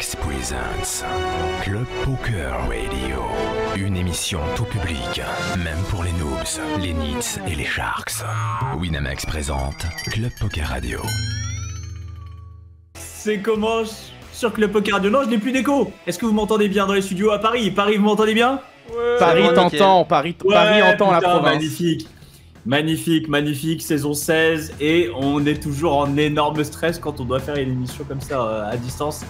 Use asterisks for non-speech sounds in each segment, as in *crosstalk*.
Winamax présente Club Poker Radio. Une émission tout public, même pour les noobs, les nits et les sharks. Winamax présente Club Poker Radio. C'est comment sur Club Poker Radio Non, je n'ai plus d'écho. Est-ce que vous m'entendez bien dans les studios à Paris Paris, vous m'entendez bien Paris t'entend, Paris, Paris entend la province. Magnifique. Magnifique, magnifique, saison 16 et on est toujours en énorme stress quand on doit faire une émission comme ça euh, à distance.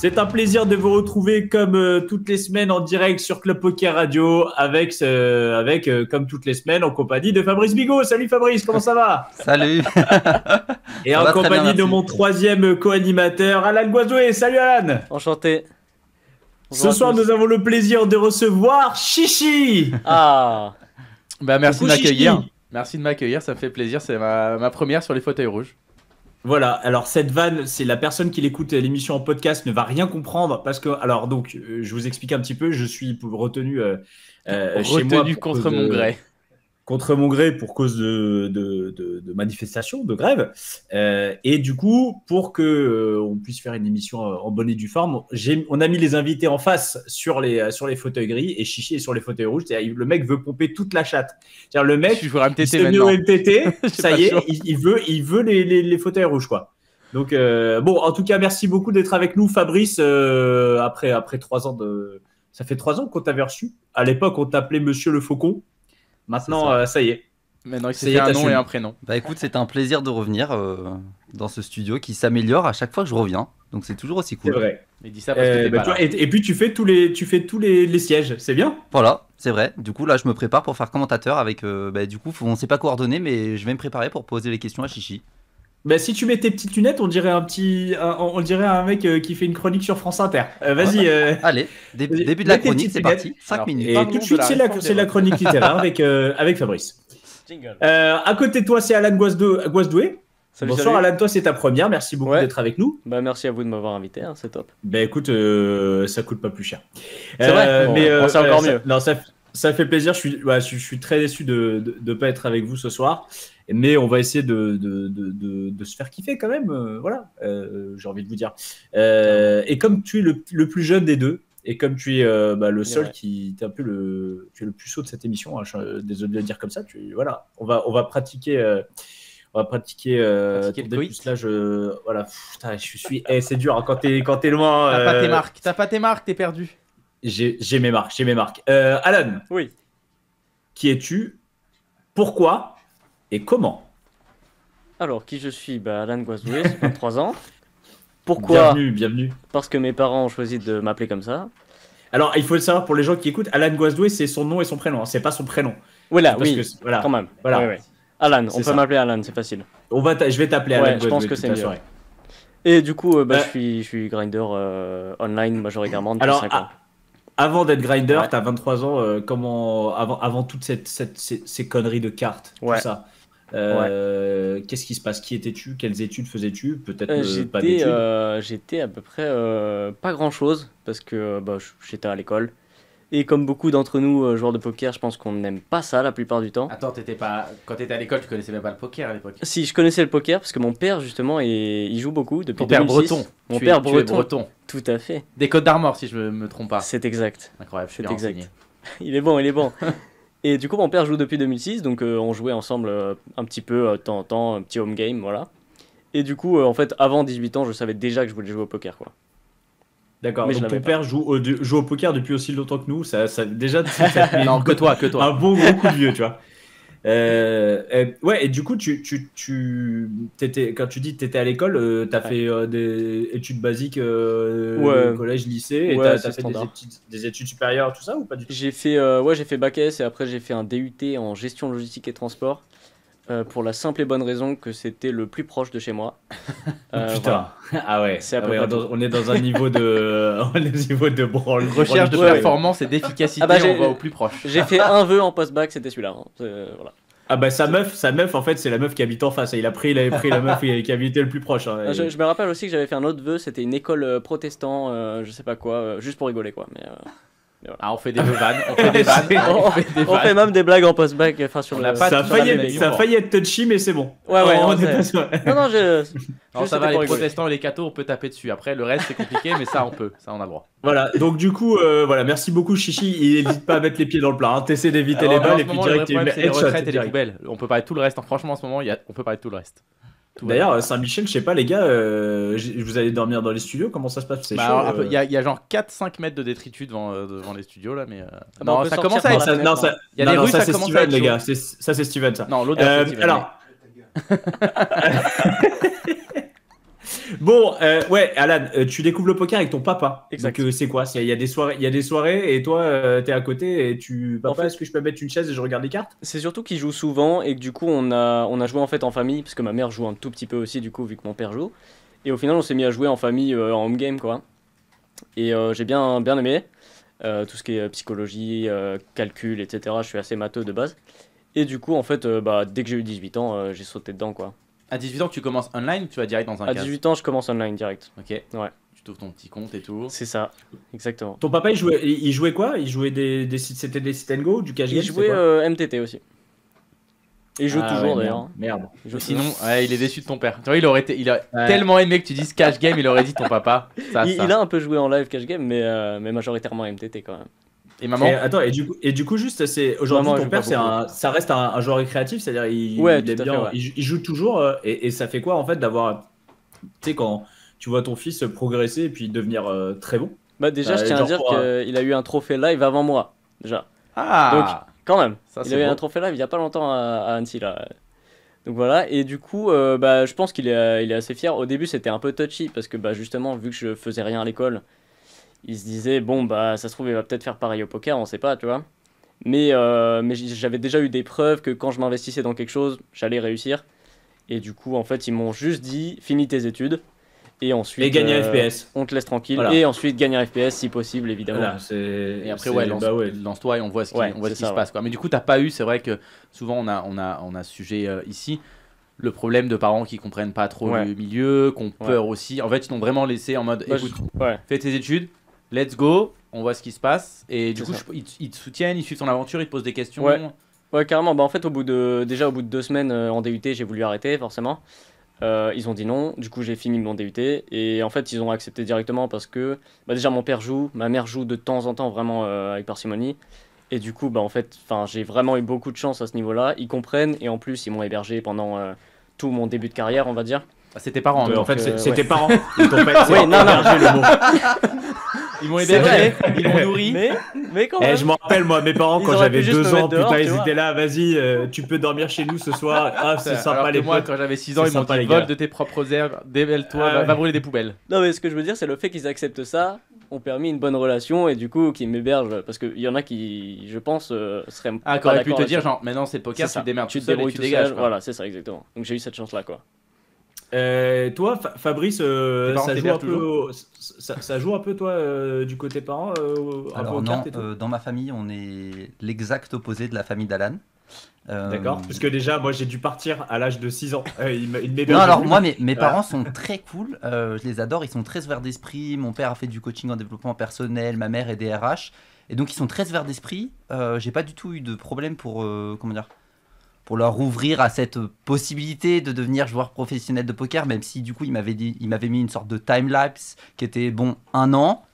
C'est un plaisir de vous retrouver comme euh, toutes les semaines en direct sur Club Poker Radio avec, euh, avec euh, comme toutes les semaines en compagnie de Fabrice Bigot. Salut Fabrice, comment ça va Salut. *laughs* Et en compagnie de mon troisième co-animateur Alan Boisoué. Salut Alan. Enchanté. Ce soir, nous avons le plaisir de recevoir Chichi. Ah. bah, merci de m'accueillir. Merci de m'accueillir, ça me fait plaisir. C'est ma première sur les fauteuils rouges. Voilà, alors cette vanne, c'est la personne qui l'écoute à l'émission en podcast ne va rien comprendre parce que, alors donc, euh, je vous explique un petit peu, je suis retenu, euh, euh, Retenu contre mon gré contre mon gré pour cause de, de, de, manifestations, de grève. Euh, et du coup, pour que euh, on puisse faire une émission euh, en bonne et due forme, on a mis les invités en face sur les, sur les fauteuils gris et Chichi sur les fauteuils rouges. Le mec veut pomper toute la chatte. le mec, *laughs* je MTT il s'est MTT, ça y est, il, veut, il veut les, les, fauteuils rouges quoi. Donc bon, en tout cas, merci beaucoup d'être avec nous, Fabrice. après après trois ans de, ça fait trois ans qu'on t'avait reçu. À l'époque, on t'appelait Monsieur le Faucon. Maintenant, euh, ça. y est. Maintenant, c'est un nom et un prénom. Bah écoute, c'est un plaisir de revenir euh, dans ce studio qui s'améliore à chaque fois que je reviens. Donc c'est toujours aussi cool. vrai. Et, puis tu fais tous les, tu fais tous les, sièges, c'est bien. Voilà, c'est vrai. Du coup là, je me prépare pour faire commentateur avec. Euh, bah, du coup, on ne sait pas coordonner, mais je vais me préparer pour poser les questions à Chichi. Bah, si tu mets tes petites lunettes, on dirait un petit, on dirait un mec euh, qui fait une chronique sur France Inter. Euh, vas-y. Euh. Allez, début, de la chronique, c'est parti. 5 minutes. Et tout de suite, c'est la, chronique littéraire avec, avec Fabrice. Jingle. à côté de toi, c'est Alan Guasdoué. Salut, Bonsoir Alan, toi c'est ta première, merci beaucoup d'être avec nous. Bah merci à vous de m'avoir invité, hein, c'est top. Bah, écoute, ça coûte pas plus cher. C'est vrai, mais, c'est encore mieux. non, ça, ça fait plaisir. Je suis, bah, très déçu de ne pas être avec vous ce soir. Mais on va essayer de, se faire kiffer quand même. Euh, voilà, euh, j'ai envie de vous dire. Euh, et comme tu es le, plus jeune des deux, et comme tu es bah, le seul qui est un peu le, plus saut de cette émission, hein, désolé de dire comme ça, voilà, on va, on va pratiquer on va pratiquer, Là, je, voilà, je suis. Eh, c'est dur hein, quand tu quand es loin. T'as euh... pas tes marques, t'as pas tes marques, t'es perdu. J'ai mes marques, j'ai mes marques. Euh, Alan. Oui. Qui es-tu Pourquoi Et comment Alors, qui je suis bah, Alan j'ai *laughs* 23 ans. Pourquoi Bienvenue, bienvenue. Parce que mes parents ont choisi de m'appeler comme ça. Alors, il faut le savoir pour les gens qui écoutent, Alan Guazdoué, c'est son nom et son prénom, hein. c'est pas son prénom. Voilà, parce oui, quand même. Voilà. Alan, on peut m'appeler Alan, c'est facile. On va je vais t'appeler Alan. je pense que c'est mieux. Et du coup, euh, bah, euh. je, suis, grinder online majoritairement depuis 5 ans. Ah, avant d'être grinder, tu as 23 ans, euh, comment, avant, avant toutes cette, cette, ces, conneries de cartes, tout ça. Euh, qu'est-ce qui se passe Qui étais-tu Quelles études faisais-tu Peut-être euh, pas d'études. j'étais à peu près pas grand-chose parce que bah, j'étais à l'école. Et comme beaucoup d'entre nous, euh, joueurs de poker, je pense qu'on n'aime pas ça la plupart du temps. Attends, étais pas... quand tu étais à l'école, tu connaissais même pas le poker à l'époque Si, je connaissais le poker parce que mon père, justement, il joue beaucoup depuis Ton père breton. Mon père breton. Tu es breton. Tout à fait. Des codes d'Armor, si je me, me trompe pas. C'est exact. Incroyable, je suis exact. *laughs* Il est bon, il est bon. *laughs* et du coup, mon père joue depuis 2006, donc euh, on jouait ensemble euh, un petit peu, temps en temps, un petit home game, voilà. Et du coup, en fait, avant 18 ans, je savais déjà que je voulais jouer au poker, quoi. D'accord. Mais ton père joue au, poker depuis aussi longtemps que nous. Ça, ça déjà, *laughs* que toi, que toi. Un bon coup de vieux, tu vois. Euh, ouais, et du coup, tu, tu, quand tu dis que tu étais à l'école, euh, tu as fait euh, des études basiques collège, lycée, et tu as, fait des études, supérieures, tout ça, ou pas du tout J'ai fait, ouais, j'ai fait bac S et après j'ai fait un DUT en gestion logistique et transport. Euh, pour la simple et bonne raison que c'était le plus proche de chez moi. *laughs* Euh, Putain, ah ouais, ah on, est dans un niveau de, *laughs* on est niveau de Recherche de performance et d'efficacité, ah bah, on va au plus proche. J'ai fait un vœu en post-bac, c'était celui-là. Hein. Euh, voilà. Ah bah sa meuf, sa meuf en fait c'est la meuf qui habite en face. Il a pris, il avait pris la meuf qui habitait le plus proche. Hein. Ah, je, me rappelle aussi que j'avais fait un autre vœu, c'était une école protestant, je sais pas quoi, juste pour rigoler quoi. Mais, ah, on fait des vannes, on fait même des blagues en post-bac. Enfin, sur la ça, a être, ça touchy, mais c'est bon. Ouais, ouais, non, non, non, je... ça va, les protestants et les cathos, on peut taper dessus. Après, le reste, c'est compliqué, mais ça, on peut. Ça, on a le droit. Voilà, donc du coup, euh, voilà, merci beaucoup, Chichi. Il évite pas à mettre les pieds dans le plat. Hein. T'essaies d'éviter les balles et puis direct, les retraites et les poubelles. On peut parler de tout le reste. Hein. Franchement, en ce moment, on peut parler de tout le reste. D'ailleurs, Saint-Michel, je sais pas, les gars, euh, vous allez dormir dans les studios Comment ça se passe bah, euh. Il y, a genre 4-5 mètres de détritus devant dans les studios là, mais. Euh, ah bah, non, ça commence à être. Ça, non, ça... y a des rues, ça, c'est Steven, les gars. Ça, c'est Steven, ça. Non, l'autre. Euh, alors. *laughs* bon, euh, ouais, Alan, tu découvres le poker avec ton papa. Exact. c'est quoi Il y a des soirées, il y a des soirées, et toi, t'es à côté et tu. en fait, est-ce que je peux mettre une chaise et je regarde les cartes C'est surtout qu'il joue souvent et que du coup, on a, on a joué en fait en famille parce que ma mère joue un tout petit peu aussi du coup vu que mon père joue. Et au final, on s'est mis à jouer en famille en home game quoi. Et j'ai bien bien aimé. Euh, tout ce qui est euh, psychologie, euh, calcul, etc. Je suis assez matheux de base. Et du coup, en fait, bah, dès que j'ai eu 18 ans, j'ai sauté dedans, quoi. À 18 ans, tu commences online tu vas direct dans un À 18 ans, je commence online direct. Ok. Ouais. Tu trouves ton petit compte et tout. C'est ça, exactement. Ton papa, il jouait, il jouait quoi Il jouait des, des, c'était des sit and go, du cash Il jouait MTT aussi. Il joue ah toujours d'ailleurs. Merde. Sinon, il est déçu de ton père. Tu vois, il aurait été, il a tellement aimé que tu dises Cash Game, il aurait dit ton papa. *laughs* il, a un peu joué en live Cash Game, mais, euh, mais majoritairement MTT quand même. Et maman. Et, attends, et du coup, et du coup juste, c'est aujourd'hui ton père, un, ça reste un, joueur récréatif, c'est-à-dire il, il, il, joue toujours, euh, et, ça fait quoi en fait d'avoir, tu sais quand tu vois ton fils progresser et puis devenir euh, très bon. Bah déjà, je tiens à dire qu'il a eu un trophée live avant moi déjà. Ah. Donc quand même. Ça, il avait un trophée là, il n'y a pas longtemps à, Annecy là. Donc voilà, et du coup, euh, bah, je pense qu'il est, il est assez fier. Au début, c'était un peu touchy parce que bah, justement, vu que je faisais rien à l'école, il se disait bon bah ça se trouve il va peut-être faire pareil au poker, on sait pas, tu vois. Mais euh, mais j'avais déjà eu des preuves que quand je m'investissais dans quelque chose, j'allais réussir. Et du coup, en fait, ils m'ont juste dit finis tes études euh, et ensuite. gagner un FPS. On te laisse tranquille. Et ensuite, gagner un FPS si possible, évidemment. et après, bah ouais, lance-toi et on voit ce qui, on voit ce qui se passe. Quoi. Mais du coup, t'as pas eu, c'est vrai que souvent, on a, on a, on a ce sujet euh, ici le problème de parents qui comprennent pas trop le milieu, qu'on peur aussi. En fait, ils t'ont vraiment laissé en mode écoute, fais tes études, let's go, on voit ce qui se passe. Et du coup, ils, te soutiennent, ils suivent ton aventure, ils te posent des questions. Ouais, carrément. Bah, en fait, au bout de, déjà au bout de deux semaines euh, en DUT, j'ai voulu arrêter, forcément. Euh, ils ont dit non, du coup j'ai fini mon DUT et en fait ils ont accepté directement parce que bah, déjà mon père joue, ma mère joue de temps en temps vraiment euh, avec parcimonie et du coup bah, en fait j'ai vraiment eu beaucoup de chance à ce niveau-là, ils comprennent et en plus ils m'ont hébergé pendant euh, tout mon début de carrière on va dire. Ah, c'était parents, hein. en fait c'était parents. *laughs* oui, non, non, *laughs* Ils m'ont aidé, ils m'ont nourri. Mais, mais quand eh, même. je m'en rappelle, moi, mes parents, quand j'avais deux ans, putain, ils étaient là, vas-y, euh, tu peux dormir chez nous ce soir. Ah, c'est sympa Alors les Moi, quand j'avais 6 ans, ils m'ont dit vole de tes propres herbes, démêle toi ah va, brûler des poubelles. Non, mais ce que je veux dire, c'est le fait qu'ils acceptent ça ont permis une bonne relation et du coup qu'ils m'hébergent parce qu'il y en a qui je pense euh, seraient ah, pas d'accord pu te dire genre maintenant c'est le poker tu te démerdes tu te tu dégages voilà c'est ça exactement donc j'ai eu cette chance là quoi euh, toi, Fabrice, euh, ça, joue un peu, toi, euh, du côté parent Alors, non, dans ma famille, on est l'exact opposé de la famille d'Alan. D'accord, parce que déjà, moi j'ai dû partir à l'âge de 6 ans. Il non, alors moi, mes, mes ah. parents sont très cool, je les adore, ils sont très ouverts d'esprit. Mon père a fait du coaching en développement personnel, ma mère est DRH, et donc ils sont très ouverts d'esprit. j'ai pas du tout eu de problème pour, comment dire, pour leur ouvrir à cette possibilité de devenir joueur professionnel de poker, même si du coup il m'avait dit, il m'avait mis une sorte de time lapse qui était bon un an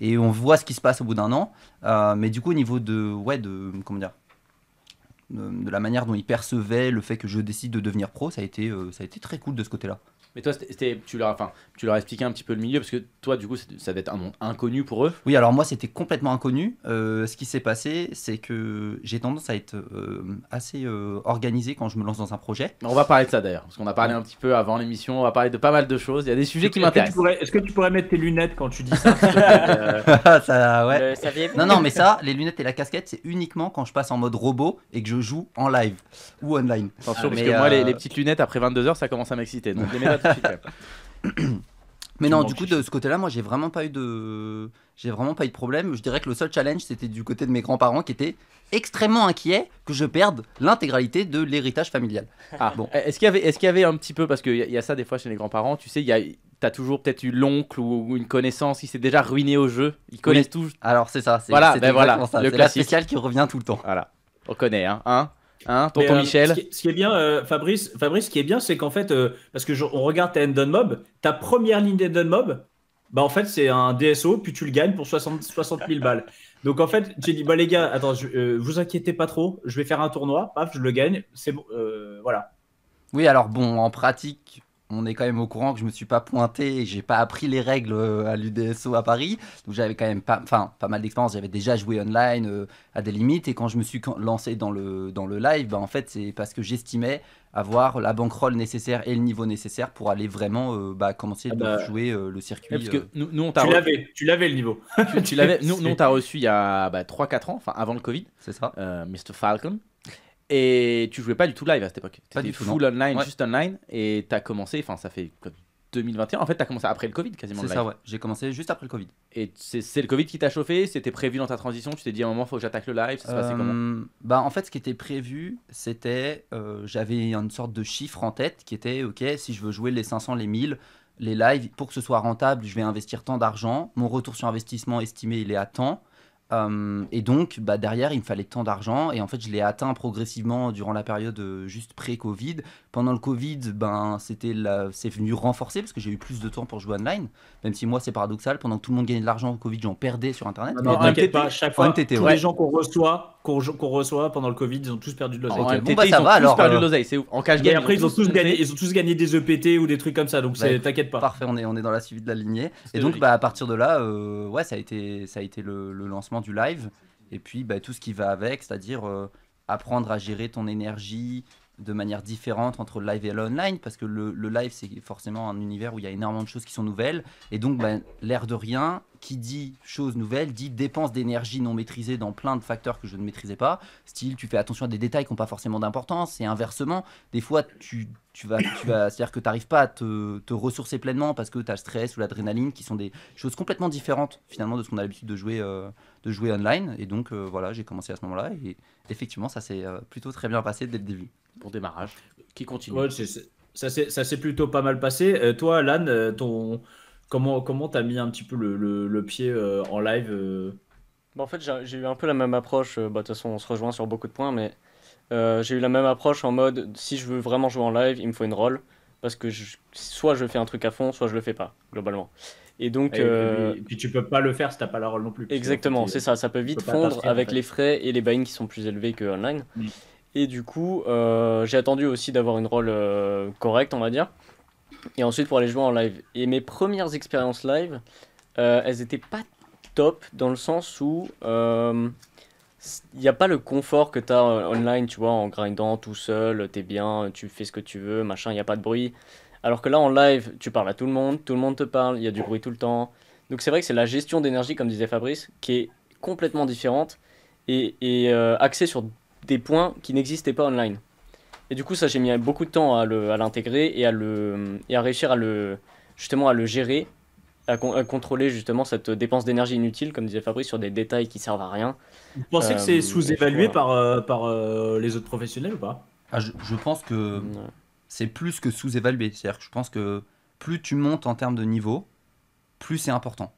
et on voit ce qui se passe au bout d'un an. Euh, mais du coup au niveau de ouais de comment dire de, la manière dont il percevait le fait que je décide de devenir pro, ça a été euh, ça a été très cool de ce côté-là. Mais toi, tu, leur, enfin, tu leur expliqué un petit peu le milieu, parce que toi, du coup, ça va être un monde inconnu pour eux. Oui, alors moi, c'était complètement inconnu. Euh, ce qui s'est passé, c'est que j'ai tendance à être euh, assez euh, organisé quand je me lance dans un projet. On va parler de ça d'ailleurs, parce qu'on a parlé un petit peu avant l'émission, on va parler de pas mal de choses. Il y a des sujets qui m'intéressent. est-ce que tu pourrais mettre tes lunettes quand tu dis ça *laughs* ah, non, non, mais ça, les lunettes et la casquette, c'est uniquement quand je passe en mode robot et que je joue en live ou online. Attention, ah, parce que moi, les, petites lunettes après 22h, ça commence à m'exciter. Donc, les *laughs* *coughs* Mais non, du coup, de ce côté-là, moi, j'ai vraiment pas eu de, j'ai vraiment pas eu de problème. Je dirais que le seul challenge, c'était du côté de mes grands-parents qui étaient extrêmement inquiets que je perde l'intégralité de l'héritage familial. Ah bon. Eh, est-ce qu'il y avait, est-ce qu'il y avait un petit peu parce qu'il y, a ça des fois chez les grands-parents, tu sais, il y a T'as toujours peut-être eu l'oncle ou une connaissance qui s'est déjà ruiné au jeu. Ils connaissent tout. Alors c'est ça. C'est, voilà, ben Le classique. La qui revient tout le temps. Voilà. On connaît, hein, hein. Hein, euh, Michel. Ce qui, est, bien, euh, Fabrice, Fabrice, ce qui est bien, c'est qu'en fait, euh, parce que on regarde ta Endon Mob, ta première ligne d'Endon Mob, bah en fait, c'est un DSO, puis tu le gagnes pour 60, 000 balles. Donc en fait, j'ai dit, les gars, attends, vous inquiétez pas trop, je vais faire un tournoi, paf, je le gagne, c'est bon, voilà. Oui, alors bon, en pratique, on est quand même au courant que je me suis pas pointé et j'ai pas appris les règles euh, à l'UDSO à Paris. Donc j'avais quand même pas, enfin, pas mal d'expérience. J'avais déjà joué online euh, à des limites et quand je me suis lancé dans le, dans le live, bah, en fait c'est parce que j'estimais avoir la bankroll nécessaire et le niveau nécessaire pour aller vraiment euh, bah, commencer à ah bah, jouer le circuit. parce que nous, on tu, l'avais, le niveau. tu, l'avais. *laughs* Nous, on t'a reçu il y a 3-4 ans, enfin avant le Covid. C'est ça. Mr Falcon. Et tu jouais pas du tout live à cette époque. Pas du tout. Full online, juste online. Et t'as commencé, enfin, ça fait 2021. En fait, tu as commencé après le Covid quasiment. C'est ça, ouais. J'ai commencé juste après le Covid. Et c'est le Covid qui t'a chauffé C'était prévu dans ta transition Tu t'es dit à un moment, faut que j'attaque le live Ça se passait comment euh, Bah, en fait, ce qui était prévu, c'était. Euh, j'avais une sorte de chiffre en tête qui était ok, si je veux jouer les 500, les 1000, les lives, pour que ce soit rentable, je vais investir tant d'argent. Mon retour sur investissement estimé, il est à temps. Hum, et donc, bah, derrière, il me fallait tant d'argent. Et en fait, je l'ai atteint progressivement durant la période euh, juste pré-Covid. Pendant le Covid, ben, c'était la... c'est venu renforcer parce que j'ai eu plus de temps pour jouer online. Même si moi, c'est paradoxal. Pendant que tout le monde gagnait de l'argent au Covid, j'en perdais sur Internet. Ah non, t'inquiète pas, chaque fois, tous les gens qu'on reçoit, qu'on, reçoit pendant le Covid, ils ont tous perdu de l'oseille. Ah, bon, ils ont tous perdu de c'est En cash ils, ont, tous, gagné, ils ont tous gagné des EPT ou des trucs comme ça. Donc, t'inquiète pas. Parfait, on est, on est dans la suivi de la lignée. et donc, bah, à partir de là, euh, ouais, ça a été, ça a été le lancement du live et puis bah, tout ce qui va avec, c'est-à-dire euh, apprendre à gérer ton énergie de manière différente entre le live et l'online, parce que le, live, c'est forcément un univers où il y a énormément de choses qui sont nouvelles, et donc bah, l'air de rien, qui dit choses nouvelles, dit dépense d'énergie non maîtrisée dans plein de facteurs que je ne maîtrisais pas, style tu fais attention à des détails qui n'ont pas forcément d'importance, et inversement, des fois, tu, vas, tu c'est-à-dire que tu n'arrives pas à te, ressourcer pleinement parce que tu as le stress ou l'adrénaline, qui sont des choses complètement différentes finalement de ce qu'on a l'habitude de jouer. Euh, de jouer online. Et donc, euh, voilà, j'ai commencé à ce moment-là. Et effectivement, ça s'est euh, plutôt très bien passé dès le début. Pour démarrage. Qui continue ouais, Ça s'est plutôt pas mal passé. Euh, toi, Alan, ton... comment t'as as mis un petit peu le, pied en live bah, En fait, j'ai eu un peu la même approche. Bah, de toute façon, on se rejoint sur beaucoup de points, mais j'ai eu la même approche en mode si je veux vraiment jouer en live, il me faut une rôle. Parce que soit je fais un truc à fond, soit je le fais pas, globalement. Et donc, et, euh, puis tu peux pas le faire si t'as pas la rôle non plus. Exactement, c'est ça. Ça peut vite fondre avec les frais et les buy qui sont plus élevés que online. Et du coup, euh, j'ai attendu aussi d'avoir une rôle euh, correcte, on va dire. Et ensuite pour aller jouer en live. Et mes premières expériences live, elles étaient pas top dans le sens où il n'y a pas le confort que tu as online, tu vois, en grindant tout seul, tu es bien, tu fais ce que tu veux, machin, il n'y a pas de bruit. Alors que là, en live, tu parles à tout le monde, tout le monde te parle, il y a du bruit tout le temps. Donc c'est vrai que c'est la gestion d'énergie, comme disait Fabrice, qui est complètement différente et, euh, axée sur des points qui n'existaient pas online. Et du coup, ça, j'ai mis beaucoup de temps à l'intégrer et, à à réussir à le, justement à le gérer, à, contrôler justement cette dépense d'énergie inutile, comme disait Fabrice, sur des détails qui servent à rien. Vous pensez que c'est euh, sous-évalué par, euh, les autres professionnels ou pas ah, je, pense que c'est plus que sous-évalué. C'est-à-dire que je pense que plus tu montes en termes de niveau, plus c'est important.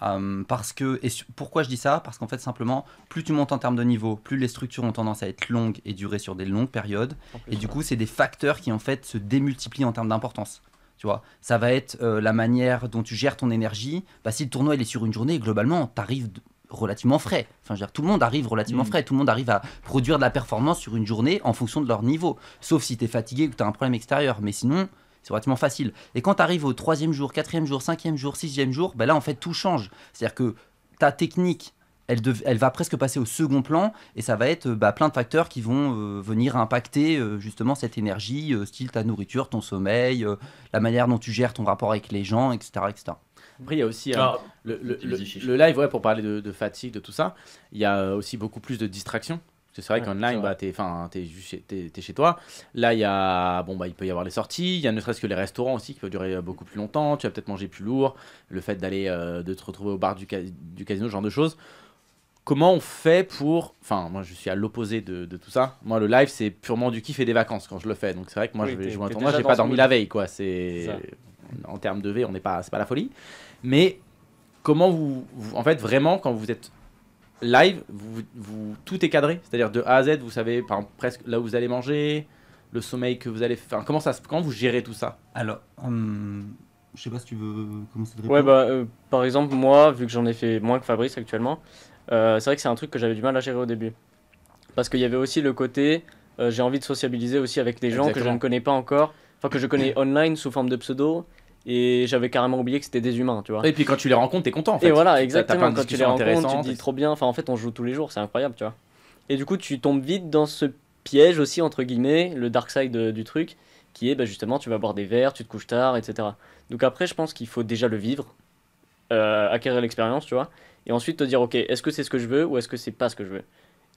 Hum, parce que, et pourquoi je dis ça Parce qu'en fait, simplement, plus tu montes en termes de niveau, plus les structures ont tendance à être longues et durer sur des longues périodes. Et du coup, c'est des facteurs qui en fait se démultiplient en termes d'importance. Tu vois, ça va être euh, la manière dont tu gères ton énergie. Bah, si le tournoi il est sur une journée, globalement, t'arrives relativement frais. Enfin, tout le monde arrive relativement mm. frais, tout le monde arrive à produire de la performance sur une journée en fonction de leur niveau. Sauf si tu es fatigué ou que tu as un problème extérieur. Mais sinon, c'est relativement facile. Et quand tu arrives au troisième jour, quatrième jour, cinquième jour, sixième jour, ben là, en fait, tout change. C'est-à-dire que ta technique, elle, va presque passer au second plan et ça va être euh, bah, plein de facteurs qui vont euh, venir impacter euh, justement cette énergie, style ta nourriture, ton sommeil, la manière dont tu gères ton rapport avec les gens, etc. etc. Après, il y a aussi euh, le, le, live, ouais, pour parler de, fatigue, de tout ça, il y a euh, aussi beaucoup plus de distractions. C'est vrai qu'en live, bah, t'es, chez toi. Là, il, y a, bon, bah, il peut y avoir les sorties. Il y a ne serait-ce que les restaurants aussi qui peuvent durer euh, beaucoup plus longtemps. Tu vas peut-être manger plus lourd. Le fait d'aller de te retrouver au bar du, du casino, ce genre de choses comment on fait pour. Enfin, moi je suis à l'opposé de, tout ça. Moi le live c'est purement du kiff et des vacances quand je le fais. Donc c'est vrai que moi je vais jouer un tournoi, j'ai pas dormi la veille quoi. C'est. En termes de V, on n'est pas, c'est pas la folie. Mais comment vous, En fait, vraiment, quand vous êtes live, vous, tout est cadré. C'est-à-dire de A à Z, vous savez presque là où vous allez manger, le sommeil que vous allez faire. Comment ça vous gérez tout ça Alors. je hum, je sais pas si tu veux commencer de Ouais, bah, euh, par exemple, moi, vu que j'en ai fait moins que Fabrice actuellement, euh, c'est vrai que c'est un truc que j'avais du mal à gérer au début. Parce qu'il y avait aussi le côté, euh, j'ai envie de sociabiliser aussi avec des gens que je ne connais pas encore, enfin que je connais *clears throat* online sous forme de pseudo, et j'avais carrément oublié que c'était des humains, tu vois. Et puis quand tu les rencontres, t'es content Et voilà, exactement. Quand tu les rencontres, tu te dis trop bien. Enfin, en fait, on joue tous les jours, c'est incroyable, tu vois. Et du coup, tu tombes vite dans ce piège aussi, entre guillemets, le dark side euh, du truc, qui est bah, justement, tu vas boire des verres, tu te couches tard, etc. Donc après, je pense qu'il faut déjà le vivre, euh, acquérir l'expérience, tu vois. Et ensuite te dire, ok, est-ce que c'est ce que je veux ou est-ce que c'est pas ce que je veux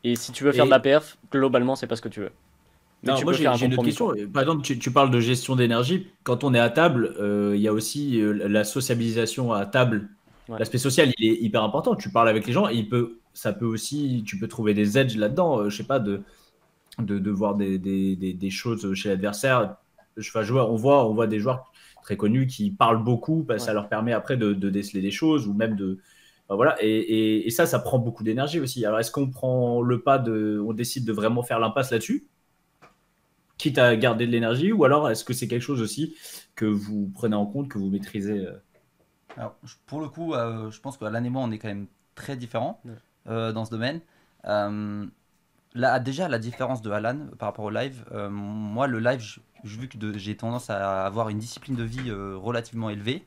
Et si tu veux faire de la perf, globalement, c'est pas ce que tu veux. Non, moi j'ai une autre question. Par exemple, tu, parles de gestion d'énergie. Quand on est à table, euh, il y a aussi euh, la sociabilisation à table. L'aspect social, il est hyper important. Tu parles avec les gens, et il peut, ça peut aussi, tu peux trouver des edges là-dedans. Je euh, je sais pas de, de, voir des, des, des, choses chez l'adversaire. Enfin, on voit, on voit des joueurs très connus qui parlent beaucoup parce bah, que ça leur permet après de, déceler des choses ou même de bah, voilà. Et, et, et ça, ça prend beaucoup d'énergie aussi. Alors, est-ce qu'on prend le pas de, on décide de vraiment faire l'impasse là-dessus? quitte à garder de l'énergie Ou alors est-ce que c'est quelque chose aussi que vous prenez en compte, que vous maîtrisez euh pour le coup, euh, je pense que l'année moi, on est quand même très différents euh, dans ce domaine. là, déjà, la différence de Alan par rapport au live, moi, le live, je, vu que j'ai tendance à avoir une discipline de vie relativement élevée.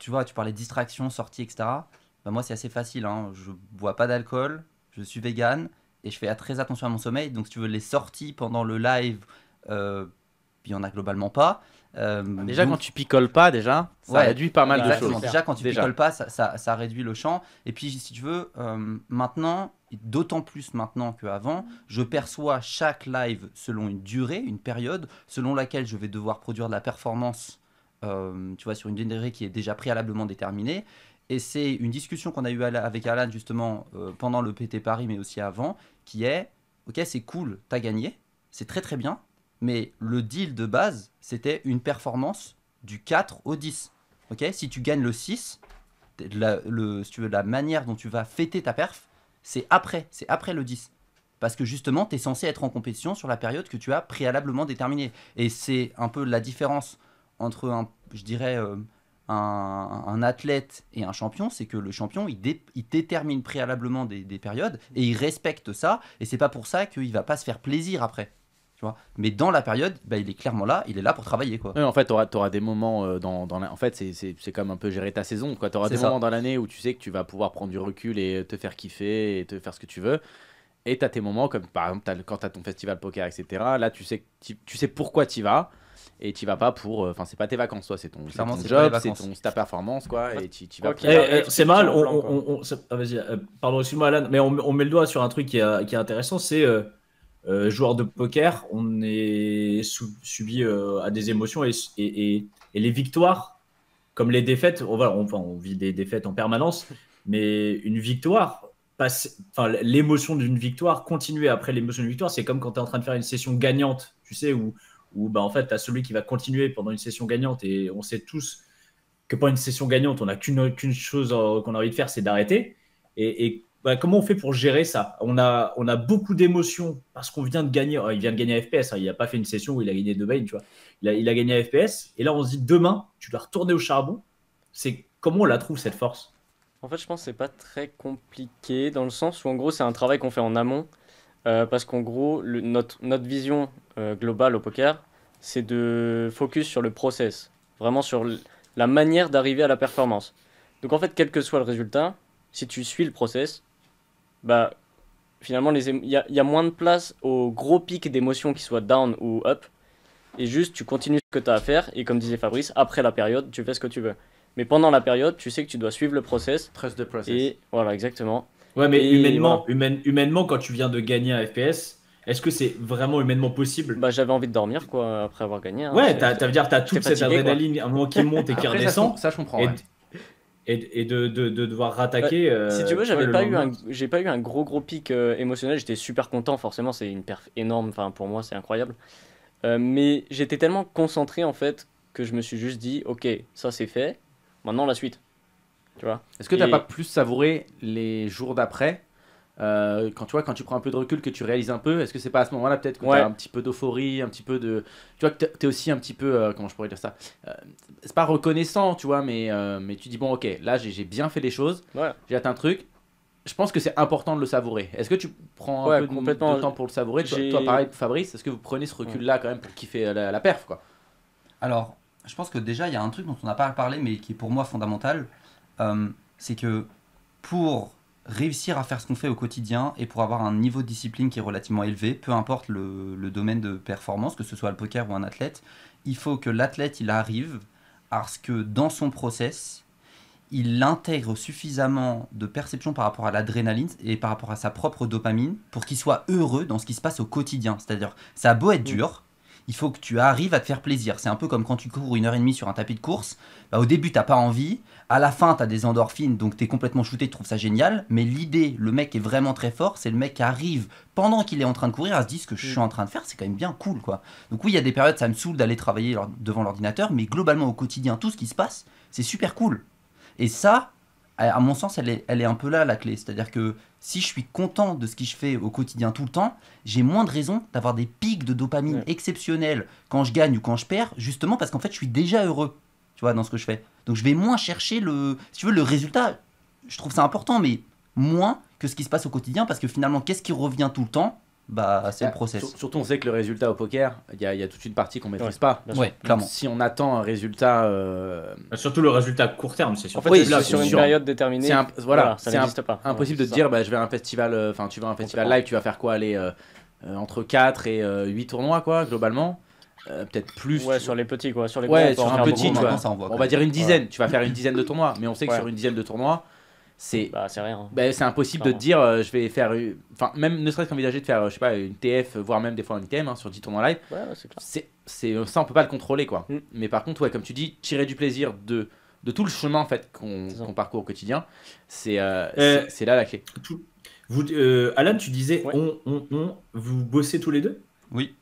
tu vois, tu parlais de distraction, sortie, etc. Bah, moi, c'est assez facile. Hein. Je bois pas d'alcool, je suis vegan et je fais très attention à mon sommeil. Donc, si tu veux, les sorties pendant le live euh, il y en a globalement pas. Euh, déjà, quand tu picoles pas, déjà, ça réduit pas mal de choses. Déjà, quand tu picoles pas, ça, réduit le champ. Et puis, si tu veux, euh, maintenant, d'autant plus maintenant qu'avant, je perçois chaque live selon une durée, une période, selon laquelle je vais devoir produire de la performance, tu vois, sur une durée qui est déjà préalablement déterminée. Et c'est une discussion qu'on a eue avec Alan, justement, pendant le PT Paris, mais aussi avant, qui est, ok, c'est cool, t'as gagné, c'est très très bien, mais le deal de base, c'était une performance du 4 au 10. si tu gagnes le 6, la, tu veux, la manière dont tu vas fêter ta perf, c'est après, c'est après le 10. Parce que justement, tu es censé être en compétition sur la période que tu as préalablement déterminée. Et c'est un peu la différence entre, un, je dirais, euh, un, athlète et un champion, c'est que le champion, il, détermine préalablement des, des, périodes et il respecte ça. Et c'est pas pour ça qu'il va pas se faire plaisir après vois mais dans la période, bah, il est clairement là, il est là pour travailler. Quoi. en fait, tu auras, des moments euh, dans, dans En fait, c'est comme un peu gérer ta saison. Tu auras des moments dans l'année où tu sais que tu vas pouvoir prendre du recul et te faire kiffer et te faire ce que tu veux. Et tu as tes moments comme par exemple quand tu as ton festival poker, etc. Là, tu sais, tu, sais pourquoi tu y vas et tu vas pas pour euh, enfin ce c'est pas tes vacances toi c'est ton, job c'est ta performance quoi et tu vas c'est mal on, vas-y pardon excuse-moi Alan mais on, met le doigt sur un truc qui est, qui est intéressant c'est euh, euh, joueur de poker, on est subi euh, à des émotions et, les victoires, comme les défaites, on, enfin, on vit des défaites en permanence, mais une victoire, passe, l'émotion d'une victoire, continuer après l'émotion d'une victoire, c'est comme quand tu es en train de faire une session gagnante, tu sais, où, où bah, en fait, tu as celui qui va continuer pendant une session gagnante et on sait tous que pendant une session gagnante, on n'a qu'une, qu'une chose euh, qu'on a envie de faire, c'est d'arrêter. Et, et, bah, comment on fait pour gérer ça on a, on a beaucoup d'émotions parce qu'on vient de gagner. Oh, il vient de gagner à FPS. Hein, il n'a pas fait une session où il a gagné deux mains. tu vois. Il a, gagné à FPS. Et là, on se dit demain, tu dois retourner au charbon. C'est comment on la trouve cette force En fait, je pense que c'est pas très compliqué dans le sens où en gros, c'est un travail qu'on fait en amont euh, parce qu'en gros, notre, vision euh, globale au poker, c'est de focus sur le process, vraiment sur la manière d'arriver à la performance. Donc en fait, quel que soit le résultat, si tu suis le process, bah, finalement, il y, a, moins de place aux gros pics d'émotions qui soient down ou up. Et juste, tu continues ce que tu as à faire. Et comme disait Fabrice, après la période, tu fais ce que tu veux. Mais pendant la période, tu sais que tu dois suivre le process. Trust the process. Et voilà, exactement. Ouais, mais humainement, humainement, quand tu viens de gagner un FPS, est-ce que c'est vraiment humainement possible Bah j'avais envie de dormir quoi après avoir gagné. Hein. ouais, t'as, tu t'as toute cette adrénaline un moment qui monte et qui redescend. Ça, je comprends et, de, de, de, devoir rattaquer. Bah, si tu veux, euh, j'avais pas, eu un, j'ai pas eu un gros gros pic euh, émotionnel. J'étais super content, forcément, c'est une perf énorme. Enfin, pour moi, c'est incroyable. Euh, mais j'étais tellement concentré en fait que je me suis juste dit, ok, ça c'est fait. Maintenant la suite. Tu vois. Est-ce que tu t'as pas plus savouré les jours d'après euh, quand tu vois, quand tu prends un peu de recul, que tu réalises un peu, est-ce que c'est pas à ce moment-là peut-être qu'on a un petit peu d'euphorie, un petit peu de, tu vois, que t'es aussi un petit peu, euh, comment je pourrais dire ça, euh, c'est pas reconnaissant, tu vois, mais mais tu dis bon, ok, là j'ai bien fait les choses, j'ai atteint un truc. Je pense que c'est important de le savourer. Est-ce que tu prends un peu De, temps pour le savourer toi, pareil, Fabrice, est-ce que vous prenez ce recul-là quand même pour kiffer la, la perf, quoi Alors, je pense que déjà, il y a un truc dont on n'a pas parlé, mais qui est pour moi fondamental, c'est que pour réussir à faire ce qu'on fait au quotidien et pour avoir un niveau de discipline qui est relativement élevé, peu importe le, domaine de performance, que ce soit le poker ou un athlète, il faut que l'athlète il arrive à ce que dans son process, il intègre suffisamment de perception par rapport à l'adrénaline et par rapport à sa propre dopamine pour qu'il soit heureux dans ce qui se passe au quotidien. C'est-à-dire, ça a beau être dur, il faut que tu arrives à te faire plaisir. C'est un peu comme quand tu cours une heure et demie sur un tapis de course. Bah, au début, t'as pas envie. À la fin, tu as des endorphines, donc tu es complètement shooté, tu trouves ça génial. Mais l'idée, le mec est vraiment très fort, c'est le mec arrive pendant qu'il est en train de courir à se dire ce que je mm. suis en train de faire, c'est quand même bien cool, quoi. Donc oui, il y a des périodes, ça me saoule d'aller travailler devant l'ordinateur, mais globalement au quotidien, tout ce qui se passe, c'est super cool. Et ça, à mon sens, elle est, un peu là la clé. C'est-à-dire que si je suis content de ce que je fais au quotidien tout le temps, j'ai moins de raisons d'avoir des pics de dopamine exceptionnels quand je gagne ou quand je perds, justement parce qu'en fait, je suis déjà heureux, tu vois, dans ce que je fais. Donc, je vais moins chercher le, si veux, le résultat. Je trouve ça important, mais moins que ce qui se passe au quotidien, parce que finalement, qu'est-ce qui revient tout le temps bah, c'est le ah, process. Surtout, on sait que le résultat au poker, il y, a toute une partie qu'on maîtrise pas. Ouais, clairement. Si on attend un résultat. Euh, bah, surtout le résultat court terme, c'est sûr. En fait, sur une période déterminée. Voilà, ça n'existe pas. Impossible de te dire, bah, je vais à un festival, euh, enfin, tu vas à un festival live, tu vas faire quoi Aller euh, entre 4 et 8 tournois, quoi, globalement. peut-être plus ouais, sur les petits quoi sur les ouais, tu vois, on, va dire une dizaine tu vas faire une dizaine de tournois mais on sait que sur une dizaine de tournois bah, c'est rien. Hein. Bah, c'est impossible de te dire euh, je vais faire enfin même ne serait-ce qu'envisager de faire je sais pas une TF voire même des fois une TM hein, sur 10 tours live. Ouais, c'est euh, ça on peut pas le contrôler quoi. Mm. Mais par contre ouais comme tu dis tirer du plaisir de de tout le chemin en fait qu'on parcourt au quotidien, euh, c'est c'est là la clé. Vous, Alan, tu disais on, on, on, vous bossez tous les deux Oui.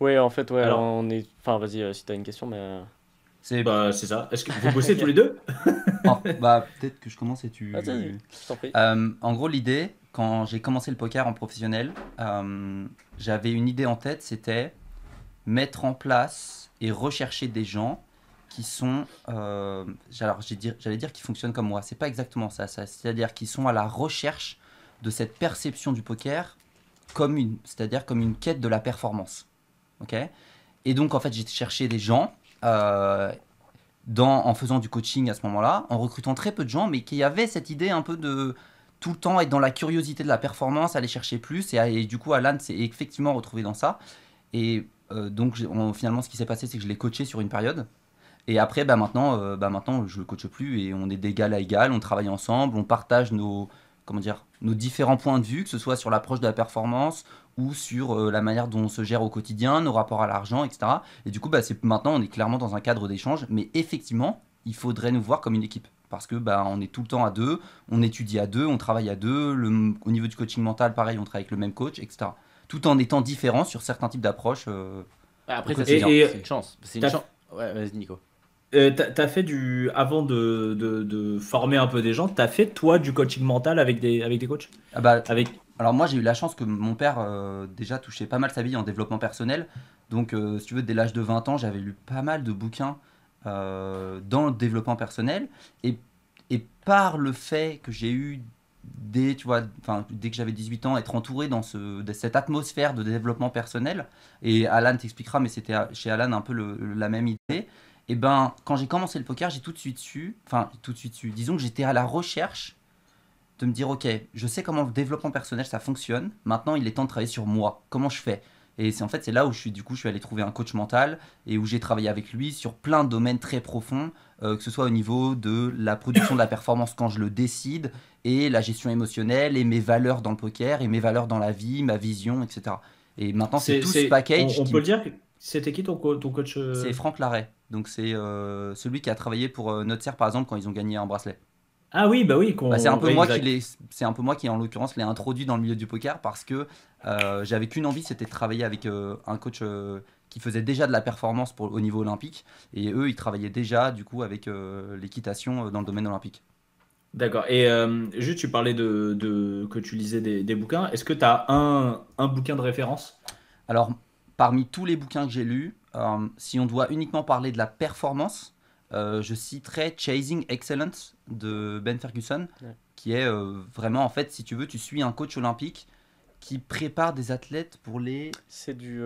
Oui, en fait, ouais, alors on est. Enfin, vas-y, si t'as une question, mais. Bah, c'est ça. Est-ce que vous bossez tous les deux *laughs* *laughs* oh, Bah peut-être que je commence et tu. Vas-y, euh, en gros, l'idée quand j'ai commencé le poker en professionnel, euh, j'avais une idée en tête, c'était mettre en place et rechercher des gens qui sont, euh, alors j'allais dire, qui fonctionnent comme moi. C'est pas exactement ça. c'est-à-dire qui sont à la recherche de cette perception du poker comme une, c'est-à-dire comme une quête de la performance. Ok. Et donc en fait, j'ai cherché des gens euh, en faisant du coaching à ce moment-là, en recrutant très peu de gens, mais qui avait cette idée un peu de tout le temps être dans la curiosité de la performance, aller chercher plus. Et, du coup, Alan s'est effectivement retrouvé dans ça. Et euh, donc, finalement, ce qui s'est passé, c'est que je l'ai coaché sur une période. Et après, bah, maintenant, euh, bah, maintenant, je le coache plus et on est d'égal à égal, on travaille ensemble, on partage nos, comment dire, nos différents points de vue, que ce soit sur l'approche de la performance ou sur euh, la manière dont on se gère au quotidien, nos rapports à l'argent, etc. Et du coup, bah, c'est, maintenant, on est clairement dans un cadre d'échange, mais effectivement, il faudrait nous voir comme une équipe. Parce que bah, on est tout le temps à deux, on étudie à deux, on travaille à deux, le, au niveau du coaching mental, pareil, on travaille avec le même coach, etc. Tout en étant différent sur certains types d'approches. Euh, bah, après, c'est, une chance. C'est une chance. Ouais, vas-y, Nico. Euh, t'as fait du. Avant de, de, former un peu des gens, tu as fait toi du coaching mental avec des, avec des coachs ah bah, avec... Alors moi j'ai eu la chance que mon père euh, déjà touchait pas mal sa vie en développement personnel. Donc euh, si tu veux, dès l'âge de 20 ans, j'avais lu pas mal de bouquins dans le développement personnel. Et, et par le fait que j'ai eu dès, tu vois, dès que j'avais 18 ans, être entouré dans, ce, cette atmosphère de développement personnel. Et Alan t'expliquera, mais c'était chez Alan un peu la même idée. Et eh ben, quand j'ai commencé le poker, j'ai tout de suite su, enfin tout de suite su, disons que j'étais à la recherche de me dire, ok, je sais comment le développement personnel ça fonctionne. Maintenant, il est temps de travailler sur moi. Comment je fais Et c'est en fait c'est là où je suis du coup je suis allé trouver un coach mental et où j'ai travaillé avec lui sur plein de domaines très profonds, euh, que ce soit au niveau de la production de la performance quand je le décide et la gestion émotionnelle et mes valeurs dans le poker et mes valeurs dans la vie, ma vision, etc. Et maintenant c'est tout ce package. On, peut dire c'était qui ton, ton coach euh? C'est Franck Larrey. Donc c'est euh, celui qui a travaillé pour euh, notre serre par exemple quand ils ont gagné un bracelet. Ah oui, bah oui. Bah, c'est un peu moi qui c'est un peu moi qui en l'occurrence l'ai introduit dans le milieu du poker parce que euh, j'avais qu'une envie, c'était de travailler avec un coach qui faisait déjà de la performance au niveau olympique et eux ils travaillaient déjà du coup avec l'équitation dans le domaine olympique. D'accord. Et juste, tu parlais de, que tu lisais des, bouquins. Est-ce que tu as un, un bouquin de référence Alors, parmi tous les bouquins que j'ai lus, euh, si on doit uniquement parler de la performance, euh, je citerai Chasing Excellence de Ben Ferguson, qui est euh, vraiment, en fait, si tu veux, tu suis un coach olympique qui prépare des athlètes pour les c'est du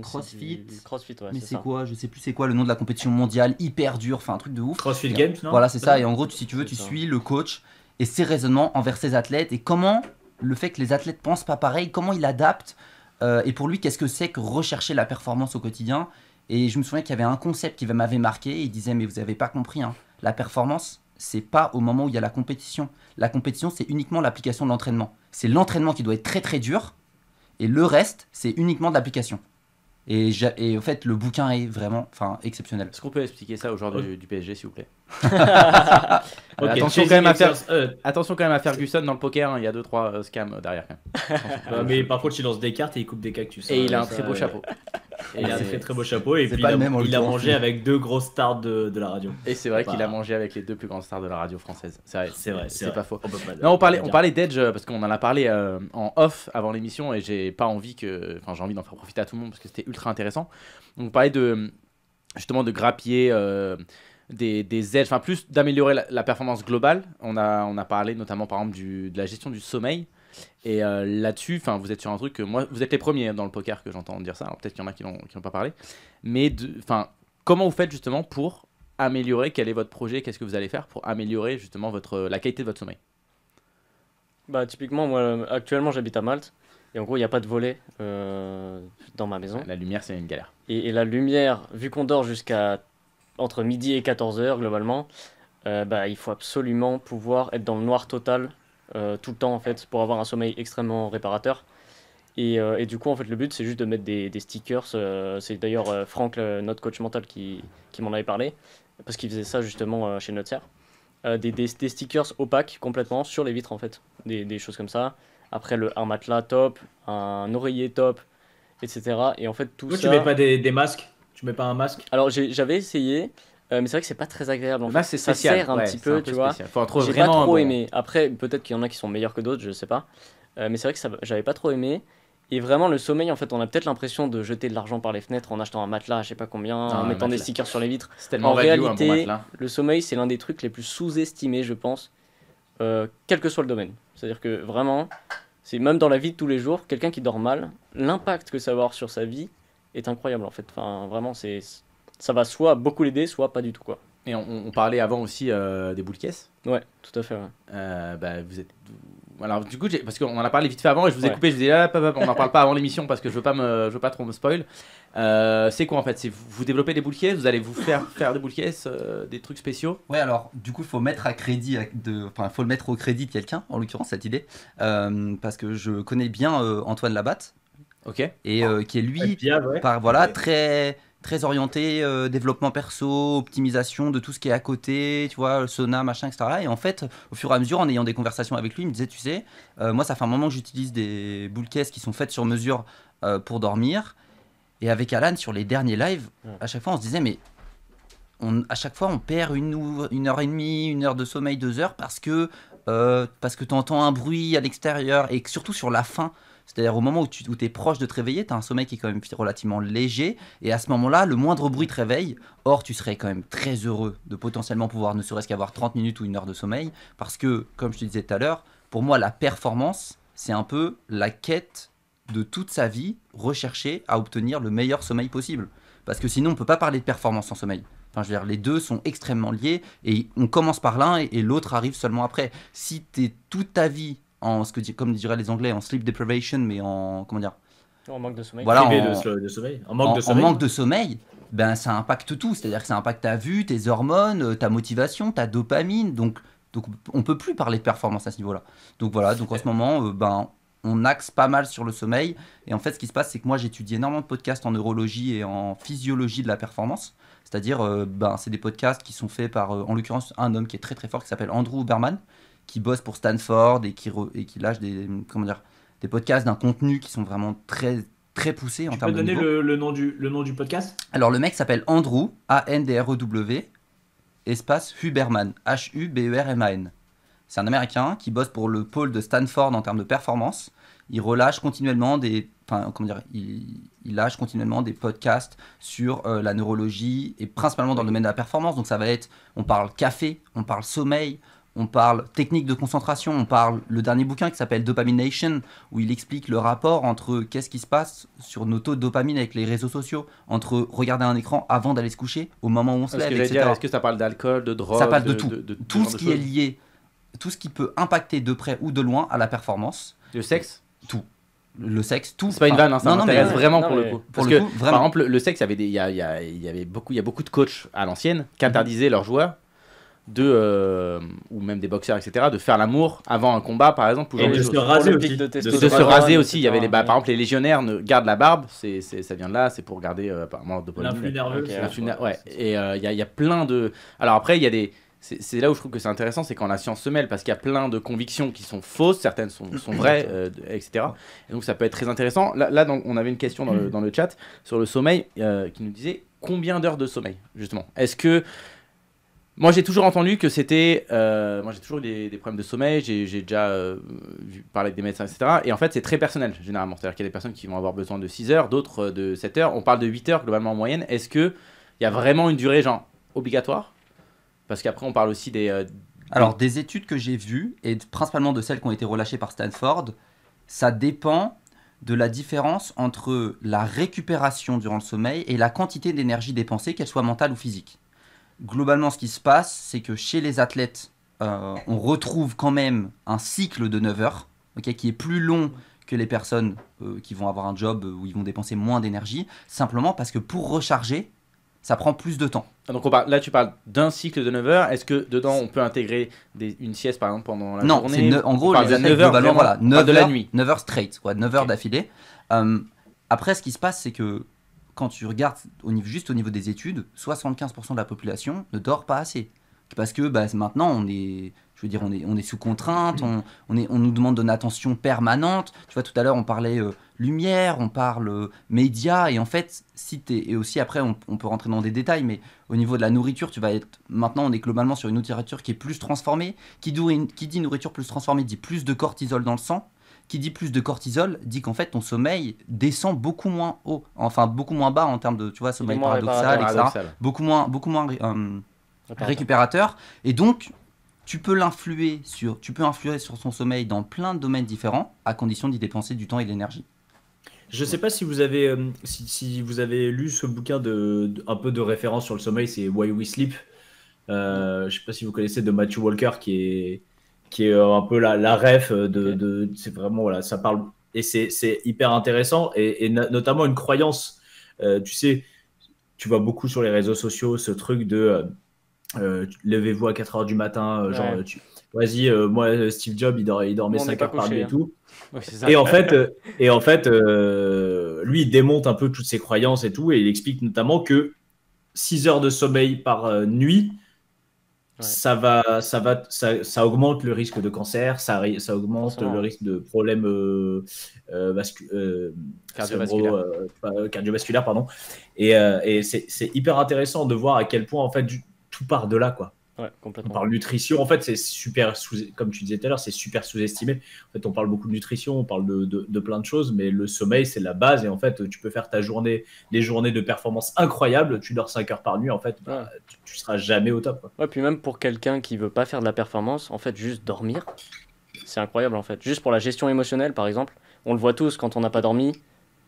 CrossFit CrossFit mais c'est quoi je sais plus c'est quoi le nom de la compétition mondiale hyper dure enfin un truc de ouf CrossFit Games non voilà c'est ça et en gros si tu veux tu suis le coach et ses raisonnements envers ses athlètes et comment le fait que les athlètes pensent pas pareil comment ils adapte euh, et pour lui, qu'est-ce que c'est que rechercher la performance au quotidien Et je me souviens qu'il y avait un concept qui m'avait marqué. Il disait Mais vous n'avez pas compris, hein, la performance, c'est pas au moment où il y a la compétition. La compétition, c'est uniquement l'application de l'entraînement. C'est l'entraînement qui doit être très très dur. Et le reste, c'est uniquement de l'application. Et, et, en fait, le bouquin est vraiment exceptionnel. Est-ce qu'on peut expliquer ça au joueurs du PSG, s'il vous plaît *laughs* attention, quand même à faire... Euh. attention quand même à Ferguson dans le poker, hein, il y a 2-3 euh, scams euh, derrière. *laughs* mais par contre, il lance des cartes et il coupe des cactus. Et hein, il a un très beau chapeau. Et il a très beau chapeau. Et puis il a, mangé avec deux grosses stars de, la radio. Et c'est vrai qu'il a mangé avec les deux plus grandes stars de la radio française. C'est vrai, c'est vrai, pas faux. On non, on parlait, on parlait d'Edge parce qu'on en a parlé en off avant l'émission et j'ai pas envie que. Enfin, j'ai envie d'en faire profiter à tout le monde parce que c'était ultra intéressant. On parlait de justement de grappiller des, des aides enfin plus d'améliorer la, performance globale. On a, on a parlé notamment par exemple du, de la gestion du sommeil. Et euh, là-dessus, enfin, vous êtes sur un truc que moi, vous êtes les premiers hein, dans le poker que j'entends dire ça. peut-être qu'il y en a qui n'ont pas parlé, mais enfin, comment vous faites justement pour améliorer Quel est votre projet Qu'est-ce que vous allez faire pour améliorer justement votre la qualité de votre sommeil Bah typiquement, moi actuellement, j'habite à Malte. Et en gros, il n'y a pas de volet euh, dans ma maison. La lumière, c'est une galère. Et, et la lumière, vu qu'on dort jusqu'à entre midi et 14h globalement, euh, bah, il faut absolument pouvoir être dans le noir total euh, tout le temps en fait pour avoir un sommeil extrêmement réparateur. Et, euh, et du coup en fait le but c'est juste de mettre des, des stickers. c'est d'ailleurs Franck, notre coach mental, qui, qui m'en avait parlé parce qu'il faisait ça justement chez notre serre. Des, des, stickers opaques complètement sur les vitres en fait, des, des choses comme ça. Après le, un matelas top, un oreiller top, etc. Et en fait tout ça. Tu mets pas des masques tu mets pas un masque Alors j'avais essayé, euh, mais c'est vrai que c'est pas très agréable. Ça sert un petit peu, tu vois. J'ai pas trop aimé. Après, peut-être qu'il y en a qui sont meilleurs que d'autres, je sais pas. Euh, mais c'est vrai que ça... j'avais pas trop aimé. Et vraiment, le sommeil, en fait, on a peut-être l'impression de jeter de l'argent par les fenêtres en achetant un matelas, je sais pas combien, en mettant des stickers sur les vitres. En réalité, le sommeil, c'est l'un des trucs les plus sous-estimés, je pense, euh, quel que soit le domaine. C'est-à-dire que vraiment, c'est même dans la vie de tous les jours, quelqu'un qui dort mal, l'impact que ça va avoir sur sa vie est incroyable en fait. Enfin, vraiment, c'est ça va soit beaucoup l'aider, soit pas du tout quoi. Et on, parlait avant aussi euh, des boules caisses. Ouais, tout à fait. Euh, bah, vous êtes. Alors du coup, parce qu'on en a parlé vite fait avant et je vous ai coupé, je vous ai dit ah, on n'en parle pas avant l'émission parce que je veux pas me, je veux pas trop me spoil. Euh, c'est quoi en fait C'est vous, développez des boules caisses, vous allez vous faire faire des boules caisses, des trucs spéciaux. Ouais, alors du coup, faut mettre à crédit, de, enfin, faut le mettre au crédit de quelqu'un, en l'occurrence cette idée, parce que je connais bien Antoine Labatte Ok. Et euh, qui est lui, par voilà, très très orienté euh, développement perso, optimisation de tout ce qui est à côté, tu vois, sauna, machin, etc. Et en fait, au fur et à mesure, en ayant des conversations avec lui, il me disait, tu sais, euh, moi, ça fait un moment que j'utilise des boules qui sont faites sur mesure pour dormir. Et avec Alan, sur les derniers lives, à chaque fois, on se disait, mais on, à chaque fois, on perd une, une heure et demie, une heure de sommeil, deux heures, parce que, parce que tu entends un bruit à l'extérieur, et surtout sur la fin, c'est-à-dire au moment où tu es proche de te réveiller, tu as un sommeil qui est quand même relativement léger, et à ce moment-là, le moindre bruit te réveille. Or, tu serais quand même très heureux de potentiellement pouvoir ne serait-ce qu'avoir 30 minutes ou une heure de sommeil, parce que, comme je te disais tout à l'heure, pour moi, la performance, c'est un peu la quête de toute sa vie, rechercher à obtenir le meilleur sommeil possible. Parce que sinon, on ne peut pas parler de performance sans sommeil. Enfin, je dire, les deux sont extrêmement liés et on commence par l'un et, l'autre arrive seulement après. Si tu es, toute ta vie en ce comme diraient les Anglais, en sleep deprivation, mais en comment dire En manque de sommeil. en, manque de sommeil. ben ça impacte tout. C'est-à-dire que ça impacte ta vue, tes hormones, euh, ta motivation, ta dopamine. Donc donc on peut plus parler de performance à ce niveau-là. Donc voilà. Donc en ce moment, euh, ben on axe pas mal sur le sommeil. Et en fait, ce qui se passe, c'est que moi, j'étudie énormément de podcasts en neurologie et en physiologie de la performance. C'est-à-dire, euh, ben, c'est des podcasts qui sont faits par, en l'occurrence, un homme qui est très très fort, qui s'appelle Andrew Berman, qui bosse pour Stanford et qui, et qui lâche des, comment dire, des podcasts d'un contenu qui sont vraiment très, très poussés en termes donner de le, le, nom du, le nom du podcast Alors, le mec s'appelle Andrew, A-N-D-R-E-W, espace Huberman, H-U-B-E-R-M-A-N. C'est un Américain qui bosse pour le pôle de Stanford en termes de performance. Il relâche continuellement des, enfin, comment dire, il, lâche continuellement des podcasts sur euh, la neurologie et principalement dans le domaine de la performance. Donc ça va être, on parle café, on parle sommeil, on parle technique de concentration, on parle le dernier bouquin qui s'appelle Dopamination, où il explique le rapport entre qu'est-ce qui se passe sur nos taux de dopamine avec les réseaux sociaux, entre regarder un écran avant d'aller se coucher, au moment où on se ah, lève, etc. Est-ce que ça parle d'alcool, de drogue Ça parle de, tout. tout ce qui est lié, tout ce qui peut impacter de près ou de loin à la performance. Le sexe Tout le sexe, tout. C'est pas une vanne, hein, ça m'intéresse vraiment pour le coup. Parce que, par exemple, le sexe, il y, avait des, y, y, avait beaucoup, y a beaucoup de coachs à l'ancienne qui mhm. interdisaient leurs joueurs de euh, ou même des boxeurs etc de faire l'amour avant un combat par exemple et de, se raser aussi. De, se, raser aussi il y avait les bah, par exemple les légionnaires ne gardent la barbe c'est, ça vient de là c'est pour garder euh, apparemment de l'influx nerveux ouais, et euh, il y, a plein de alors après il y a des c'est, là où je trouve que c'est intéressant, c'est quand la science se mêle, parce qu'il y a plein de convictions qui sont fausses, certaines sont, vraies, etc. donc ça peut être très intéressant. Là, on avait une question dans le, mm. dans le chat sur le sommeil qui nous disait combien d'heures de sommeil, justement Est-ce que moi, j'ai toujours entendu que c'était. Euh, moi, j'ai toujours eu des, problèmes de sommeil, j'ai déjà euh, vu, parlé avec des médecins, etc. Et en fait, c'est très personnel, généralement. C'est-à-dire qu'il y a des personnes qui vont avoir besoin de 6 heures, d'autres euh, de 7 heures. On parle de 8 heures globalement en moyenne. Est-ce qu'il y a vraiment une durée, genre, obligatoire Parce qu'après, on parle aussi des. Alors, des études que j'ai vues, et principalement de celles qui ont été relâchées par Stanford, ça dépend de la différence entre la récupération durant le sommeil et la quantité d'énergie dépensée, qu'elle soit mentale ou physique globalement, ce qui se passe, c'est que chez les athlètes, euh, on retrouve quand même un cycle de 9 heures, qui est plus long que les personnes euh, qui vont avoir un job où ils vont dépenser moins d'énergie, simplement parce que pour recharger, ça prend plus de temps. Ah, donc là, tu parles d'un cycle de 9 heures. Est-ce que dedans, on peut intégrer une sieste, par exemple, pendant la non, journée Non, en gros, on les 9 heures, de la nuit. 9 heures straight, quoi, 9 heures d'affilée. Euh, après, ce qui se passe, c'est que quand tu regardes au niveau, juste au niveau des études, 75% de la population ne dort pas assez. Parce que bah, maintenant, on est, je veux dire, on est, sous contrainte, on, nous demande une attention permanente. Tu vois, tout à l'heure, on parlait euh, lumière, on parle euh, médias, et en fait, si es, et aussi après, on, peut rentrer dans des détails, mais au niveau de la nourriture, tu vas maintenant, on est globalement sur une nourriture qui est plus transformée, qui dit nourriture plus transformée dit plus de cortisol dans le sang. Qui dit plus de cortisol dit qu'en fait ton sommeil descend beaucoup moins haut, enfin beaucoup moins bas en termes de tu vois sommeil paradoxal, etc. Beaucoup moins, beaucoup moins euh, récupérateur. Et donc tu peux l'influer sur, tu peux influer sur son sommeil dans plein de domaines différents à condition d'y dépenser du temps et de l'énergie. Je ne sais pas si vous avez, euh, si, vous avez lu ce bouquin de, un peu de référence sur le sommeil, c'est Why We Sleep. Euh, je ne sais pas si vous connaissez de Matthew Walker, qui est qui est euh, un peu la, ref de, c'est vraiment voilà, ça parle et c'est hyper intéressant et, notamment une croyance. Euh, tu sais, tu vois beaucoup sur les réseaux sociaux ce truc de euh, levez-vous à 4 heures du matin, genre vas-y, moi, Steve Jobs, il, dormait 5 heures par nuit et tout. Hein. Et en fait, et en fait lui, il démonte un peu toutes ses croyances et tout, et il explique notamment que 6 heures de sommeil par nuit, ça, va, ça, va, ça, augmente le risque de cancer, ça, ça augmente le risque de problèmes euh, euh, euh, cardiovasculaires. Cardiovasculaire, pardon. Et, c'est hyper intéressant de voir à quel point en fait, du, tout part de là. Quoi complètement. On parle nutrition, en fait, c'est super, comme tu disais tout à l'heure, c'est super sous-estimé. En fait, on parle beaucoup de nutrition, on parle de, plein de choses, mais le sommeil, c'est la base. Et en fait, tu peux faire ta journée, des journées de performance incroyables, tu dors 5 heures par nuit, en fait, bah, tu, ne seras jamais au top. puis même pour quelqu'un qui veut pas faire de la performance, en fait, juste dormir, c'est incroyable, en fait. Juste pour la gestion émotionnelle, par exemple, on le voit tous quand on n'a pas dormi,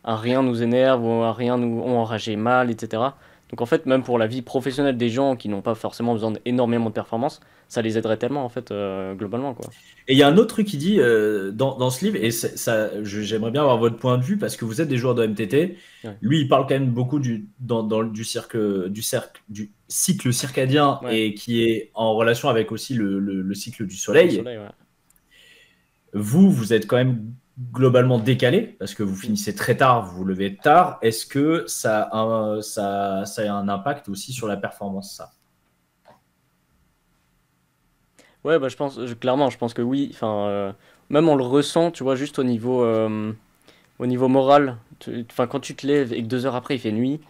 rien nous énerve, rien nous enrage enragé mal, etc. Donc en fait, même pour la vie professionnelle des gens qui n'ont pas forcément besoin d'énormément de performance, ça les aiderait tellement en fait euh, globalement quoi. Et il y a un autre truc qui dit euh, dans, ce livre et ça, j'aimerais bien avoir votre point de vue parce que vous êtes des joueurs de MTT. Lui, il parle quand même beaucoup du dans, du du cercle du cycle circadien et qui est en relation avec aussi le, cycle du soleil. Vous, vous êtes quand même globalement décalé parce que vous mm. finissez très tard, vous vous levez tard. Est-ce que ça a, un, ça, a un impact aussi sur la performance, ça Ouais, bah, je pense, clairement, je pense que oui. Enfin, euh, même on le ressent, tu vois, juste au niveau, euh, au niveau moral. Enfin, quand tu te lèves et que deux heures après il fait nuit,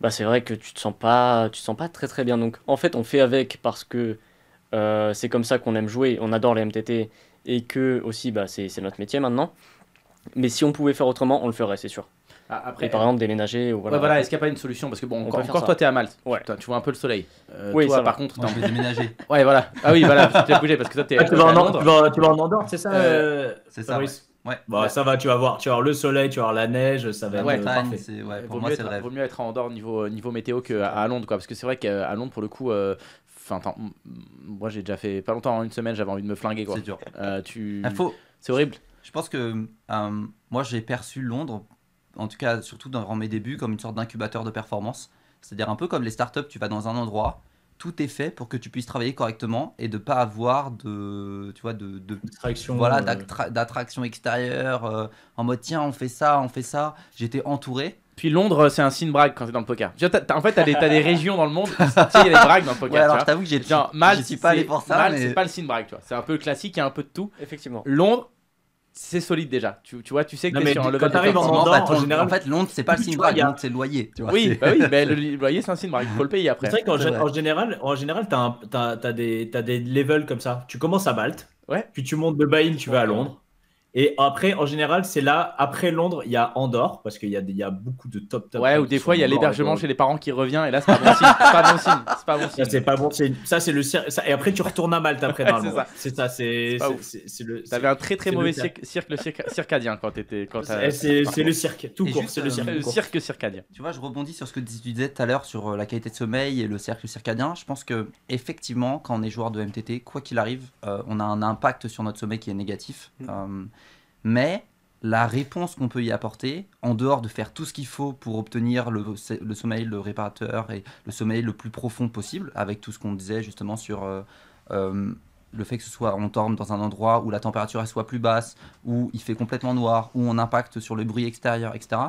bah, c'est vrai que tu te sens pas, tu te sens pas très très bien. Donc, en fait, on fait avec parce que euh, c'est comme ça qu'on aime jouer. On adore les MTT et que aussi bah, c'est notre métier maintenant. Mais si on pouvait faire autrement, on le ferait, c'est sûr. Ah, après, et par euh, exemple, déménager ou voilà. voilà est-ce qu'il n'y a pas une solution Parce que bon, encore, toi, toi, es à Malte. Ouais. tu vois un peu le soleil. Euh, oui, toi, par contre, tu envie de déménager. *laughs* ouais, voilà. Ah oui, voilà, tu t'es bougé parce que toi, t'es. Ah, tu, vas en Andorre, tu, vas, en Andorre, c'est ça euh, euh C'est ça. Ouais. Bah, ça va, tu vas voir, tu vas le soleil, tu vas voir la neige, ça va être euh, parfait. Ouais, pour moi, c'est le rêve. Vaut mieux être en Andorre niveau, niveau météo qu'à à Londres, quoi, parce que c'est vrai qu'à Londres, pour le coup, euh, moi j'ai déjà fait pas longtemps, une semaine, j'avais envie de me flinguer. C'est dur. Euh, tu... Ah, c'est horrible. Je, pense que euh, moi j'ai perçu Londres, en tout cas surtout dans mes débuts, comme une sorte d'incubateur de performance. C'est-à-dire un peu comme les startups, tu vas dans un endroit, tout est fait pour que tu puisses travailler correctement et de pas avoir de tu vois de, voilà euh. d'attraction extérieure en mode tiens on fait ça on fait ça j'étais entouré puis Londres, euh, c'est un signe brague quand t'es dans le poker. Tu en fait, t'as des, des régions dans le monde, tu sais, il y a des *laughs* bragues dans le poker. Ouais, tu alors je que j'ai mal, suis pas allé pour ça, mais- c'est pas le signe brague, tu vois. C'est un peu classique, il y a un peu de tout. Effectivement. Londres, c'est solide déjà. Tu, tu vois, tu sais que t'es sur un quand level de en Angleterre, en général- en fait, Londres, c'est pas le signe Londres, c'est le loyer. Tu vois, Oui, bah oui, mais le loyer, c'est un signe brague. Faut le payer après. C'est vrai qu'en en général, en général, t'as des, levels comme ça. Tu commences à Malte, Ouais. puis tu montes de Bain, tu vas à Londres, et après, en général, c'est là, après Londres, il y a Andorre, parce qu'il y, y, a beaucoup de top top. Ouais, ou des fois, il y a l'hébergement chez les parents qui revient, et là, c'est pas bon signe. pas bon signe. C'est pas bon signe. Ça, c'est le Et après, tu retournes à Malte après, *laughs* normalement. c'est ça. C'est le. T'avais un très très mauvais cirque, circadien quand t'étais. Eh, c'est le cirque, tout court. C'est le euh, cirque. circadien. Tu vois, je rebondis sur ce que tu disais tout à l'heure sur euh, la qualité de sommeil et le cirque circadien. Je pense que, effectivement, quand on est joueur de MTT, quoi qu'il arrive, euh, on a un impact sur notre sommeil qui est négatif. Mm mais la réponse qu'on peut y apporter, en dehors de faire tout ce qu'il faut pour obtenir le, sommeil, le réparateur et le sommeil le plus profond possible, avec tout ce qu'on disait justement sur euh, euh, le fait que ce soit on dorme dans un endroit où la température elle, soit plus basse, où il fait complètement noir, où on impacte sur le bruit extérieur, etc.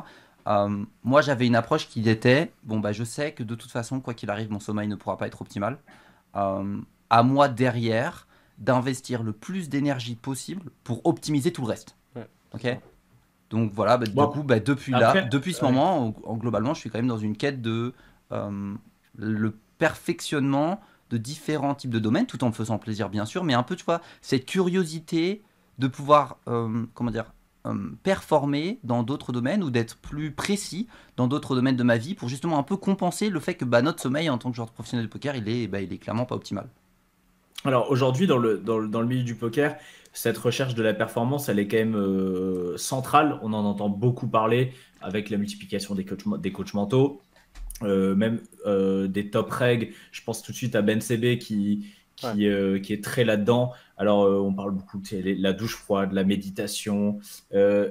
Euh, moi, j'avais une approche qui était bon, bah, je sais que de toute façon, quoi qu'il arrive, mon sommeil ne pourra pas être optimal. à moi derrière d'investir le plus d'énergie possible pour optimiser tout le reste. Ok. Donc voilà, bah, du coup, bah, depuis là, depuis ce moment, globalement, je suis quand même dans une quête de euh, le perfectionnement de différents types de domaines, tout en me faisant plaisir, bien sûr, mais un peu, tu vois, cette curiosité de pouvoir, euh, comment dire, euh, performer dans d'autres domaines ou d'être plus précis dans d'autres domaines de ma vie pour justement un peu compenser le fait que bah, notre sommeil en tant que joueur de professionnel de poker, il est, il est clairement pas optimal. Alors aujourd'hui, dans le, dans le milieu du poker, cette recherche de la performance, elle est quand même euh, centrale. On en entend beaucoup parler avec la multiplication des coachs, des mentaux, euh, même euh, des top reg. Je pense tout de suite à Ben CB qui, qui, qui est très là-dedans. Alors, on parle beaucoup de la douche froide, de la méditation.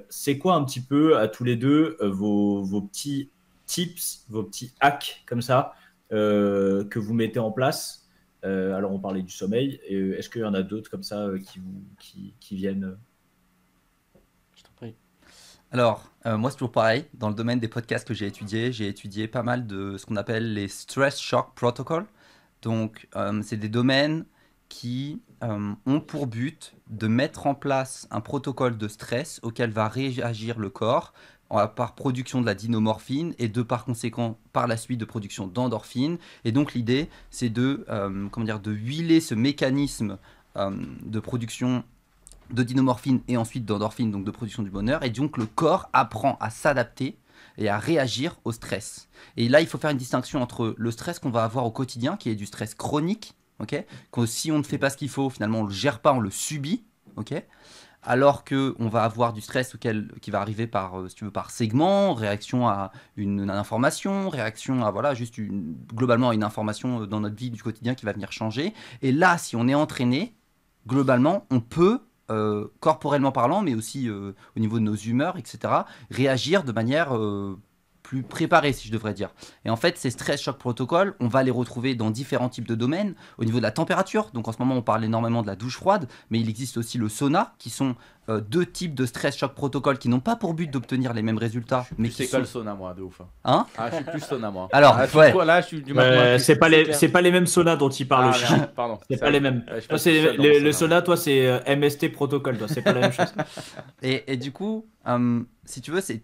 C'est quoi un petit peu, à tous les deux, vos, vos petits tips, vos petits hacks comme ça que vous mettez en place euh, alors on parlait du sommeil. Euh, est-ce qu'il y en a d'autres comme ça euh, qui, vous, qui, viennent Je t'en prie. Alors, moi c'est toujours pareil. Dans le domaine des podcasts que j'ai étudié, j'ai étudié pas mal de ce qu'on appelle les Stress Shock Protocol. Donc, c'est des domaines qui ont pour but de mettre en place un protocole de stress auquel va réagir le corps par production de la dinomorphine et de par conséquent par la suite de production d'endorphine. Et donc l'idée, c'est de, euh, comment dire, de huiler ce mécanisme euh, de production de dinomorphine et ensuite d'endorphine, donc de production du bonheur. Et donc le corps apprend à s'adapter et à réagir au stress. Et là, il faut faire une distinction entre le stress qu'on va avoir au quotidien, qui est du stress chronique, ok, que si on ne fait pas ce qu'il faut, finalement on le gère pas, on le subit, ok, alors que on va avoir du stress auquel, qui va arriver par, euh, tu veux, par segment, réaction à une, information, réaction à voilà, juste une, globalement une information euh, dans notre vie du quotidien qui va venir changer. Et là, si on est entraîné, globalement, on peut euh, corporellement parlant, mais aussi au niveau de nos humeurs, etc., réagir de manière plus préparés, si je devrais dire. Et en fait, ces stress shock protocole, on va les retrouver dans différents types de domaines, au niveau de la température. Donc en ce moment, on parle énormément de la douche froide, mais il existe aussi le sauna, qui sont euh, deux types de stress choc protocole qui n'ont pas pour but d'obtenir les mêmes résultats. mais c'est quoi sauna, moi, de ouf Hein Ah, je suis plus sauna, moi. Alors, ah, ouais. là, je suis du euh, C'est pas, les, pas les mêmes saunas dont il parle, Pardon. C'est pas les mêmes. Ah, le, le, sauna, toi, c'est euh, MST protocole, toi, c'est pas la même chose. *laughs* Et, du coup, si tu veux, c'est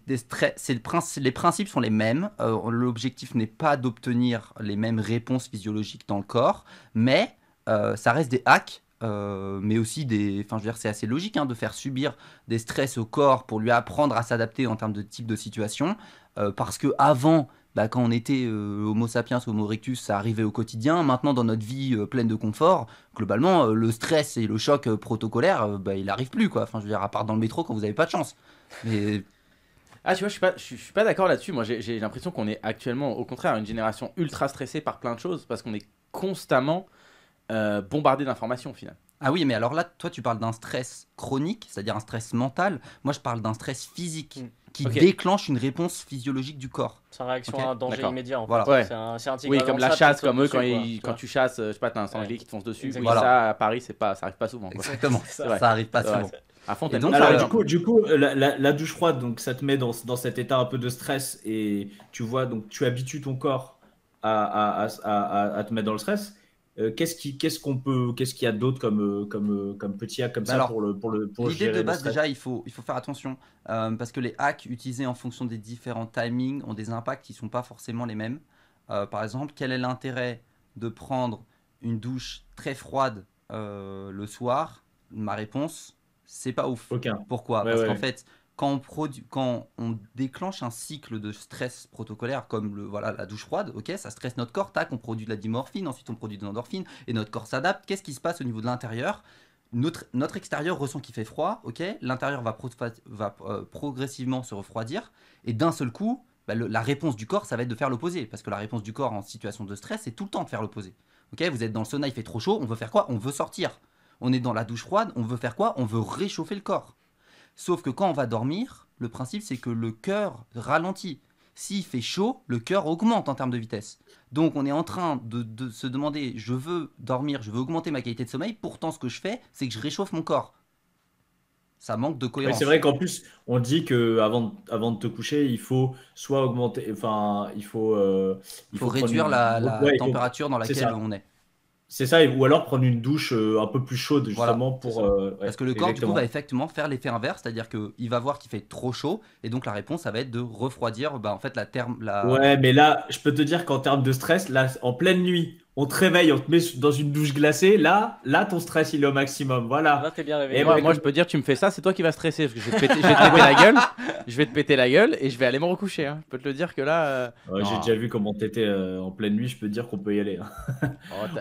c'est le les principes sont les mêmes. L'objectif n'est pas d'obtenir les mêmes réponses physiologiques dans le corps, mais ça reste des hacks euh, mais aussi des. Enfin, je veux dire, c'est assez logique hein, de faire subir des stress au corps pour lui apprendre à s'adapter en termes de type de situation. Euh, parce que avant, bah, quand on était euh, Homo sapiens, Homo erectus, ça arrivait au quotidien. Maintenant, dans notre vie pleine de confort, globalement, le stress et le choc protocolaire, bah, il n'arrive plus, quoi. Enfin, je veux dire, à part dans le métro quand vous n'avez pas de chance. Mais. *laughs* Ah, tu vois, je suis pas, je, suis pas d'accord là-dessus. Moi, j'ai l'impression qu'on est actuellement, au contraire, une génération ultra stressée par plein de choses parce qu'on est constamment euh, bombardé d'informations au final. Ah oui, mais alors là, toi, tu parles d'un stress chronique, c'est-à-dire un stress mental. Moi, je parle d'un stress physique mm. qui déclenche une réponse physiologique du corps. C'est une réaction à un danger immédiat, en voilà. C'est un, Oui, comme la chasse, comme eux, quand, tu chasses, je sais pas, t'as un sanglier qui te fonce dessus. ça, à Paris, pas, ça arrive pas souvent. Exactement, *laughs* ça. ça. arrive pas souvent. À fond, ah, du coup, la, douche froide, donc ça te met dans, dans cet état un peu de stress et tu vois, donc tu habitues ton corps à, à te mettre dans le stress. Euh, qu'est-ce qui, qu'est-ce qu'on peut, qu'est-ce qu'il y a d'autre comme, euh, comme, euh, comme petit hack comme bah ça pour le, pour le, L'idée de base déjà, il faut, il faut faire attention parce que les hacks utilisés en fonction des différents timings ont des impacts qui sont pas forcément les mêmes. par exemple, quel est l'intérêt de prendre une douche très froide le soir Ma réponse, c'est pas ouf. Aucun. Pourquoi Parce qu'en fait, quand on, déclenche un cycle de stress protocolaire comme le, voilà, la douche froide, ok, ça stresse notre corps, tac, on produit de la dimorphine, ensuite on produit de l'endorphine, et notre corps s'adapte. Qu'est-ce qui se passe au niveau de l'intérieur notre, extérieur ressent qu'il fait froid, ok, l'intérieur va, euh, progressivement se refroidir, et d'un seul coup, bah, la réponse du corps, ça va être de faire l'opposé, parce que la réponse du corps en situation de stress, c'est tout le temps de faire l'opposé. Ok, vous êtes dans le sauna, il fait trop chaud, on veut faire quoi On veut sortir. On est dans la douche froide, on veut faire quoi On veut réchauffer le corps. Sauf que quand on va dormir, le principe c'est que le cœur ralentit. S'il fait chaud, le cœur augmente en termes de vitesse. Donc on est en train de, se demander, je veux dormir, je veux augmenter ma qualité de sommeil, pourtant ce que je fais, c'est que je réchauffe mon corps. Ça manque de cohérence. c'est vrai qu'en plus, on dit que avant, avant de te coucher, il faut soit augmenter, enfin, il faut, euh, il faut, réduire la, température dans laquelle on est. C'est ça, ou alors prendre une douche euh, un peu plus chaude justement pour. Euh, Parce que le corps du coup va effectivement faire l'effet inverse, c'est-à-dire qu'il va voir qu'il fait trop chaud et donc la réponse ça va être de refroidir. Bah, en fait la terme. La... Ouais, mais là je peux te dire qu'en termes de stress, là en pleine nuit, on te réveille, on te met dans une douche glacée, là, là ton stress il est au maximum, voilà. Et moi, je peux dire, tu me fais ça, c'est toi qui vas stresser, je vais te péter, la gueule, je vais te péter la gueule et je vais aller me recoucher. Hein. Je peux te le dire que là. Euh, j'ai déjà vu comment t'étais étais euh, en pleine nuit, je peux te dire qu'on peut y aller. Hein.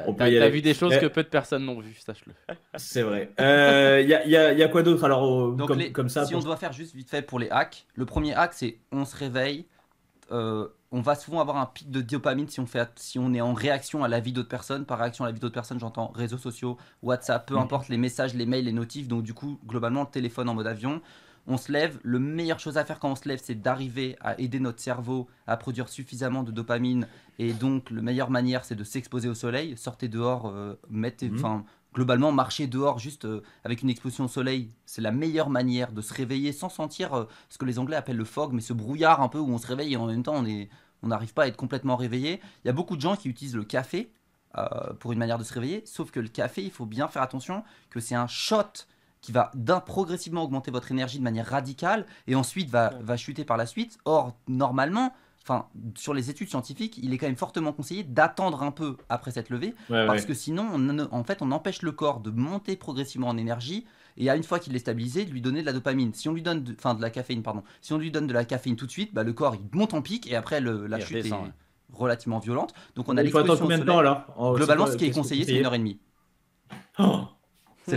Oh, T'as *laughs* vu des choses eh. que peu de personnes n'ont vues, sache-le. C'est vrai. Il euh, y, a, quoi d'autre alors comme, ça Si on doit faire juste vite fait pour les hacks, le premier hack c'est on se réveille on va souvent avoir un pic de dopamine si on, fait, si on est en réaction à la vie d'autres personnes. Par réaction à la vie d'autres personnes, j'entends réseaux sociaux, WhatsApp, peu mm. importe les messages, les mails, les notifs. Donc du coup, globalement, le téléphone en mode avion. On se lève, le meilleure chose à faire quand on se lève, c'est d'arriver à aider notre cerveau à produire suffisamment de dopamine. Et donc, la meilleure manière, c'est de s'exposer au soleil. Sortez dehors, euh, mettez, mm globalement, marcher dehors juste euh, avec une explosion au soleil, c'est la meilleure manière de se réveiller sans sentir euh, ce que les Anglais appellent le fog, mais ce brouillard un peu où on se réveille et en même temps on on n'arrive pas à être complètement réveillé. Il y a beaucoup de gens qui utilisent le café euh, pour une manière de se réveiller, sauf que le café, il faut bien faire attention que c'est un shot qui va progressivement augmenter votre énergie de manière radicale et ensuite va chuter par la suite. Or, normalement, enfin, sur les études scientifiques, il est quand même fortement conseillé d'attendre un peu après cette levée, parce que sinon, on, en fait, on empêche le corps de monter progressivement en énergie, et à une fois qu'il est stabilisé, de lui donner de la dopamine. Si on lui donne, de, enfin, de la caféine, pardon. Si on lui donne de la caféine tout de suite, bah, le corps il monte en pic, et après le, la chute est relativement violente. Donc on a. Il faut attendre temps là Globalement, ce qui est conseillé, c'est une heure et demie. Oh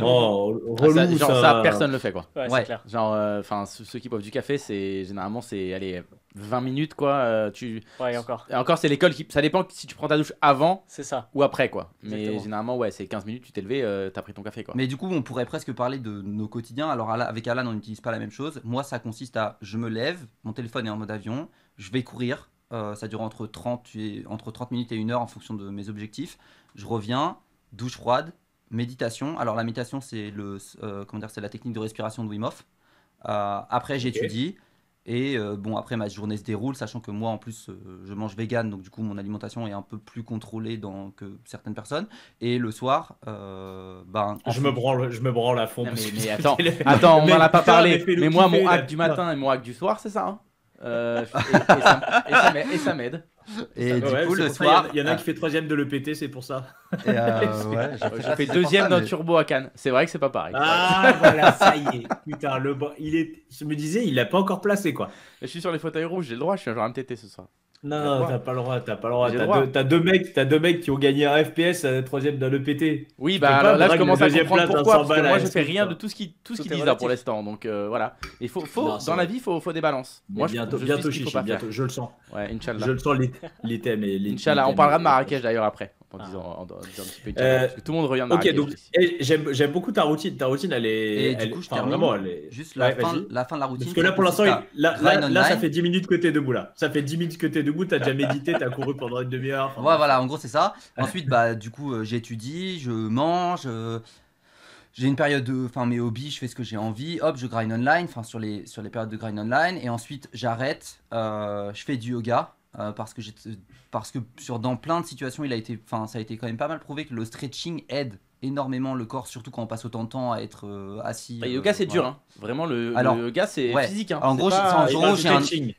Oh, ah, genre, ça... personne le fait quoi. Ouais, Clair. Genre, euh, enfin, ceux qui boivent du café, c'est généralement c'est allez 20 minutes quoi. Euh, tu. Ouais, encore. encore, c'est l'école qui. Ça dépend si tu prends ta douche avant. C'est ça. Ou après quoi. Mais généralement, ouais, c'est 15 minutes, tu t'es levé, tu euh, t'as pris ton café quoi. Mais du coup, on pourrait presque parler de nos quotidiens. Alors avec Alan, on n'utilise pas la même chose. Moi, ça consiste à je me lève, mon téléphone est en mode avion, je vais courir. ça dure entre 30, entre 30 minutes et 1 heure en fonction de mes objectifs. Je reviens, douche froide, méditation. Alors la méditation, c'est le euh, comment dire, c'est la technique de respiration de Wim Hof. Euh, après, j'étudie et euh, bon, après ma journée se déroule, sachant que moi en plus je mange vegan, donc du coup mon alimentation est un peu plus contrôlée dans, que certaines personnes. Et le soir, ben je me branle, je me branle à fond. mais, attends, attends, on n'en a pas parlé. Mais moi mon hack du matin et mon hack du soir, c'est ça. Hein. Euh, et, ça m'aide. Et, du coup, le soir. Il y, en a qui fait troisième de l'EPT, c'est pour ça. Euh, *laughs* je fais deuxième d'un Turbo à Cannes. C'est vrai que c'est pas pareil. Ah, voilà, *laughs* ça y est. Putain, le il est... je me disais, il l'a pas encore placé, quoi. Je suis sur les fauteuils rouges, j'ai le droit, je suis un genre MTT ce soir. Non, non, t'as pas le droit, t'as pas le droit. T'as deux, deux mecs, t'as deux mecs qui ont gagné un FPS, un troisième le PT. Oui, bah là, je commence à comprendre pourquoi. Parce que moi, je fais rien de tout ce qui, tout ce qu'ils disent là pour l'instant. Donc euh, voilà. Il faut, faut dans la vie, faut, faut des balances. moi, bientôt, je, bientôt, je, le sens. Ouais, Je le sens les, thèmes Inch'Allah, on parlera de Marrakech d'ailleurs après. Ah. en, disant, en, un petit peu euh, tout le monde revient Ok, donc eh, j'aime beaucoup ta routine. Ta routine, elle est. Et du coup, juste la, fin, de la routine. Parce que là, pour l'instant, là, ça fait 10 minutes que t'es debout. Là. Ça fait 10 minutes que t'es debout, t'as déjà médité, t'as couru pendant une demi-heure. ouais, voilà, en gros, c'est ça. Ensuite, bah, du coup, euh, j'étudie, je mange. Euh, j'ai une période de, enfin mes hobbies, je fais ce que j'ai envie, hop, je grind online, enfin sur les, sur les périodes de grind online, et ensuite j'arrête, je fais du yoga, parce que j'ai parce que sur, dans plein de situations, il a été, enfin, ça a été quand même pas mal prouvé que le stretching aide énormément le corps, surtout quand on passe autant de temps à être euh, assis. Le bah, yoga, euh, c'est dur, hein. vraiment le, Alors, yoga, c'est physique. Hein. En gros, j'ai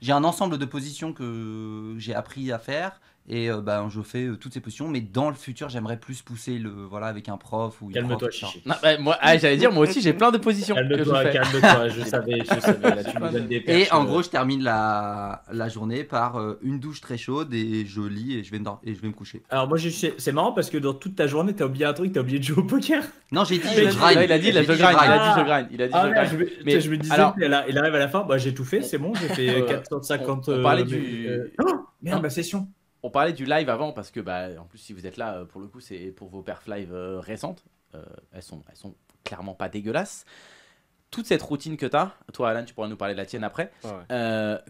un, un, ensemble de positions que j'ai appris à faire et ben, je fais euh, toutes ces positions, mais dans le futur, j'aimerais plus pousser le voilà avec un prof ou Calme-toi, bah, moi, ah, j'allais dire, moi aussi, j'ai plein de positions. Calme-toi, calme-toi. Je savais, je savais. tu me des et en euh. gros, je termine la, la journée par une douche très chaude et je lis et je vais me, et je vais me coucher. Alors moi, c'est marrant parce que dans toute ta journée, t'as oublié un truc, t'as oublié de jouer au poker. Non, j'ai dit je grind. Ah, il a dit, je ah, grind, il a dit, je grind, il a dit, Mais, je me disais, alors- il arrive à la fin, bah, j'ai tout fait, c'est bon, j'ai fait 450. On du. *gasps* Oh, non merde, ma session on parlait du live avant parce que, bah, en plus, si vous êtes là, euh, pour le coup, c'est pour vos perfs live euh, récentes. Euh, elles, sont, elles sont clairement pas dégueulasses. Toute cette routine que tu as, toi Alan, tu pourras nous parler de la tienne après.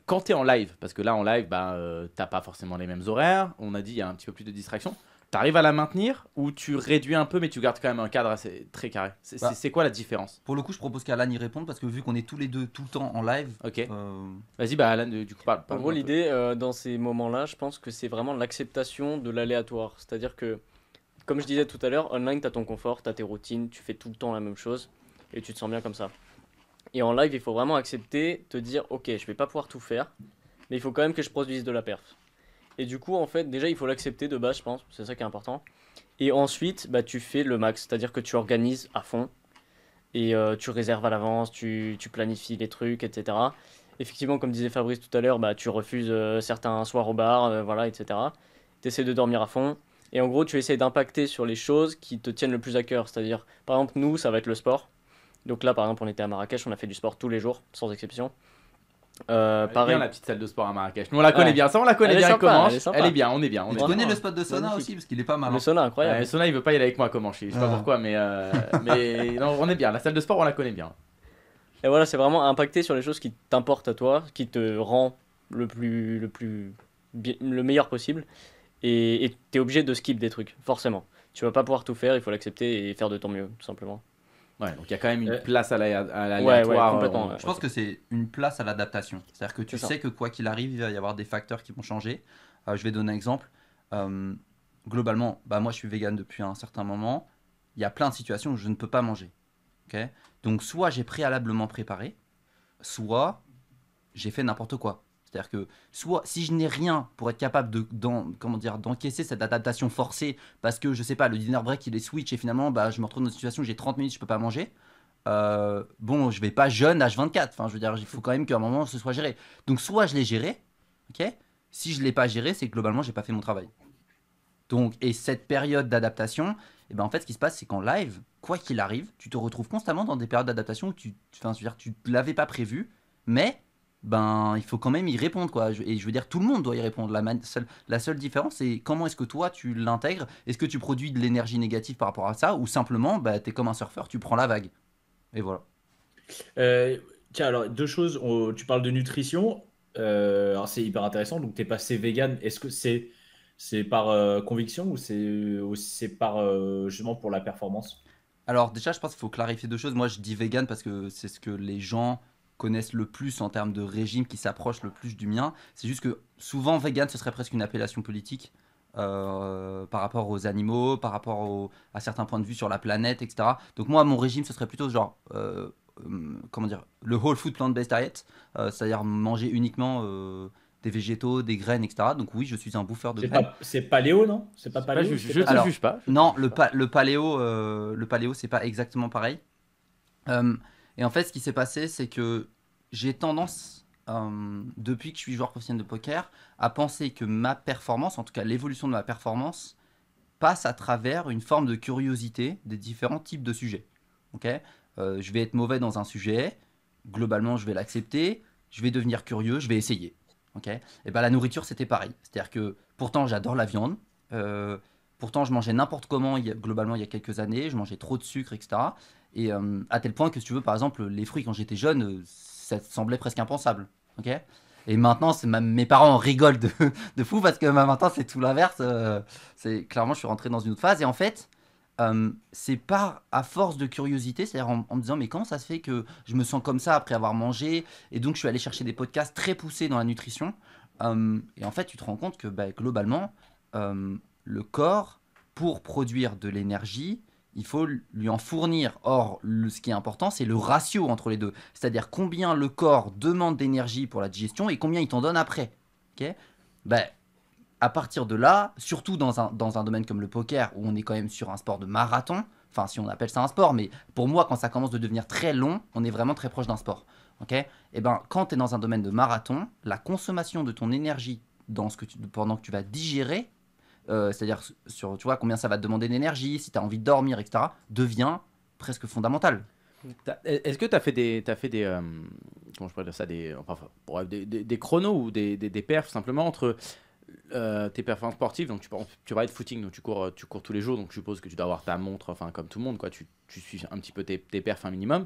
quand tu es en live, parce que là en live, bah, t'as pas forcément les mêmes horaires, on a dit il y a un petit peu plus de distraction. T'arrives à la maintenir ou tu réduis un peu mais tu gardes quand même un cadre assez très carré bah, C'est quoi la différence Pour le coup, je propose qu'Alan y réponde parce que vu qu'on est tous les deux tout le temps en live. Ok. Euh, Vas-y, bah Alan, du coup, parle. en gros, l'idée euh, dans ces moments-là, je pense que c'est vraiment l'acceptation de l'aléatoire. C'est-à-dire que, comme je disais tout à l'heure, online, as ton confort, as tes routines, tu fais tout le temps la même chose et tu te sens bien comme ça. Et en live, il faut vraiment accepter, te dire, ok, je vais pas pouvoir tout faire, mais il faut quand même que je produise de la perf. Et du coup, en fait, déjà, il faut l'accepter de base, je pense. C'est ça qui est important. Et ensuite, bah, tu fais le max, c'est-à-dire que tu organises à fond. Et euh, tu réserves à l'avance, tu, tu, planifies les trucs, etc. Effectivement, comme disait Fabrice tout à l'heure, bah, tu refuses euh, certains soirs au bar, euh, voilà, etc. Tu essaies de dormir à fond. Et en gros, tu essaies d'impacter sur les choses qui te tiennent le plus à cœur. C'est-à-dire, par exemple, nous, ça va être le sport. Donc là, par exemple, on était à Marrakech, on a fait du sport tous les jours, sans exception. Euh, pareil. Bien, la petite salle de sport à Marrakech. on la connaît bien, ça on la connaît bien. Sympa, Comanche. Elle, est bien, on est bien. On est tu connais le spot de Sona aussi parce qu'il est pas mal Le Sona incroyable. Sona il veut pas y aller avec moi Comanche, je sais pas ah. pourquoi, mais euh, *laughs* mais non, on est bien. La salle de sport on la connaît bien. Et voilà, c'est vraiment impacté sur les choses qui t'importent à toi, qui te rend le plus le plus le meilleur possible. Et t'es obligé de skip des trucs, forcément. Tu vas pas pouvoir tout faire, il faut l'accepter et faire de ton mieux, tout simplement donc il y a quand même une euh, place à l'aléatoire. Euh, je pense que c'est une place à l'adaptation. C'est-à-dire que tu sais que quoi qu'il arrive, il va y avoir des facteurs qui vont changer. Euh, je vais donner un exemple. globalement, bah, moi je suis vegan depuis un certain moment. Il y a plein de situations où je ne peux pas manger. donc soit j'ai préalablement préparé, soit j'ai fait n'importe quoi. C'est-à-dire que soit si je n'ai rien pour être capable de comment dire d'encaisser cette adaptation forcée parce que je sais pas le dinner break il est switch et finalement bah je me retrouve dans une situation où j'ai 30 minutes je peux pas manger. Euh, bon, je vais pas jeune âge 24 Enfin, je veux dire, il faut quand même qu'à un moment ce soit géré. Donc soit je l'ai géré, ok. Si je l'ai pas géré, c'est que globalement j'ai pas fait mon travail. Donc et cette période d'adaptation, et eh ben en fait ce qui se passe c'est qu'en live, quoi qu'il arrive, tu te retrouves constamment dans des périodes d'adaptation où tu, enfin, veux dire, tu l'avais pas prévu, mais ben il faut quand même y répondre quoi. Et je veux dire tout le monde doit y répondre. La, seule, la seule différence c'est comment est-ce que toi tu l'intègres. Est-ce que tu produis de l'énergie négative par rapport à ça ou simplement bah es comme un surfeur, tu prends la vague. Et voilà. Euh, tiens alors deux choses. tu parles de nutrition. Euh, alors c'est hyper intéressant. Donc t'es passé vegan. Est-ce que c'est c'est par euh, conviction ou c'est par justement pour la performance Alors déjà je pense qu'il faut clarifier deux choses. Moi je dis vegan parce que c'est ce que les gens connaissent le plus en termes de régime, qui s'approche le plus du mien. C'est juste que souvent, vegan, ce serait presque une appellation politique. Euh, par rapport aux animaux, par rapport à certains points de vue sur la planète, etc. Donc moi, mon régime, ce serait plutôt genre, euh, hum, comment dire, le whole food plant-based diet, euh, c'est-à-dire manger uniquement des végétaux, des graines, etc. Donc oui, je suis un bouffeur de graines. C'est paléo, non C'est pas paléo. je ne juge pas. non, le, paléo, le paléo, c'est pas exactement pareil. Hum, et en fait, ce qui s'est passé, c'est que j'ai tendance, euh, depuis que je suis joueur professionnel de poker, à penser que ma performance, en tout cas l'évolution de ma performance, passe à travers une forme de curiosité des différents types de sujets. Ok euh, je vais être mauvais dans un sujet, globalement je vais l'accepter, je vais devenir curieux, je vais essayer. Ok Et ben la nourriture c'était pareil, c'est-à-dire que pourtant j'adore la viande, euh, pourtant je mangeais n'importe comment globalement il y a quelques années, je mangeais trop de sucre, etc. Et euh, à tel point que, si tu veux, par exemple, les fruits, quand j'étais jeune, euh, ça semblait presque impensable. ok et maintenant, mes parents rigolent de, *laughs* fou parce que bah, maintenant, c'est tout l'inverse. Euh, c'est clairement, je suis rentré dans une autre phase. Et en fait, c'est par à force de curiosité, c'est-à-dire en, me disant mais comment ça se fait que je me sens comme ça après avoir mangé Et donc, je suis allé chercher des podcasts très poussés dans la nutrition. et en fait, tu te rends compte que bah, globalement, le corps, pour produire de l'énergie, il faut lui en fournir. Or, ce qui est important, c'est le ratio entre les deux. C'est-à-dire combien le corps demande d'énergie pour la digestion et combien il t'en donne après. ok ben, à partir de là, surtout dans un, dans un domaine comme le poker, où on est quand même sur un sport de marathon, enfin si on appelle ça un sport, mais pour moi, quand ça commence de devenir très long, on est vraiment très proche d'un sport. ok et eh ben, quand tu es dans un domaine de marathon, la consommation de ton énergie dans ce pendant que tu vas digérer euh, c'est-à-dire sur tu vois, combien ça va te demander d'énergie, si tu as envie de dormir, etc., devient presque fondamental. Est-ce que tu as fait des, as fait des je des, chronos ou des, des, perfs simplement entre euh, tes performances sportives, donc tu, tu vas être footing, donc tu cours, tu cours tous les jours, donc je suppose que tu dois avoir ta montre, enfin comme tout le monde, quoi, tu, tu suis un petit peu tes, tes perfs un minimum.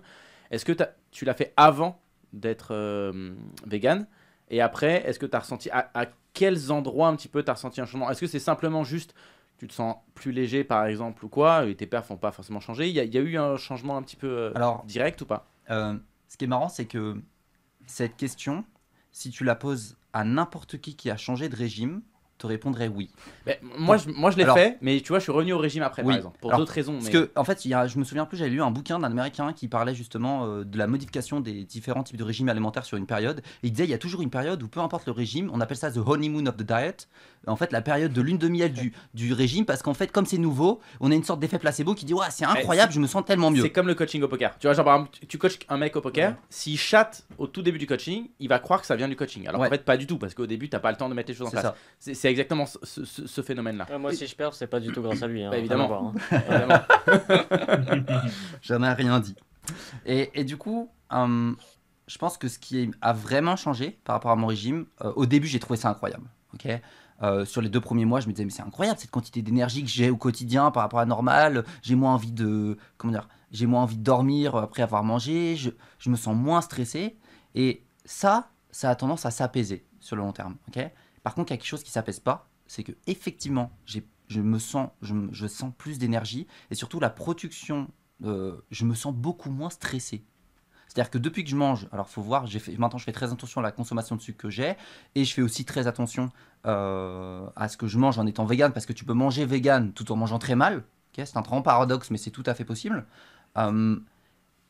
Est-ce que tu l'as fait avant d'être euh, vegan et après, est-ce que tu as ressenti, à, quels endroits un petit peu tu as ressenti un changement Est-ce que c'est simplement juste, tu te sens plus léger par exemple ou quoi, et tes perfs n'ont pas forcément changé Il y, y, a eu un changement un petit peu euh, direct ou pas euh, Ce qui est marrant, c'est que cette question, si tu la poses à n'importe qui qui a changé de régime, te répondrais oui. moi, je, moi, je l'ai fait, mais tu vois, je suis revenu au régime après, par exemple, pour d'autres raisons. Parce que, en fait, il y je me souviens plus, j'avais lu un bouquin d'un américain qui parlait justement euh, de la modification des différents types de régimes alimentaires sur une période. Et il disait, il y a toujours une période où peu importe le régime, on appelle ça the honeymoon of the diet en fait la période de lune de miel du, régime parce qu'en fait comme c'est nouveau, on a une sorte d'effet placebo qui dit ouais c'est eh, incroyable, je me sens tellement mieux. C'est comme le coaching au poker. Tu vois genre par tu coaches un mec au poker, s'il chatte au tout début du coaching, il va croire que ça vient du coaching. Alors en fait pas du tout parce qu'au début t'as pas le temps de mettre les choses en place. C'est exactement ce, phénomène là. moi si je perds c'est pas du tout grâce à lui. Hein. bah, évidemment. Hein. *laughs* *laughs* J'en ai rien dit. Et, du coup. Hum, je pense que ce qui a vraiment changé par rapport à mon régime, euh, au début j'ai trouvé ça incroyable. ok euh, sur les deux premiers mois, je me disais, mais c'est incroyable cette quantité d'énergie que j'ai au quotidien par rapport à normal. J'ai moins envie de. J'ai moins envie de dormir après avoir mangé. Je, me sens moins stressé. Et ça, ça a tendance à s'apaiser sur le long terme. par contre, il y a quelque chose qui s'apaise pas. C'est que, effectivement, je me sens, je, sens plus d'énergie. Et surtout, la production. Euh, je me sens beaucoup moins stressé c'est-à-dire que depuis que je mange, alors faut voir, maintenant je fais très attention à la consommation de sucre que j'ai et je fais aussi très attention euh, à ce que je mange en étant vegan parce que tu peux manger vegan tout en mangeant très mal. c'est un grand paradoxe, mais c'est tout à fait possible. Hum,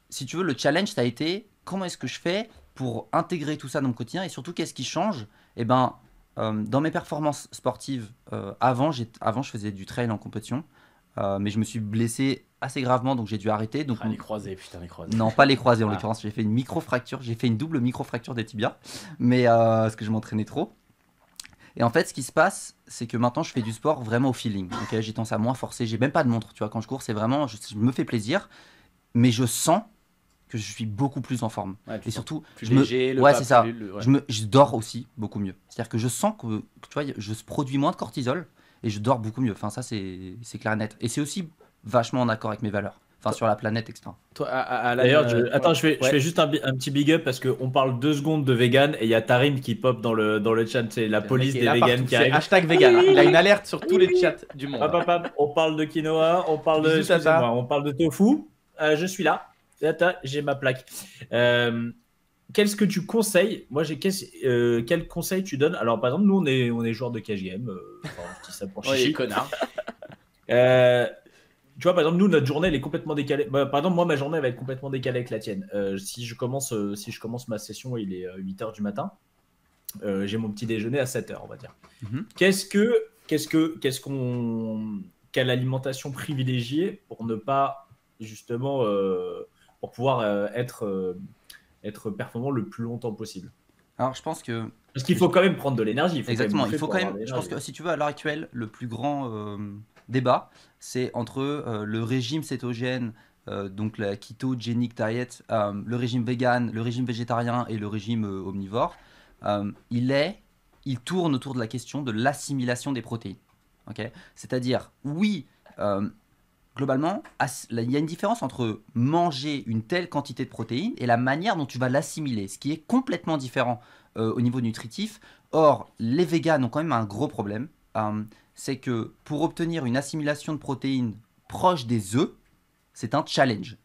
si tu veux, le challenge, ça a été comment est-ce que je fais pour intégrer tout ça dans mon quotidien et surtout qu'est-ce qui change Et eh ben, hum, dans mes performances sportives, euh, avant, avant, je faisais du trail en compétition. Euh, mais je me suis blessé assez gravement, donc j'ai dû arrêter. Donc ah, les croisés, putain, les croisés. Non, pas les croiser, en ah. l'occurrence. J'ai fait une micro-fracture, j'ai fait une double micro-fracture des tibias, mais euh, parce que je m'entraînais trop. Et en fait, ce qui se passe, c'est que maintenant, je fais du sport vraiment au feeling. j'ai tendance à moins forcer. J'ai même pas de montre, tu vois. Quand je cours, c'est vraiment, je, me fais plaisir, mais je sens que je suis beaucoup plus en forme. et surtout, je ça. Je, je dors aussi beaucoup mieux. C'est-à-dire que je sens que, tu vois, je produis moins de cortisol et je dors beaucoup mieux. Enfin, ça, c'est clair et net. Et c'est aussi vachement en accord avec mes valeurs. Enfin, sur la planète, etc. à, D'ailleurs, je... Euh, attends, je, fais, je juste un, petit big up parce qu'on parle deux secondes de vegan et il y a Tarim qui pop dans le, dans le chat. C'est la police des vegans qui arrive. Hashtag vegan. Il a une alerte sur tous les chats du monde. on parle de quinoa, on parle de, on parle de tofu. Euh, je suis là. J'ai ma plaque. Euh, qu'est-ce que tu conseilles Moi, j'ai quel, euh, quel conseil tu donnes Alors, par exemple, nous, on est, on est joueurs de KGM. Euh, enfin, connard. *laughs* Euh, tu vois, par exemple, nous, notre journée, elle est complètement décalée. Bah, par exemple, moi, ma journée, elle va être complètement décalée avec la tienne. si, je commence, si je commence ma session, il est 8h du matin. j'ai mon petit déjeuner à 7h, on va dire. Mm-hmm. Qu'est-ce que. Qu'est-ce que. Qu'est-ce qu'on. Quelle alimentation privilégiée pour ne pas, justement, pour pouvoir être être performant le plus longtemps possible. Alors je pense que parce qu'il faut quand même prendre de l'énergie. Exactement, il faut quand même. Je pense que si tu veux, à l'heure actuelle, le plus grand euh, débat, c'est entre euh, le régime cétogène, euh, donc la keto génique diet, le régime vegan, le régime végétarien et le régime omnivore. il est, il tourne autour de la question de l'assimilation des protéines. Ok, c'est-à-dire, oui globalement, il y a une différence entre manger une telle quantité de protéines et la manière dont tu vas l'assimiler, ce qui est complètement différent euh, au niveau nutritif. Or, les véganes ont quand même un gros problème, euh, c'est que pour obtenir une assimilation de protéines proche des œufs, c'est un challenge.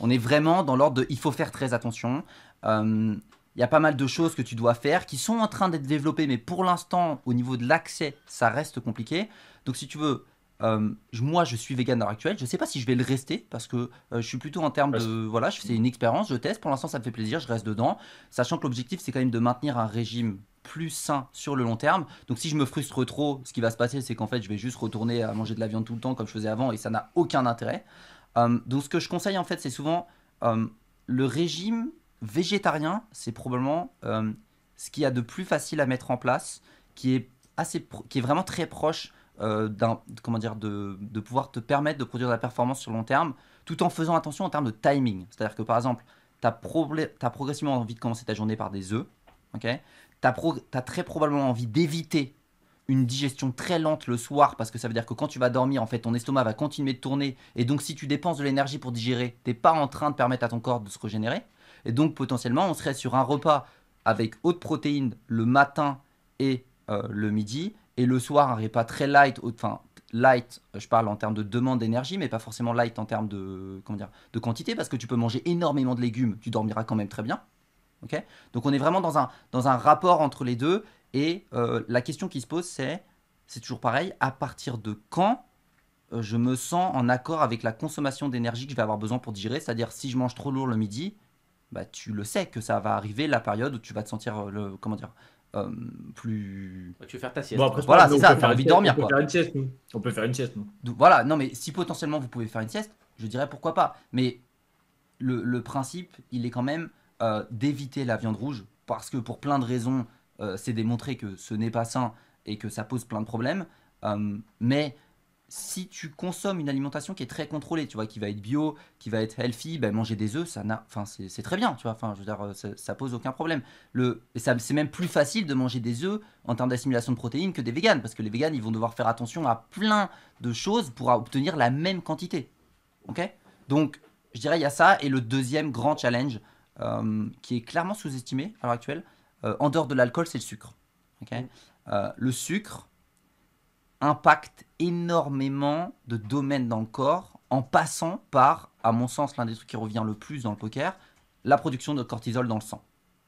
On est vraiment dans l'ordre de il faut faire très attention. Euh, il y a pas mal de choses que tu dois faire qui sont en train d'être développées, mais pour l'instant, au niveau de l'accès, ça reste compliqué. Donc si tu veux euh, moi, je suis vegan à l'heure actuelle. Je ne sais pas si je vais le rester parce que euh, je suis plutôt en termes de voilà, c'est une expérience, je teste. Pour l'instant, ça me fait plaisir, je reste dedans, sachant que l'objectif c'est quand même de maintenir un régime plus sain sur le long terme. Donc si je me frustre trop, ce qui va se passer, c'est qu'en fait, je vais juste retourner à manger de la viande tout le temps comme je faisais avant et ça n'a aucun intérêt. Euh, donc ce que je conseille en fait, c'est souvent le régime végétarien, c'est probablement ce qu'il y a de plus facile à mettre en place, qui est, assez qui est vraiment très proche euh, de, pouvoir te permettre de produire de la performance sur long terme, tout en faisant attention en termes de timing. C'est-à-dire que par exemple, tu as, progressivement envie de commencer ta journée par des œufs, tu as, très probablement envie d'éviter une digestion très lente le soir parce que ça veut dire que quand tu vas dormir en fait ton estomac va continuer de tourner et donc si tu dépenses de l'énergie pour digérer tu n'es pas en train de permettre à ton corps de se régénérer et donc potentiellement on serait sur un repas avec haute protéine le matin et euh, le midi et le soir un repas très light, enfin light, euh, je parle en termes de demande d'énergie, mais pas forcément light en termes de, de quantité, parce que tu peux manger énormément de légumes, tu dormiras quand même très bien. Donc on est vraiment dans un, dans un rapport entre les deux, et euh, la question qui se pose, c'est, c'est toujours pareil, à partir de quand euh, je me sens en accord avec la consommation d'énergie que je vais avoir besoin pour digérer, c'est-à-dire si je mange trop lourd le midi, bah, tu le sais que ça va arriver la période où tu vas te sentir le, comment dire, euh, plus. Tu veux faire ta sieste. voilà, c'est ça, t'as envie de dormir. On peut faire une sieste, On peut faire une sieste, voilà, non, mais si potentiellement vous pouvez faire une sieste, je dirais pourquoi pas. Mais le, principe, il est quand même euh, d'éviter la viande rouge, parce que pour plein de raisons, euh, c'est démontré que ce n'est pas sain et que ça pose plein de problèmes. mais si tu consommes une alimentation qui est très contrôlée, tu vois, qui va être bio, qui va être healthy, ben manger des œufs, ça n'a, enfin c'est très bien, tu vois, enfin je veux dire, euh, ça, pose aucun problème. c'est même plus facile de manger des œufs en termes d'assimilation de protéines que des véganes, parce que les véganes, ils vont devoir faire attention à plein de choses pour obtenir la même quantité. Ok Donc, je dirais il y a ça et le deuxième grand challenge euh, qui est clairement sous-estimé à l'heure actuelle, euh, en dehors de l'alcool, c'est le sucre. ok mm. le sucre impacte énormément de domaines dans le corps, en passant par, à mon sens, l'un des trucs qui revient le plus dans le poker, la production de cortisol dans le sang.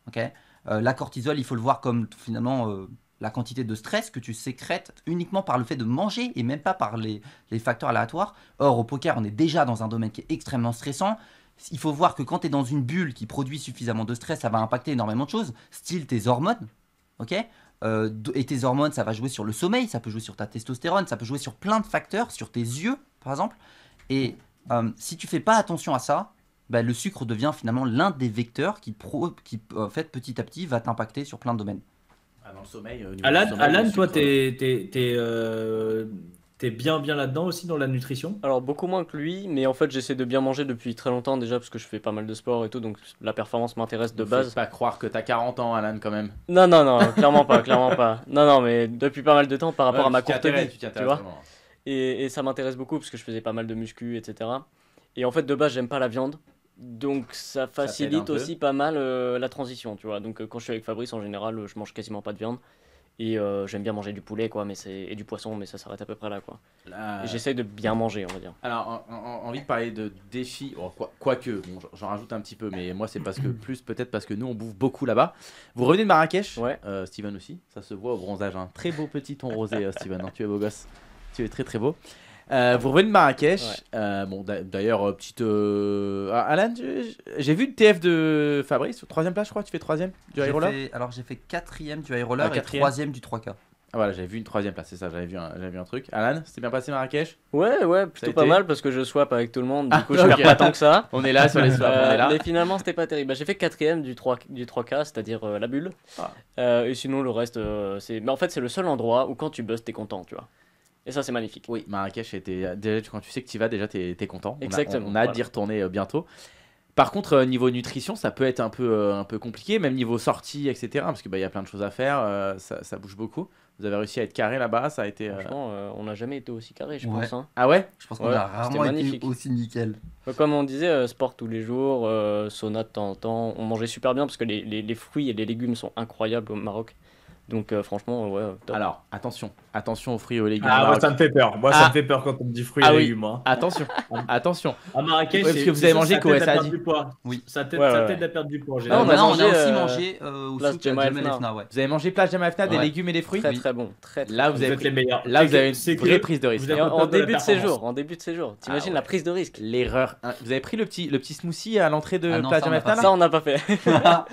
ok euh, la cortisol, il faut le voir comme finalement euh, la quantité de stress que tu sécrètes uniquement par le fait de manger et même pas par les, les facteurs aléatoires. Or, au poker, on est déjà dans un domaine qui est extrêmement stressant il faut voir que quand tu es dans une bulle qui produit suffisamment de stress, ça va impacter énormément de choses, style tes hormones, ok euh, et tes hormones, ça va jouer sur le sommeil, ça peut jouer sur ta testostérone, ça peut jouer sur plein de facteurs, sur tes yeux, par exemple. Et euh, si tu fais pas attention à ça, bah, le sucre devient finalement l'un des vecteurs qui, qui en fait, petit à petit, va t'impacter sur plein de domaines. Ah, dans le sommeil. Euh, Alan, Alan toi, t'es, T'es bien bien là-dedans aussi dans la nutrition Alors beaucoup moins que lui, mais en fait j'essaie de bien manger depuis très longtemps déjà parce que je fais pas mal de sport et tout, donc la performance m'intéresse de base. peux pas croire que t'as 40 ans Alan quand même. Non non non, *laughs* clairement pas, clairement pas. Non non mais depuis pas mal de temps par rapport à ma courte vie, tu, vois. Et, ça m'intéresse beaucoup parce que je faisais pas mal de muscu, etc. Et en fait de base j'aime pas la viande, donc ça facilite aussi pas mal euh, la transition, tu vois. Donc euh, quand je suis avec Fabrice en général, euh, je mange quasiment pas de viande. Et euh, j'aime bien manger du poulet quoi, mais et du poisson, mais ça s'arrête à peu près là. quoi. J'essaye de bien manger, on va dire. Alors, envie de parler de défis, oh, quoique, j'en rajoute un petit peu, mais moi c'est parce que *coughs* plus, peut-être parce que nous on bouffe beaucoup là-bas. Vous revenez de Marrakech, ouais. Euh, Steven aussi, ça se voit au bronzage. un hein. Très beau petit ton rosé, euh, Steven, tu es beau gosse, tu es très très beau. Euh, vous revenez de Marrakech. Euh, d'ailleurs, euh, petite. Ah, Alan, j'ai vu une TF de Fabrice, troisième place, je crois. Tu fais troisième du high Alors, j'ai fait quatrième du high ah, et troisième du 3K. Ah voilà, j'avais vu une troisième place, c'est ça, j'avais vu, un, vu un truc. Alan, c'était bien passé Marrakech Ouais, ouais, plutôt pas mal parce que je swap avec tout le monde, du ah, coup je pas tant que ça. *laughs* on est là sur les swaps, on là. Mais finalement, c'était pas terrible. Bah, j'ai fait quatrième du, 3, du 3K, c'est-à-dire la bulle. et sinon, le reste, c'est. Mais en fait, c'est le seul endroit où quand tu bustes t'es content, tu vois. Et ça, c'est magnifique. Oui, Marrakech, était, euh, déjà, quand tu sais que tu y vas, déjà, tu es, content. Exactement. On a, hâte d'y retourner euh, bientôt. Par contre, euh, niveau nutrition, ça peut être un peu, un peu compliqué, même niveau sortie, etc. Parce qu'il bah, y a plein de choses à faire, ça, ça bouge beaucoup. Vous avez réussi à être carré là-bas, ça a été. Franchement, on n'a jamais été aussi carré, je pense. Hein. Ah ouais Je pense qu'on a rarement été aussi nickel. Comme on disait, sport tous les jours, sauna de temps en temps. On mangeait super bien parce que les, les fruits et les légumes sont incroyables au Maroc. Donc euh, franchement, ouais. Euh, Alors attention, attention aux fruits et aux légumes. Ah, moi ça me fait peur. Moi ça ah. me fait peur quand on me dit fruits et ah légumes. Hein. Attention, *laughs* attention. À Marrakech, ouais, parce que vous avez mangé quoi Ça dit. Oui. Ça t'aide ouais, ouais, à perdre du poids. Non, on, a, on a aussi euh, mangé euh, au souk Jamal Vous avez mangé plage Jamal Fna des légumes et des fruits Très très bon. Très, Là vous, êtes les meilleurs. Là vous avez une vraie prise de risque. En début de séjour, en début de séjour. Ah T'imagines la prise de risque L'erreur. Vous avez pris le petit le petit smoothie à l'entrée de plage Jamal Ça on n'a pas fait.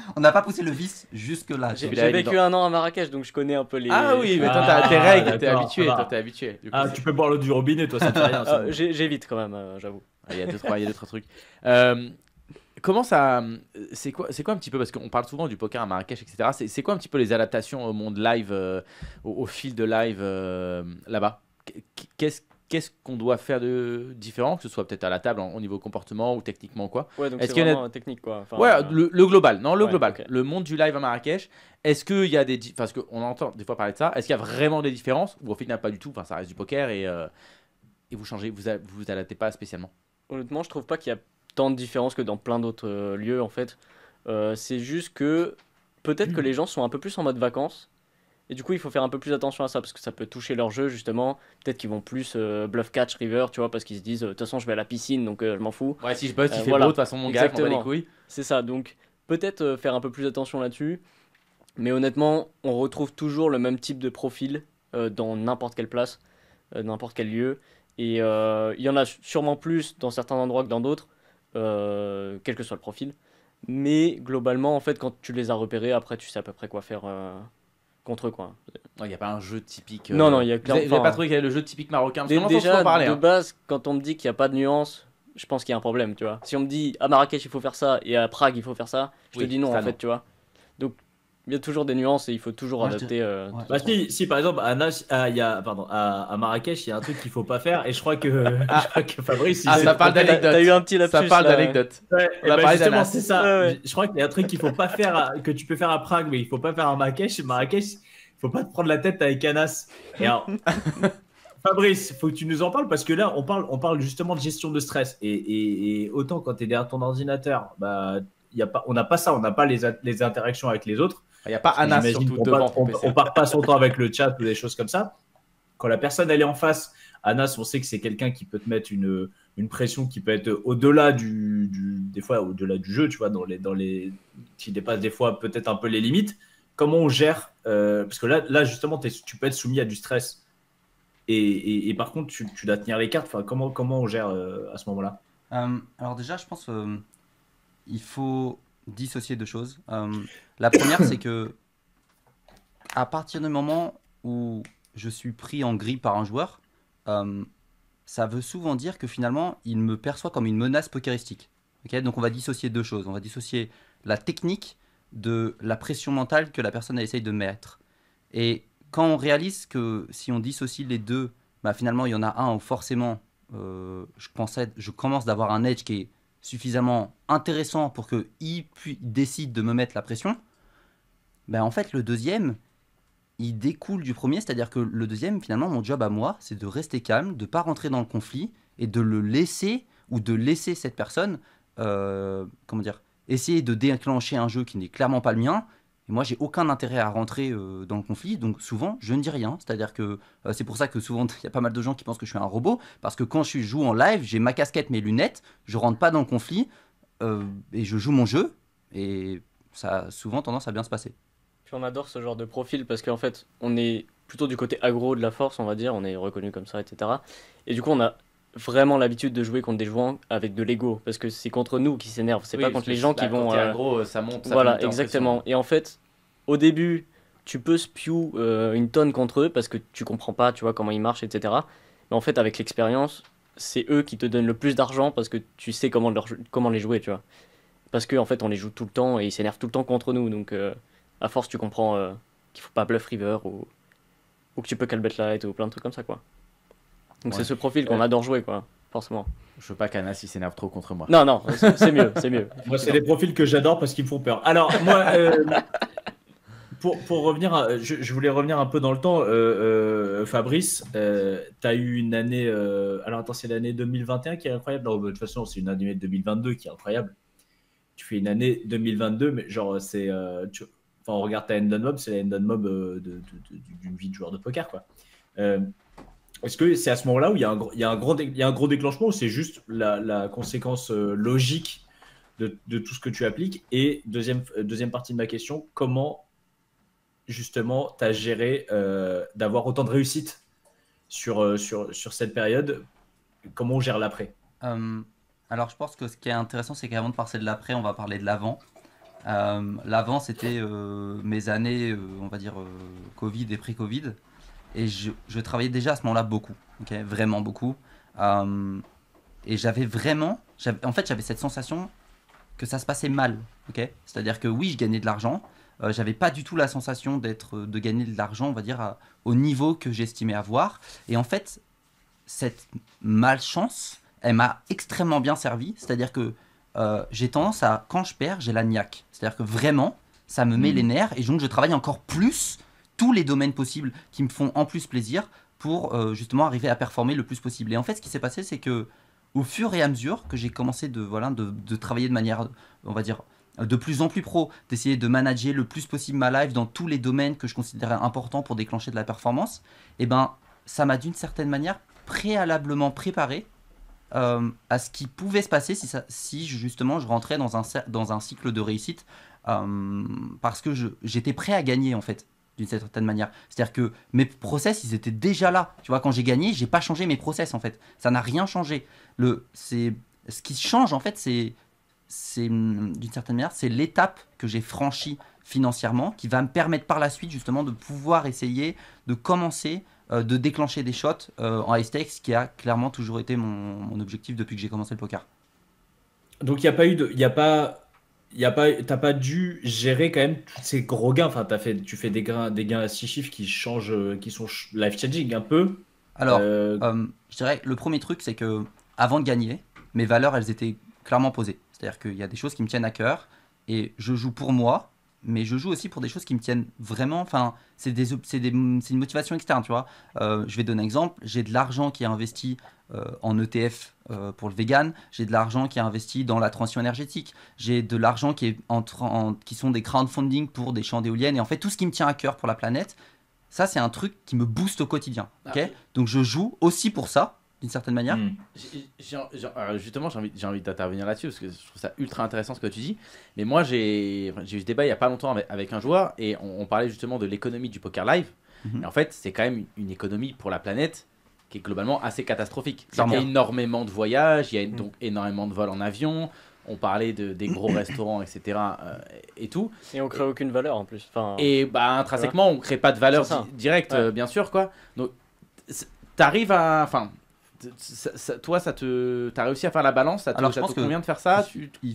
*laughs* On n'a pas poussé le vice jusque là. J'ai vécu un an à Marrakech donc je connais un peu les. Ah oui, mais ah, tes règles, t'es habitué, habitué. Ah, tu peux boire l'eau du robinet, toi, ça ah, J'évite quand même, euh, j'avoue. Il y a deux, trois, trucs. Euh, comment ça. C'est quoi, quoi un petit peu, parce qu'on parle souvent du poker à Marrakech, etc. C'est quoi un petit peu les adaptations au monde live, euh, au, au, fil de live là-bas Qu'est-ce qu'est-ce qu'on doit faire de différent, que ce soit peut-être à la table, au niveau comportement ou techniquement quoi. Ouais, donc est-ce euh, technique quoi. ouais, euh, le, global, non, le global. Le monde du live à Marrakech, est-ce qu'il y a des, parce qu'on entend des fois parler de ça, est-ce qu'il y a vraiment des différences ou au final pas du tout, enfin ça reste du poker et, euh, et vous changez, vous vous, adaptez pas spécialement. Honnêtement, je trouve pas qu'il y a tant de différences que dans plein d'autres lieux en fait. c'est juste que peut-être que hmm. les gens sont un peu plus en mode vacances et du coup, il faut faire un peu plus attention à ça parce que ça peut toucher leur jeu justement. Peut-être qu'ils vont plus euh, bluff catch river, tu vois, parce qu'ils se disent euh, de toute façon, je vais à la piscine donc euh, je m'en fous. Ouais, si je bosse, il fait beau de toute façon, mon gars, les couilles. C'est ça. Donc peut-être faire un peu plus attention là-dessus. Mais honnêtement, on retrouve toujours le même type de profil dans n'importe quelle place, n'importe quel lieu. Et il y en a sûrement plus dans certains endroits que dans d'autres, quel que soit le profil. Mais globalement, en fait, quand tu les as repérés, après, tu sais à peu près quoi faire contre quoi. Hein. Il n'y a pas un jeu typique. Non, non, euh, il y a pas hein. trouvé qu'il y avait le jeu typique marocain Déjà, de hein. base, quand on me dit qu'il n'y a pas de nuance, je pense qu'il y a un problème, tu vois. Si on me dit à Marrakech il faut faire ça et à Prague il faut faire ça, je te dis non en fait, tu vois. Donc il y a toujours des nuances et il faut toujours adapter. Euh, bah, si, par exemple, à, y a, pardon, à, Marrakech, il y a un truc qu'il faut pas faire et je crois que, *laughs* ah. Fabrice. Ah, ça parle d'anecdote. Ça parle d'anecdote. Bah, c'est ça. Je crois qu'il y a un truc qu'il faut pas faire, euh, que tu peux faire à Prague, mais il faut pas faire à Marrakech. Marrakech, faut pas te prendre la tête avec Anas. Et alors. *laughs* Fabrice, faut que tu nous en parles parce que là, on parle, on parle justement de gestion de stress. Et, et, autant quand tu es derrière ton ordinateur, bah, y a pas, on n'a pas ça, on n'a pas les, les interactions avec les autres. Il n'y a pas Anna surtout on devant. Part, on, part pas son temps avec le chat ou des choses comme ça. Quand la personne elle est en face, Anas, on sait que c'est quelqu'un qui peut te mettre une, une pression qui peut être au-delà du, des fois au-delà du jeu, tu vois, dans les, dans les, qui dépasse des fois peut-être un peu les limites. Comment on gère euh, Parce que là, là justement, tu peux être soumis à du stress. Et, et, par contre, tu, tu, dois tenir les cartes. Enfin, comment, comment on gère euh, à ce moment-là euh, Alors déjà, je pense il faut dissocier deux choses. Euh, la première, c'est que à partir du moment où je suis pris en grippe par un joueur, euh, ça veut souvent dire que finalement, il me perçoit comme une menace pokeristique. Ok, Donc on va dissocier deux choses. On va dissocier la technique de la pression mentale que la personne essaye de mettre. Et quand on réalise que si on dissocie les deux, bah finalement, il y en a un où forcément, euh, je, pensais, je commence d'avoir un edge qui est suffisamment intéressant pour que il décide de me mettre la pression, ben en fait le deuxième, il découle du premier, c'est-à-dire que le deuxième, finalement, mon job à moi, c'est de rester calme, de pas rentrer dans le conflit et de le laisser ou de laisser cette personne, euh, comment dire, essayer de déclencher un jeu qui n'est clairement pas le mien et moi, j'ai aucun intérêt à rentrer euh, dans le conflit, donc souvent, je ne dis rien. C'est-à-dire que euh, c'est pour ça que souvent, *laughs* il y a pas mal de gens qui pensent que je suis un robot, parce que quand je joue en live, j'ai ma casquette, mes lunettes, je rentre pas dans le conflit, euh, et je joue mon jeu, et ça a souvent tendance à bien se passer. on adore ce genre de profil, parce qu'en fait, on est plutôt du côté agro de la force, on va dire, on est reconnu comme ça, etc. Et du coup, on a vraiment l'habitude de jouer contre des joueurs avec de l'ego parce que c'est contre nous qui s'énervent, c'est pas contre les gens qui bah, vont. Quand euh, euh, ça monte. Ça voilà, exactement. et en fait, au début, tu peux spew euh, une tonne contre eux parce que tu comprends pas, tu vois comment ils marchent, etc. Mais en fait, avec l'expérience, c'est eux qui te donnent le plus d'argent parce que tu sais comment, leur, comment les jouer, tu vois. Parce qu'en en fait, on les joue tout le temps et ils s'énervent tout le temps contre nous. Donc, à force, tu comprends qu'il faut pas bluff river ou, ou que tu peux calbet light ou plein de trucs comme ça, quoi. Donc c'est ce profil qu'on euh, adore jouer, quoi, forcément. Je veux pas qu'Anna s'énerve trop contre moi. Non, non, c'est mieux, c'est mieux. Moi, c'est des profils que j'adore parce qu'ils me font peur. Alors, moi, euh, *laughs* pour, revenir, je, voulais revenir un peu dans le temps, euh, Fabrice, tu as eu une année, alors attends, c'est l'année 2021 qui est incroyable. de toute façon, c'est une année 2022 qui est incroyable. Tu fais une année 2022, mais genre, c'est. Enfin, on regarde ta Endon Mob, c'est la Endon Mob d'une vie de joueur de poker, quoi. Est-ce que c'est à ce moment-là où il y, a un, un grand il y a un gros déclenchement ou c'est juste la, conséquence euh, logique de, tout ce que tu appliques Et deuxième, euh, deuxième partie de ma question, comment justement tu as géré euh, d'avoir autant de réussite sur, sur, sur cette période Comment on gère l'après hum, Alors je pense que ce qui est intéressant, c'est qu'avant de parler de l'après, on va parler de l'avant. Hum, l'avant, c'était mes années, on va dire, Covid et pré-Covid. Et je, travaillais déjà à ce moment-là beaucoup, vraiment beaucoup. Euh, et j'avais vraiment, en fait, j'avais cette sensation que ça se passait mal, ok C'est-à-dire que oui, je gagnais de l'argent, euh, j'avais pas du tout la sensation d'être, euh, de gagner de l'argent, on va dire, au niveau que j'estimais avoir. Et en fait, cette malchance, elle m'a extrêmement bien servi. C'est-à-dire que j'ai tendance à, quand je perds, j'ai la niaque. C'est-à-dire que vraiment, ça me met hmm. les nerfs et donc je travaille encore plus tous les domaines possibles qui me font en plus plaisir pour euh, justement arriver à performer le plus possible. Et en fait, ce qui s'est passé, c'est que au fur et à mesure que j'ai commencé de, voilà, de, travailler de manière, on va dire, de plus en plus pro, d'essayer de manager le plus possible ma life dans tous les domaines que je considérais importants pour déclencher de la performance, et eh ben ça m'a d'une certaine manière préalablement préparé euh, à ce qui pouvait se passer si, ça, si justement je rentrais dans un, dans un cycle de réussite euh, parce que j'étais prêt à gagner en fait d'une certaine manière. C'est-à-dire que mes process, ils étaient déjà là. Tu vois, quand j'ai gagné, j'ai pas changé mes process en fait. Ça n'a rien changé. Le, c'est ce qui change en fait, c'est c'est d'une certaine manière, c'est l'étape que j'ai franchie financièrement qui va me permettre par la suite justement de pouvoir essayer de commencer euh, de déclencher des shots euh, en high stakes qui a clairement toujours été mon, objectif depuis que j'ai commencé le poker. Donc il n'y a pas eu de, il a pas y a pas, t'as pas dû gérer quand même tous ces gros gains. Enfin, as fait, tu fais des gains, des gains à six chiffres qui changent, euh, qui sont life changing un peu. Alors, euh, euh, je dirais le premier truc, c'est que avant de gagner, mes valeurs, elles étaient clairement posées. C'est-à-dire qu'il y a des choses qui me tiennent à cœur et je joue pour moi mais je joue aussi pour des choses qui me tiennent vraiment. Enfin, c'est des, une motivation externe, tu vois. Euh, je vais donner un exemple. J'ai de l'argent qui est investi euh, en ETF euh, pour le vegan. J'ai de l'argent qui est investi dans la transition énergétique. J'ai de l'argent qui est en, qui sont des crowdfunding pour des champs d'éoliennes. Et en fait, tout ce qui me tient à cœur pour la planète, ça, c'est un truc qui me booste au quotidien. Ah ok. Donc, je joue aussi pour ça d'une certaine manière. Hmm. Euh, justement, j'ai envie, envie d'intervenir là-dessus parce que je trouve ça ultra intéressant ce que tu dis. Mais moi, j'ai eu ce débat il n'y a pas longtemps avec, un joueur et on, parlait justement de l'économie du poker live. Mhm. en fait, c'est quand même une économie pour la planète qui est globalement assez catastrophique. Il y a énormément de voyages, il y a mhm. donc énormément de vols en avion. On parlait de, des gros *clears throat* restaurants, etc. Euh, et tout. Et on crée aucune valeur en plus. Enfin, et bah, intrinsèquement, on crée pas de valeur directe, euh, bien sûr. quoi. Donc, t'arrives à. Enfin, ça, toi, ça te, t'as réussi à faire la balance. Alors, je pense te convient de faire ça.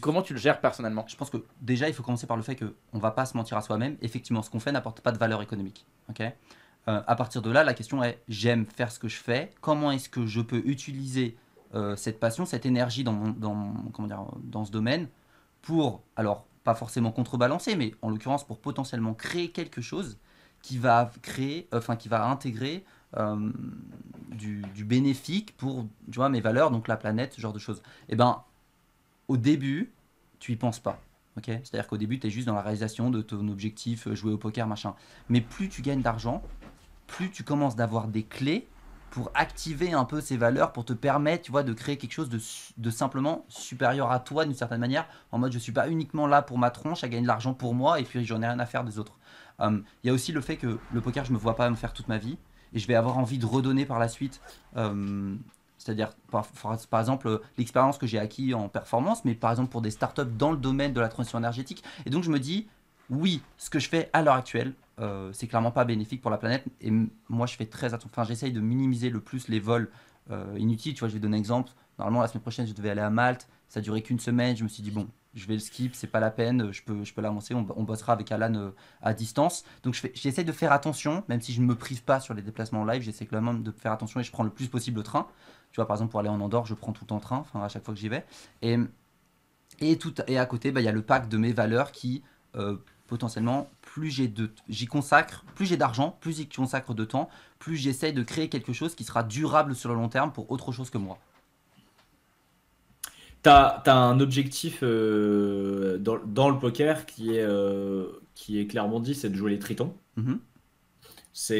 comment tu le gères personnellement Je pense que déjà, il faut commencer par le fait qu'on on va pas se mentir à soi-même. Effectivement, ce qu'on fait n'apporte pas de valeur économique. Ok. Euh, à partir de là, la question est j'aime faire ce que je fais. Comment est-ce que je peux utiliser euh, cette passion, cette énergie dans, dans comment dire, dans ce domaine pour alors pas forcément contrebalancer, mais en l'occurrence pour potentiellement créer quelque chose qui va créer, enfin qui va intégrer euh, du, bénéfique pour tu mes valeurs, donc la planète, ce genre de choses. Et eh ben, au début, tu y penses pas. Okay C'est-à-dire qu'au début, tu es juste dans la réalisation de ton objectif, euh, jouer au poker, machin. Mais plus tu gagnes d'argent, plus tu commences d'avoir des clés pour activer un peu ces valeurs, pour te permettre, tu vois, de créer quelque chose de, simplement supérieur à toi d'une certaine manière, en mode je suis pas uniquement là pour ma tronche, à gagner de l'argent pour moi, et puis j'en ai rien à faire des autres. Euh, il y a aussi le fait que le poker, je me vois pas me faire toute ma vie et je vais avoir envie de redonner par la suite. Euh, c'est-à-dire, par, exemple, euh, l'expérience que j'ai acquise en performance, mais par exemple pour des startups dans le domaine de la transition énergétique. Et donc, je me dis, oui, ce que je fais à l'heure actuelle, euh, c'est clairement pas bénéfique pour la planète. Et moi, je fais très attention. Enfin, j'essaye de minimiser le plus les vols inutiles. Tu vois, je vais donner un exemple. Normalement, la semaine prochaine, je devais aller à Malte. Ça durait qu'une semaine. Je me suis dit, bon, je vais le skip, c'est pas la peine, je peux, je peux on, bossera avec Alan euh, à distance. Donc j'essaie de faire attention, même si je ne me prive pas sur les déplacements live, j'essaie quand même de faire attention et je prends le plus possible le train. Tu vois, par exemple, pour aller en Andorre, je prends tout le en train, à chaque fois que j'y vais. Et, et, tout, et à côté, bah, il y a le pack de mes valeurs qui, euh, potentiellement, plus j'y consacre, plus j'ai d'argent, plus j'y consacre de temps, plus j'essaie de créer quelque chose qui sera durable sur le long terme pour autre chose que moi tu as, un objectif euh, dans, le poker qui est, euh, qui est clairement dit, c'est de jouer les tritons. Mm-hmm.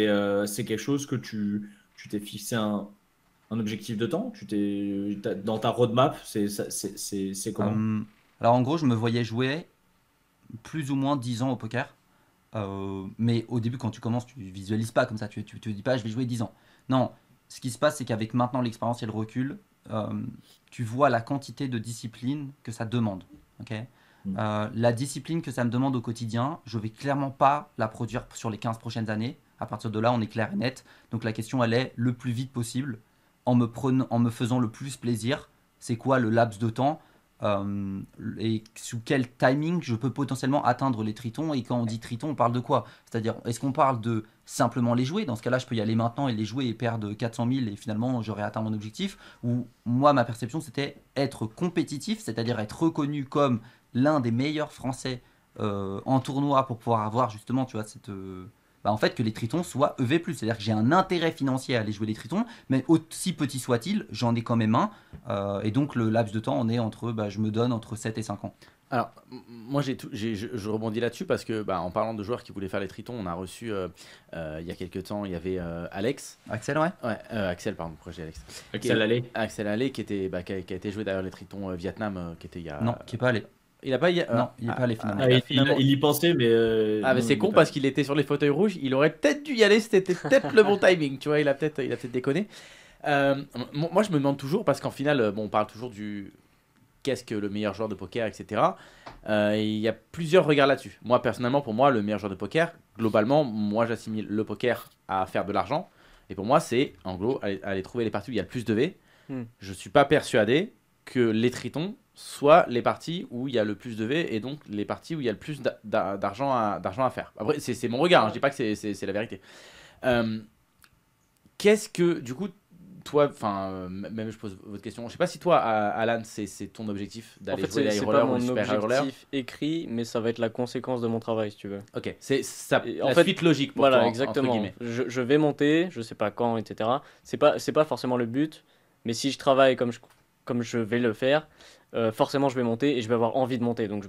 Euh, c'est quelque chose que tu t'es fixé un, objectif de temps tu t'es Dans ta roadmap, c'est comment Alors en gros, je me voyais jouer plus ou moins 10 ans au poker. mais au début, quand tu commences, tu visualises pas comme ça. Tu, ne te dis pas, je vais jouer 10 ans. Non, ce qui se passe, c'est qu'avec maintenant l'expérience et le recul, euh, tu vois la quantité de discipline que ça demande. ok mm. euh, la discipline que ça me demande au quotidien, je vais clairement pas la produire sur les 15 prochaines années. À partir de là, on est clair et net. Donc la question, elle est le plus vite possible, en me, en me faisant le plus plaisir. C'est quoi le laps de temps euh, et sous quel timing je peux potentiellement atteindre les tritons Et quand on dit triton, on parle de quoi C'est-à-dire, est-ce qu'on parle de simplement les jouer. Dans ce cas-là, je peux y aller maintenant et les jouer et perdre 400 000 et finalement j'aurai atteint mon objectif. Ou moi, ma perception, c'était être compétitif, c'est-à-dire être reconnu comme l'un des meilleurs Français euh, en tournoi pour pouvoir avoir justement, tu vois, cette... Euh, bah, en fait, que les tritons soient EV+. C'est-à-dire que j'ai un intérêt financier à aller jouer les tritons, mais aussi petit soit-il, j'en ai quand même un. Euh, et donc, le laps de temps, on est entre, bah, je me donne entre 7 et 5 ans. Alors, moi, j'ai je, rebondis là-dessus parce que, bah, en parlant de joueurs qui voulaient faire les tritons, on a reçu euh, euh, il y a quelques temps, il y avait euh, Alex. Axel, ouais Ouais, Axel, pardon, projet Alex. Axel Allé. Axel Allé, qui, était, bah, qui, a, été joué d'ailleurs les tritons Vietnam, qui était il y a. Non, qui n'est pas allé. Il a pas Non, il n'est pas allé ah, ah, ah, finalement. il, y pensait, mais. ah, mais c'est con parce qu'il était sur les fauteuils rouges. Il aurait peut-être dû y aller. C'était peut-être le bon timing. Tu vois, il a peut-être peut déconné. moi, je me demande toujours, parce qu'en finale, bon, on parle toujours du qu'est-ce que le meilleur joueur de poker, etc. Euh, il y a plusieurs regards là-dessus. Moi, personnellement, pour moi, le meilleur joueur de poker, globalement, moi, j'assimile le poker à faire de l'argent. Et pour moi, c'est, en gros, aller, trouver les parties où il y a le plus de V. Hmm. Je ne suis pas persuadé que les tritons soient les parties où il y a le plus de V et donc les parties où il y a le plus d'argent à, à, faire. Après, c'est mon regard, hein, je ne dis pas que c'est la vérité. Euh, qu'est-ce que, du coup, toi, enfin, même je pose votre question. Je sais pas si toi, Alan, c'est ton objectif d'aller en fait, mon objectif écrit, mais ça va être la conséquence de mon travail, si tu veux. Ok, c'est ça. en suite logique pour voilà, exactement. Je, vais monter, je sais pas quand, etc. C'est pas, c'est pas forcément le but, mais si je travaille comme je, comme je vais le faire, euh, forcément, je vais monter et je vais avoir envie de monter, donc je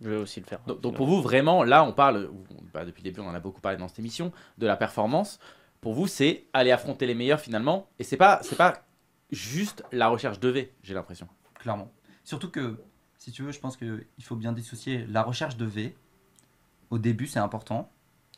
vais, aussi le faire. Hein, donc, pour vous, vraiment, là, on parle, bah, depuis le début, on en a beaucoup parlé dans cette émission, de la performance. Pour vous, c'est aller affronter les meilleurs finalement. Et c'est pas, c'est pas juste la recherche de V, j'ai l'impression. Clairement. Surtout que, si tu veux, je pense qu'il faut bien dissocier la recherche de V. Au début, c'est important.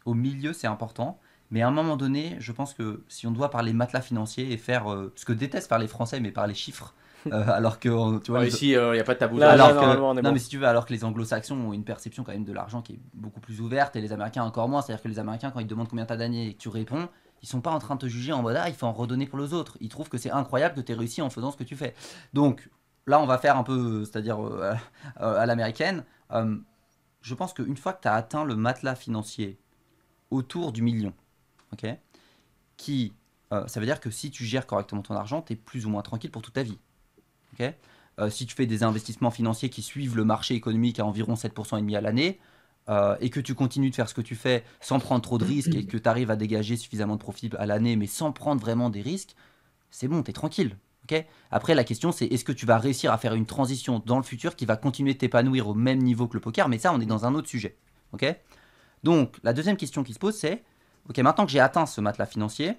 Au milieu, c'est important. Mais à un moment donné, je pense que si on doit parler matelas financier et faire euh, ce que détestent faire les Français, mais par les chiffres, *laughs* euh, alors que euh, tu vois ici il y a pas de tabou alors que, non, mais si tu veux alors que les anglo-saxons ont une perception quand même de l'argent qui est beaucoup plus ouverte et les américains encore moins c'est à dire que les américains quand ils demandent combien tu as gagné et que tu réponds ils sont pas en train de te juger en mode ah, il faut en redonner pour les autres. Ils trouvent que c'est incroyable que tu aies réussi en faisant ce que tu fais. Donc là, on va faire un peu, c'est-à-dire euh, euh, à l'américaine. Euh, je pense qu'une fois que tu as atteint le matelas financier autour du million, ok, qui, ça veut dire que si tu gères correctement ton argent, tu es plus ou moins tranquille pour toute ta vie. ok si tu fais des investissements financiers qui suivent le marché économique à environ 7% et demi à l'année, euh, et que tu continues de faire ce que tu fais sans prendre trop de mm-hmm. risques et que tu arrives à dégager suffisamment de profit à l'année, mais sans prendre vraiment des risques, c'est bon, tu es tranquille. Après, la question, c'est est-ce que tu vas réussir à faire une transition dans le futur qui va continuer de t'épanouir au même niveau que le poker Mais ça, on est dans un autre sujet. Donc, la deuxième question qui se pose, c'est maintenant que j'ai atteint ce matelas financier,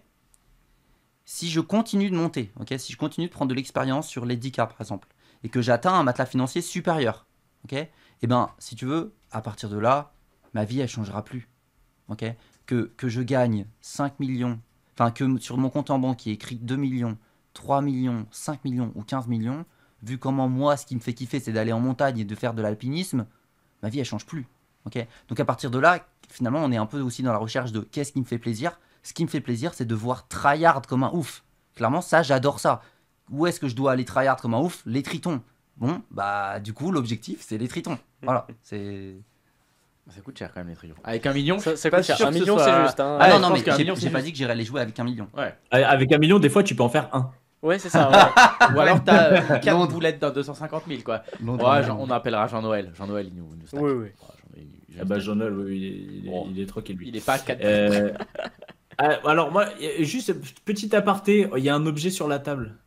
si je continue de monter, si je continue de prendre de l'expérience sur les 10K par exemple, et que j'atteins un matelas financier supérieur, ok, eh ben, si tu veux, à partir de là, ma vie, elle changera plus. que, que je gagne 5 millions, enfin que sur mon compte en banque, il est écrit 2 millions, 3 millions, 5 millions ou 15 millions, vu comment moi, ce qui me fait kiffer, c'est d'aller en montagne et de faire de l'alpinisme, ma vie, elle change plus. Donc à partir de là, finalement, on est un peu aussi dans la recherche de qu'est-ce qui me fait plaisir. Ce qui me fait plaisir, c'est de voir tryhard comme un ouf. Clairement, ça, j'adore ça. Où est-ce que je dois aller tryhard comme un ouf Les tritons. Bon, bah du coup, l'objectif, c'est les tritons. *laughs* Voilà, c'est. Bah, ça coûte cher quand même les tritons. Avec un million, ça, ça coûte cher. Un million, c'est juste. Hein. Ah, non, non, mais j'ai pas dit que j'irais les jouer avec un million. Ouais. Avec un million, des fois, tu peux en faire un. Ouais, c'est ça. *laughs* Ou alors t'as 4 euh, boulettes dans 250 000, quoi. Ouais, on appellera Jean-Noël. Jean-Noël, il nous, nous Oui, oui. ah bah, Jean noël il, est lui. Il est pas 4 euh... *laughs* Ah, alors, moi, euh, juste petit aparté, il y a un objet sur la table.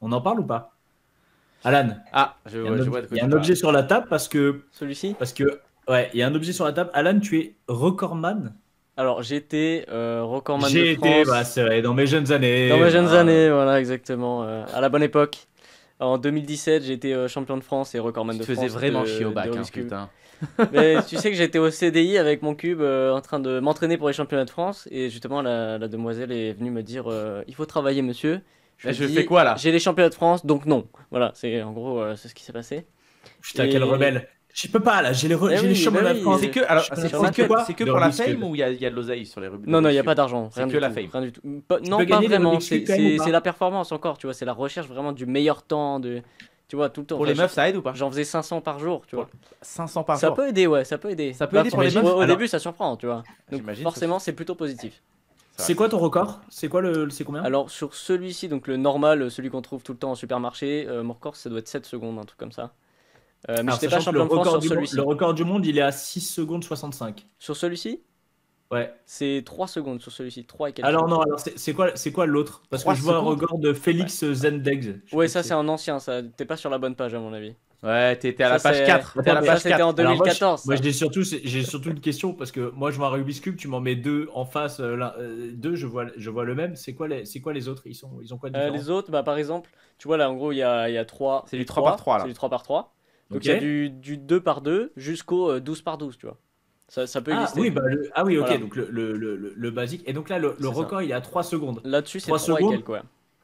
On en parle ou pas Alan. Ah, il y a un, vois un objet sur la table parce que. Celui-ci Parce que. Ouais, il y a un objet sur la table. Alan, tu es recordman. Alors, j'étais euh, recordman de France. J'ai bah, c'est vrai, dans mes jeunes années. Dans mes jeunes ah. années, voilà, exactement. Euh, à la bonne époque. En 2017, j'étais euh, champion de France et recordman de France. Tu faisais vraiment chier au bac, hein, putain. *laughs* Mais tu sais que j'étais au CDI avec mon cube en train de m'entraîner pour les championnats de France. Et justement, la, demoiselle est venue me dire Il faut travailler, monsieur. Je, fais quoi là J'ai les championnats de France, donc non. Voilà, c'est en gros euh, c'est ce qui s'est passé. Putain, et... quel rebelle je peux pas là, j'ai les, eh championnats eh de France. C'est que, alors, c'est que, pour la fame ou il y, a de l'oseille sur les rubis Non, non, il n'y a pas d'argent. C'est que la fame. Rien du tout. non, pas vraiment. C'est la performance encore, tu vois. C'est la recherche vraiment du meilleur temps. tu vois, tout le temps. Pour les meufs, ça aide ou pas J'en faisais 500 par jour, tu vois. 500 par jour Ça peut aider, ouais, ça peut aider. Ça peut aider pour les meufs. Au début, ça surprend, tu vois. Donc, forcément, c'est plutôt positif. C'est quoi ton record C'est quoi le c'est combien Alors sur celui-ci, donc le normal, celui qu'on trouve tout le temps en supermarché, euh, mon record ça doit être 7 secondes, un truc comme ça. Euh, mais Alors, pas champion record de France sur celui-ci. Le record du monde, il est à 6 secondes 65. Sur celui-ci Ouais. C'est 3 secondes sur celui-ci, 3 et 4. Alors secondes. non, alors c'est quoi, c'est quoi l'autre Parce que je vois un record de Félix ouais. Ouais, ça c'est un ancien, ça. T'es pas sur la bonne page à mon avis. Ouais, t'étais à la page 4. T'étais à la page ça, en 2014. moi, j'ai surtout, surtout une question parce que moi, je vois un Rubik's Cube, tu m'en mets deux en face, euh, euh, deux, je vois, je vois le même. C'est quoi, les, quoi les autres ils, sont, ils ont quoi de euh, Les autres, bah, par exemple, tu vois là, en gros, il y a, y a 3. C'est du 3, par 3. C'est du 3 par 3. Donc, il y a du, du, 2 par 2 jusqu'au 12 euh, par 12, tu vois. Ça, ça peut ah, Oui, bah, ah oui, ok, donc le, le, le, basique. Et donc là, le, record, il est à 3 secondes. Là-dessus, c'est 3, secondes.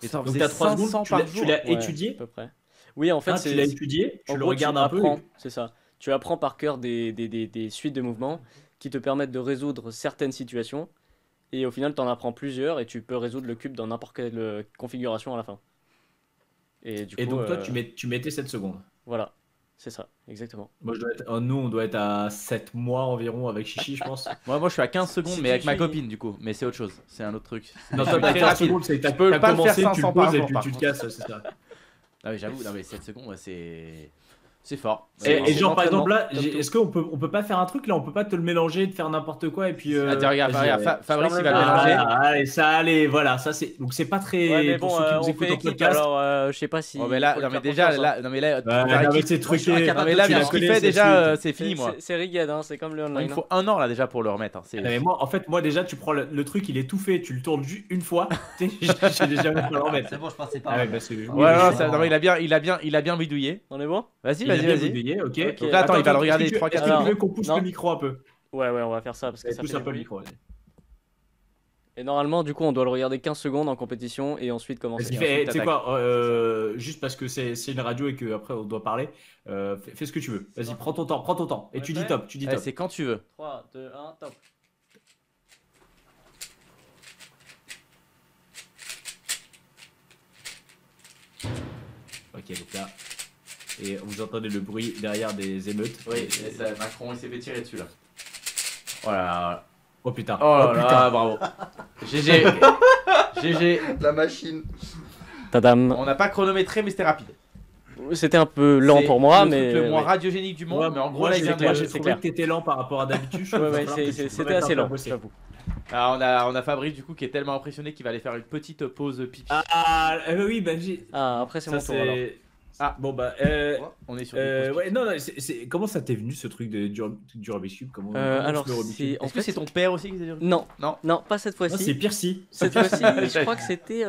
et donc, 3 secondes, tu l'as étudié à peu près. Oui, en fait, ah, c'est tu l'as étudié, tu le gros, un peu. C'est ça. Tu apprends par cœur des, des, suites de mouvements qui te permettent de résoudre certaines situations. Et au final, tu en apprends plusieurs et tu peux résoudre le cube dans n'importe quelle euh, configuration à la fin. Et, donc, toi, euh, tu, tu mettais 7 secondes. Voilà, c'est ça, exactement. Moi, je dois être... Oh, nous, on doit être à 7 mois environ avec Chichi, je pense. *laughs* moi, moi, je suis à 15 secondes, mais avec ma copine, du coup. Mais c'est autre chose, c'est un autre truc. Non, toi, 15 secondes, c'est tu peux pas tu poses et tu te casses, c'est ça. *laughs* Ah oui, j'avoue, non mais 7 secondes, c'est. C'est fort. Et, genre, par exemple, là, est-ce qu'on peut, on peut pas faire un truc là On peut pas te le mélanger, de faire n'importe quoi et puis. Euh, ah, regarde, Fabrice, il va mélanger. Ah, allez, ça, allez, voilà, ça c'est. Donc c'est pas très. bon, Alors, euh, je sais pas si. Oh, mais là, mais déjà, là, non, mais là. mais c'est truqué. Non, mais là, ce qu'il fait déjà, euh, c'est fini, moi. C'est rigade hein, c'est comme le online. Il hein. faut un an là déjà pour le remettre. Hein, ah, mais moi, en fait, moi déjà, tu prends le truc, il est tout fait, tu le tournes juste une fois. *laughs* J'ai déjà pu le remettre. Ah, c'est bon, je pensais pas. Ouais, il a bien bidouillé. On est bon Vas-y, vas vas-y, vas ok. attends, il va le regarder 3 trois Est-ce qu'on pousse le micro un peu Ouais, ouais, on va faire ça parce que pousse un peu le micro. Et normalement, du coup, on doit le regarder 15 secondes en compétition et ensuite commencer. Tu sais quoi euh, Juste parce que c'est une radio et que après on doit parler, euh, fais, fais, ce que tu veux. Vas-y, prends ton temps, prends ton temps. Et tu dis top, tu dis top. C'est quand tu veux. 3, 2, 1, top. Ok, donc là, et vous entendez le bruit derrière des émeutes. Oui, Macron, il s'est fait tirer dessus là. Oh Oh putain. Oh, là, oh putain. bravo. GG. *laughs* GG. *laughs* La machine. Tadam. On n'a pas chronométré, mais c'était rapide. C'était un peu lent pour moi, mais. le moins radiogénique du monde, mais en gros, là, j'ai trouvé que t'étais lent par rapport à d'habitude. *laughs* c'était assez lent, ah, on a, on a Fabrice du coup qui est tellement impressionné qu'il va aller faire une petite pause pipi. Ah, euh, oui, ben j'ai. Ah, après c'est mon tour alors. Ah bon bah euh, on est sur euh, ouais, non, non comment ça t'est venu ce truc de, du, Rubik's euh, comment, alors c'est en c'est ton père aussi qui Non non non pas cette ah, fois-ci c'est Piercy cette fois-ci *laughs* je crois que c'était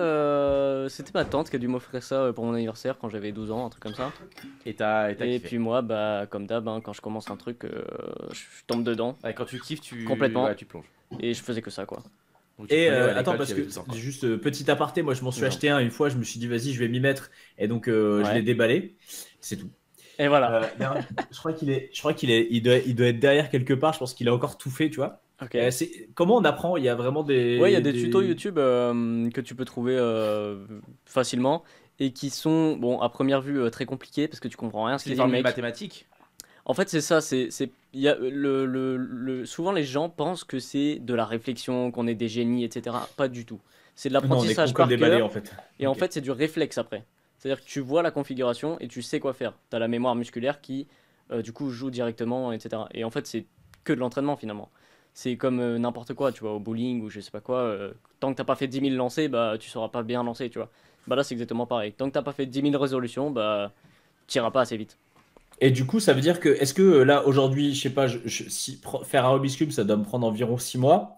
c'était ma tante qui a dû m'offrir ça pour mon anniversaire quand j'avais 12 ans un truc comme ça et t'as et, et puis moi bah comme d'hab hein, quand je commence un truc je tombe dedans quand tu kiffes tu complètement tu plonges et je faisais que ça quoi et euh, attends, parce que juste euh, petit aparté, moi je m'en suis acheté un une fois, je me suis dit vas-y, je vais m'y mettre, et donc euh, je l'ai déballé, c'est tout. Et voilà. je crois qu'il est, je crois qu'il est, il doit, il doit être derrière quelque part. Je pense qu'il a encore tout fait, tu vois. comment on apprend Il y a vraiment des. Oui, il y a des, tutos YouTube que tu peux trouver facilement et qui sont, bon, à première vue, très compliqués parce que tu comprends rien. C'est ce des mathématiques. En fait, c'est ça. C'est, c'est, y le, souvent, les gens pensent que c'est de la réflexion, qu'on est des génies, etc. Pas du tout. C'est de l'apprentissage par cœur. En fait. Et en fait, c'est du réflexe après. C'est-à-dire que tu vois la configuration et tu sais quoi faire. Tu as la mémoire musculaire qui, euh, du coup, joue directement, etc. Et en fait, c'est que de l'entraînement finalement. C'est comme euh, n'importe quoi, tu vois, au bowling ou je sais pas quoi. Euh, tant que t'as pas fait 10 000 lancers, bah, tu sauras pas bien lancer, tu vois. Bah là, c'est exactement pareil. Tant que t'as pas fait 10 000 résolutions, bah, t'iras pas assez vite. Et du coup, ça veut dire que, est-ce que euh, là, aujourd'hui, je sais pas, si, faire un Rubik's ça doit me prendre environ six mois.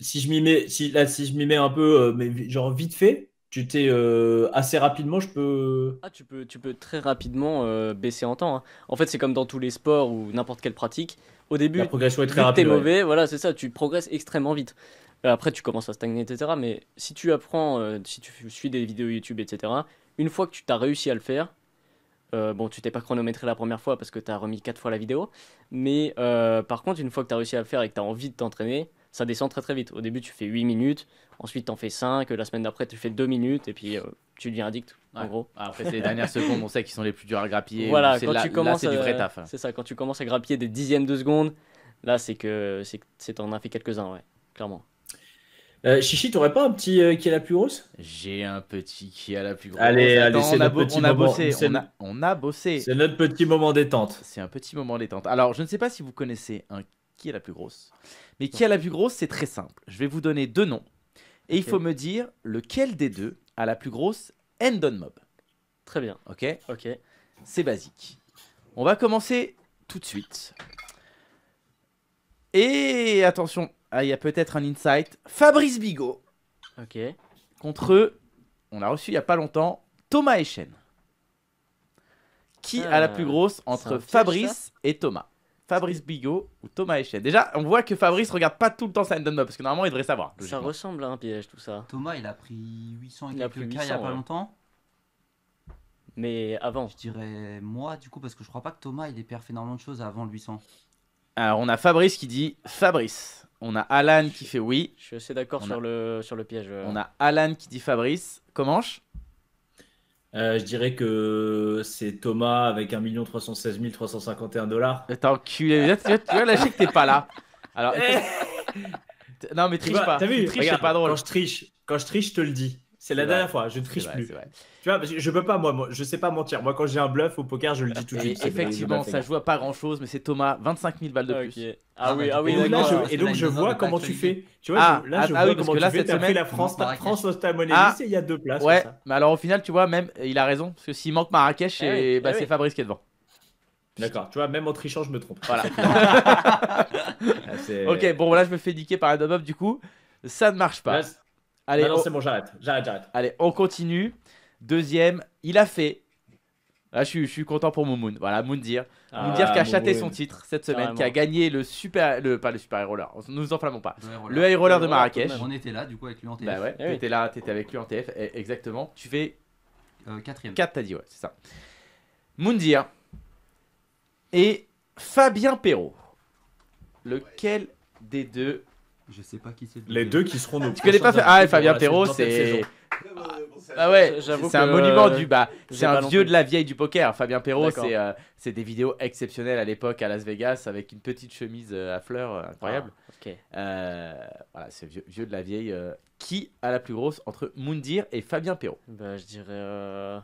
Si je m'y mets, si, là, si je m'y mets un peu, euh, mais genre vite fait, tu t'es euh, assez rapidement, je peux. Ah, tu peux, tu peux très rapidement baisser en temps. Hein. En fait, c'est comme dans tous les sports ou n'importe quelle pratique. Au début, la progression est très rapide. T'es mauvais, voilà, c'est ça. Tu progresses extrêmement vite. Après, tu commences à stagner, etc. Mais si tu apprends, si tu suis des vidéos YouTube, etc. Une fois que tu t'as réussi à le faire, euh, bon, tu t'es pas chronométré la première fois parce que tu remis quatre fois la vidéo. Mais euh, par contre, une fois que tu réussi à le faire et que tu envie de t'entraîner, ça descend très très vite. Au début, tu fais 8 minutes, ensuite t'en fais 5, la semaine d'après, tu fais 2 minutes, et puis euh, tu deviens addict, en gros. Après, ah, c'est les dernières secondes, on sait qu'ils sont les plus durs à grappiller. Voilà, du vrai taf. Hein. C'est ça, quand tu commences à grappiller des dixièmes de secondes, là, c'est que c'est t'en as fait quelques-uns, ouais, clairement. Euh, Chichi, tu n'aurais pas euh, un petit qui est la plus grosse J'ai un petit qui a la plus grosse. Allez, allez, on, a bossé. On a, bossé. C'est notre petit moment détente. C'est un petit moment détente. Alors, je ne sais pas si vous connaissez un qui est la plus grosse, mais qui a la plus grosse, c'est très simple. Je vais vous donner deux noms et il faut me dire lequel des deux a la plus grosse on Mob. Très bien. Ok. Ok. C'est basique. On va commencer tout de suite. Et attention, ah, il y a peut-être un insight. Fabrice Bigot. Ok. Contre eux, on a reçu il y a pas longtemps Thomas Echen. Qui a la ah, plus grosse entre Fabrice et Thomas Fabrice Bigot ou Thomas Echen Déjà, on voit que Fabrice regarde pas tout le temps sa mob parce que normalement il devrait savoir. Ça ressemble à un piège tout ça. Thomas, il a pris 800 et il a il n'y a pas longtemps. Mais avant. Je dirais moi du coup parce que je crois pas que Thomas il ait fait énormément de choses avant le 800. Alors, euh, on a Fabrice qui dit Fabrice. On a Alan qui fait oui. Je suis assez d'accord sur, le, sur le piège. Euh. On a Alan qui dit Fabrice. comment euh, Je dirais que c'est Thomas avec 1 316 351 dollars. T'es enculé. tu vois, lâcher que t'es pas là. Alors, eh *laughs* non, mais triche pas. T'as vu Triche, pas drôle. Quand je triche, quand je triche, je te le dis. C'est la dernière fois, je ne triche plus. Tu vois, je peux pas, moi, je sais pas mentir. Moi, quand j'ai un bluff au poker, je le dis tout de suite. Effectivement, ça joue à pas grand chose, mais c'est Thomas, 25 000 balles de plus. Ah, ah oui, ah oui. Et, donc, je vois comment tu fais. Tu vois, ah, là, je ah vois comment tu là, fais. As fait la France, ta, France, ta monnaie il y a deux places. Ouais, mais alors au final, tu vois, même, il a raison, parce que s'il manque Marrakech, eh et bah, eh c'est Fabrice qui est devant. D'accord, tu vois, même en trichant, je me trompe. Voilà. *laughs* *laughs* ok, bon, là, je me fais niquer par un du coup. Ça ne marche pas. Allez, non, non c'est bon, j'arrête. J'arrête, j'arrête. Allez, on continue. Deuxième, il a fait. Là, je suis, je suis content pour Moumoun. Voilà, Moundir. Ah, Moundir qui a châté son titre cette semaine, qui a gagné le super. Le, pas le super roller, nous enflammons pas. Le high de Marrakech. On était là, du coup, avec lui en TF. Bah ouais, tu eh t'étais là, t'étais avec lui en TF, eh, exactement. Tu fais. Euh, quatrième. Quatre, t'as dit, ouais, c'est ça. Moundir. Et Fabien Perrault. Lequel des deux je sais pas qui c'est. Les deux qui seront nos. Tu connais pas Fabien Perrault, c'est. Ah ouais, c'est ah un monument du bas. c'est un vieux de la vieille du poker. Fabien Perrault, euh, c'est des vidéos exceptionnelles à l'époque à Las Vegas avec une petite chemise euh, à fleurs euh, incroyable. Ah, voilà, c'est vieux, vieux, de la vieille. qui a la plus grosse entre Moundir et Fabien Perrault bah, je dirais.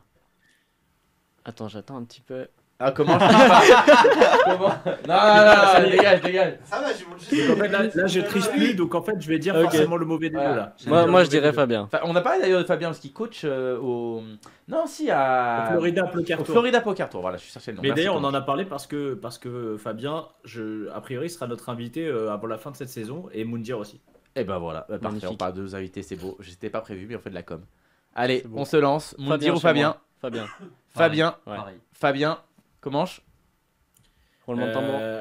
Attends, j'attends un petit peu. Ah, comment je *laughs* Non, non, non, dégage, dégage. Ça va, j'ai mon juste. En là, je ah triche plus, donc en fait, je vais dire forcément le mauvais des deux là. Moi, je dirais Fabien. on a parlé d'ailleurs de Fabien parce qu'il coach euh, au. Non, si, à. Florida Poker Au Florida Poker voilà, je suis cherché Mais d'ailleurs, on en a parlé parce que, parce que Fabien, je, a priori, sera notre invité euh, avant la fin de cette saison et Moundir aussi. Et eh ben voilà, bah, parfait, on parle de deux invités, c'est beau. J'étais pas prévu, mais on fait de la com. Allez, on se lance. Mundir ou Fabien Fabien. Fabien, Fabien, Comment je... Euh,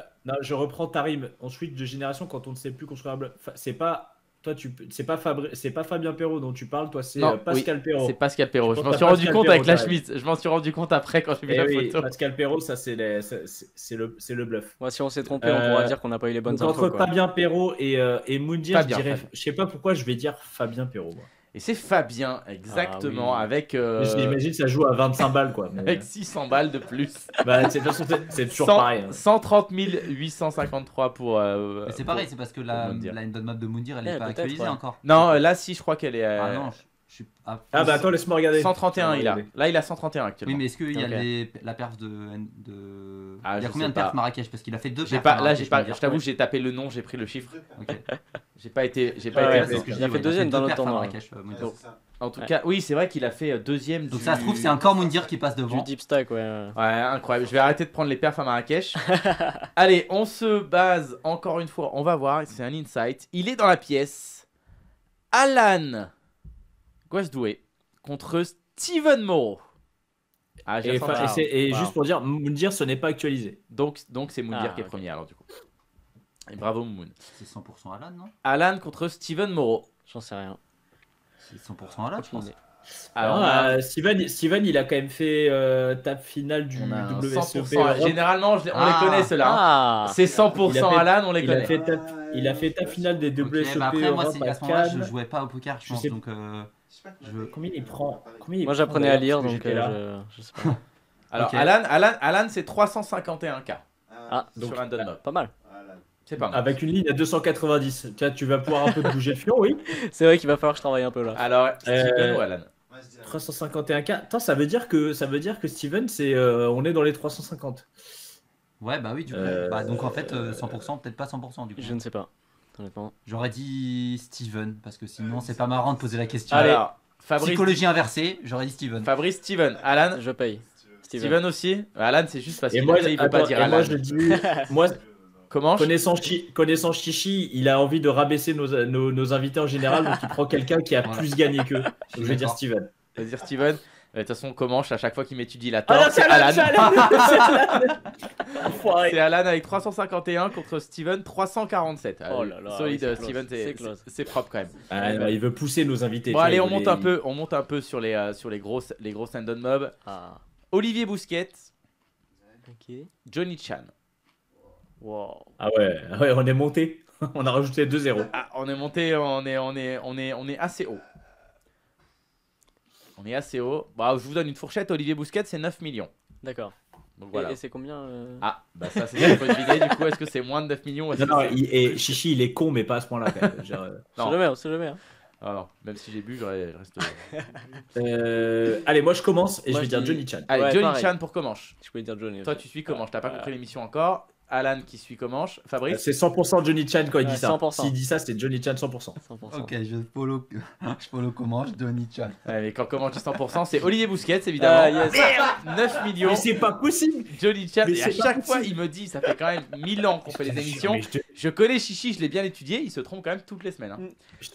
reprends Tarim rime. de génération, quand on ne sait plus construire c'est pas. Toi, tu c'est pas Fabri... c'est pas Fabien Perrault dont tu parles, toi c'est euh, Pascal oui, C'est Pascal Perrault. Je, m'en suis rendu compte avec la Schmidt, Je m'en suis rendu compte après quand j'ai vu eh la photo. Pascal Perrault, ça c'est le bluff. Moi, si on s'est trompé, on pourra euh, dire qu'on n'a pas eu les bonnes Entre Fabien Perrault et, et je sais pas pourquoi je vais dire Fabien Perrault. Et c'est Fabien, exactement, ah avec. Euh... J'imagine que ça joue à 25 balles, quoi. avec 600 euh. balles de plus. *laughs* bah, c'est toujours pareil. 130 hein. 853 pour. Euh, c'est pareil, c'est parce que la, la map de Moundir, elle n'est eh, pas actualisée encore. Non, euh, là, si, je crois qu'elle est. Ah, non, ah bah attends, laisse-moi regarder. 131 il a. Là il a 131 actuellement. Oui mais est-ce qu'il y a les, la perf de... de... Ah, il y a combien de perfs Marrakech Parce qu'il a fait deux perfs Pas, là j'ai pas, je t'avoue j'ai tapé le nom, j'ai pris le chiffre. *laughs* j'ai pas été... J'ai pas ah ouais, été... que j'ai fait deuxième dans le tournoi. Hein. en tout cas, oui, c'est vrai qu'il a fait euh, deuxième. Donc ça se trouve, c'est encore Moundir qui passe devant. Du deep stack, ouais. Ouais, incroyable. Je vais arrêter de prendre les perfs à Marrakech. *laughs* Allez, on se base encore une fois. On va voir. C'est un insight. Il est dans la pièce. Alan douer contre Steven Moreau ah, et, juste pour dire, Moundir, ce n'est pas actualisé. Donc, donc c'est Moundir ah, qui est premier, alors du coup. Et bravo, Moon. C'est 100% Alan, non Alan contre Steven Moreau. J'en sais rien. C'est 100% Alan, je pense. Alors, ah, euh, Steven, Steven, il a quand même fait euh, tape finale du WSOP. E Généralement, on les connaît ceux-là. Hein. C'est 100% Alan, on les connaît. Il a fait tape, finale des WSOP. E après, moi, à ce moment-là, je ne jouais pas au poker, je, pense. donc, euh, euh, combien il prend Moi, j'apprenais à lire, donc euh, je... sais pas. *laughs* Alors, Alan, Alan, Alan c'est 351K. Ah, ah, sur donc, un bah, Pas mal. Ah, c'est pas mal. Avec une ligne à 290. tu vas pouvoir un peu bouger le fion, oui. *laughs* C'est vrai qu'il va falloir que je travaille un peu là. Alors, euh, Alan 351K. ça veut dire que ça veut dire que Steven, c'est on est dans les 350. Ouais, bah oui, du coup. Bah, donc en fait, 100%, peut-être pas 100% du coup. Je ne sais pas. J'aurais dit Steven, parce que sinon, euh, c'est pas marrant de poser la question. Psychologie inversée, j'aurais dit Steven. Fabrice, Steven. Alan Je paye. Steven, aussi Alan, c'est juste parce moi ne peut pas dire Alan. *laughs* Moi, Comment connaissant, Chichi, il a envie de rabaisser nos, nos, invités en général, donc il prend quelqu'un qui a plus gagné qu'eux. Je vais dire Steven. Je vais dire Steven. De toute façon, je à chaque fois qu'il m'étudie la ah tort, c'est Alan. C'est Alan. *laughs* avec 351 contre Steven 347. Oh Solide, Steven, c'est propre quand même. Ah, bah, il veut pousser nos invités. Bon, allez, on monte un peu, on monte un peu sur les euh, sur les grosses les grosses stand mob. Ah. Olivier Bousquet. Johnny Chan. Ah ouais, on est monté. *laughs* on a rajouté 2-0. on est monté, on est on est on est on est assez haut. On est assez haut. Bah, je vous donne une fourchette. Olivier Bousquet, c'est 9 millions. D'accord. Donc, voilà. Et, c'est combien euh Ah, bah ça, c'est une bonne idée. Du coup, est-ce que c'est moins de 9 millions Non, non il, et Chichi, il est con, mais pas à ce point-là. Genre... Euh, c'est le on c'est le met. Alors, même si j'ai bu, je reste. *laughs* Euh, allez, moi je commence et je vais dire Johnny Chan. Allez, Johnny Chan pour Comanche. Je pouvais dire Johnny. Toi, tu suis Comanche. T'as pas compris l'émission encore. Alan qui suit Comanche, Fabrice. Euh, c'est 100% Johnny Chan quand il dit ça. S'il dit ça, c'est Johnny Chan 100%. Ok, je follow, *laughs* je follow Comanche, Johnny Chan. mais quand Comanche dit 100%, c'est Olivier Bousquet, évidemment. 9 ah, ah, millions. Mais c'est pas possible. Johnny Chan, et à chaque fois, il me dit, ça fait quand même 1000 ans qu'on fait des émissions je connais Chichi, je l'ai bien étudié, il se trompe quand même toutes les semaines. Hein.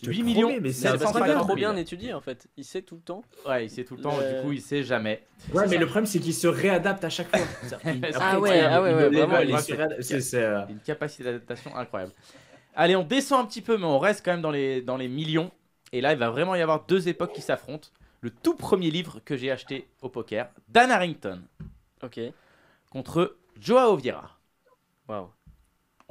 8 mm. millions, mais c'est trop bien étudié en fait. Il sait tout le temps. Ouais, il sait tout le temps, du euh. coup, il sait jamais. Ouais, mais le problème, c'est qu'il se réadapte à chaque fois. *laughs* ah ouais, ah ouais, ouais, euh, Une capacité d'adaptation incroyable. Allez, on descend un petit peu, mais on reste quand même dans les, dans les millions. Et là, il va vraiment y avoir deux époques qui s'affrontent. Le tout premier livre que j'ai acheté au poker, Dan Harrington. Ok. Contre Joao Vieira. Waouh.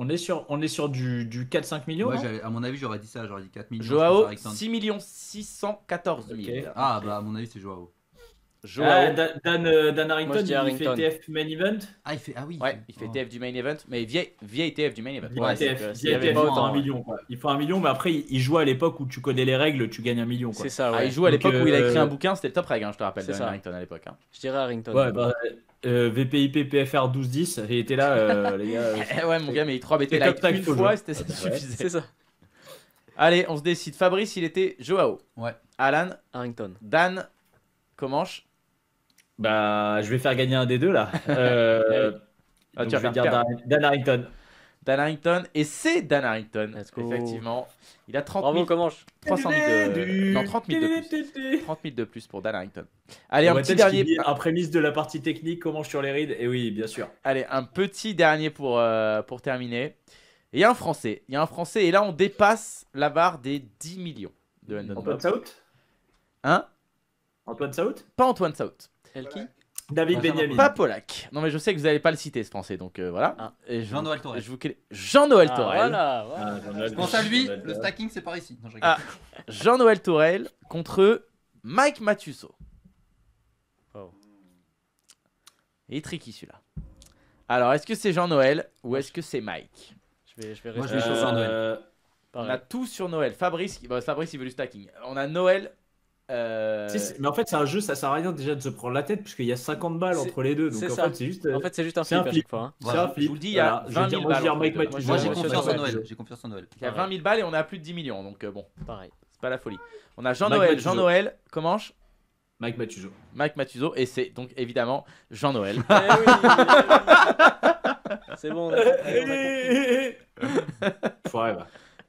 On est sur, on est sur du, 4-5 millions. Moi, à mon avis, j'aurais dit ça, j'aurais dit 4 millions. Joao, 6 millions 614 Ah, bah, à mon avis, c'est Joao. Joao. Ah, Dan, Dan, euh, Dan Harrington, Moi, il fait TF main event. Ah, il fait, ah oui. Ouais, il fait Oh. TF du main event, mais vieille, vieille TF du main event. Ouais, TF, que y avait pas autant, un ouais. million. quoi. Il faut un million, mais après, il joue à l'époque où tu connais les règles, tu gagnes un million. Quoi. C'est ça, Ah, il joue à l'époque où il a euh, écrit un bouquin, c'était le top rag, hein, je te rappelle, c'est Dan Harrington à l'époque. hein. Je dirais Harrington. Ouais, bah, euh, VPIP PFR 1210, il était là, euh, les gars. Euh, *laughs* ouais, mon gars, mais il 3 BT la une fois, c'était ça suffisait. C'est ça. Allez, on se décide. Fabrice, il était Joao. Ouais. Alan, Harrington. Dan, Comanche bah, je vais faire gagner un des deux là. *laughs* Euh, eh ah, donc, tu je vais dire Dan, Dan Harrington. Dan Harrington, et c'est Dan Harrington. Effectivement. Il a 30 Bravo, je 300 000 de, non, 30 000 de plus. 30 000 de plus pour Dan Harrington. Allez, un petit dernier. Un prémisse de la partie technique, comment je sur les rides. Et eh oui, bien sûr. Allez, un petit dernier pour, euh, pour terminer. il y a un Français. Il y a un Français. Et là, on dépasse la barre des 10 millions de Antoine Saout Hein Antoine Saout Pas Antoine Saout qui? David Benjamin. Pas Polak. Non, mais je sais que vous n'allez pas le citer, ce français, donc euh, voilà. Ah. Et Jean-Noël Torel. Je vous... Jean-Noël ah, Torel. Voilà, ah, à lui, le stacking, c'est par ici. je ah, Jean-Noël Torel contre Mike Mathusso Oh. Il est tricky celui-là. Alors, est-ce que c'est Jean-Noël ou est-ce que c'est Mike je vais, je vais Moi, je euh, noël On a tout sur Noël. Fabrice, Fabrice, il veut du stacking. On a Noël euh... mais en fait, c'est un jeu, ça sert à rien déjà de se prendre la tête, puisqu'il y a 50 balles entre les deux. Donc en fait, c'est juste, en fait, juste un flip, un flip. Fois, hein. Je vous le dis, il y a 20 000 balles. Moi, j'ai confiance, en Noël. confiance en Noël. Il y a 20 000 balles et on a plus de 10 millions. Donc euh, bon, pareil, c'est pas la folie. On a Jean-Noël, Jean-Noël, comment Mike Matuzo. Mike Matuzo, et c'est donc évidemment Jean-Noël. Eh oui, c'est bon, on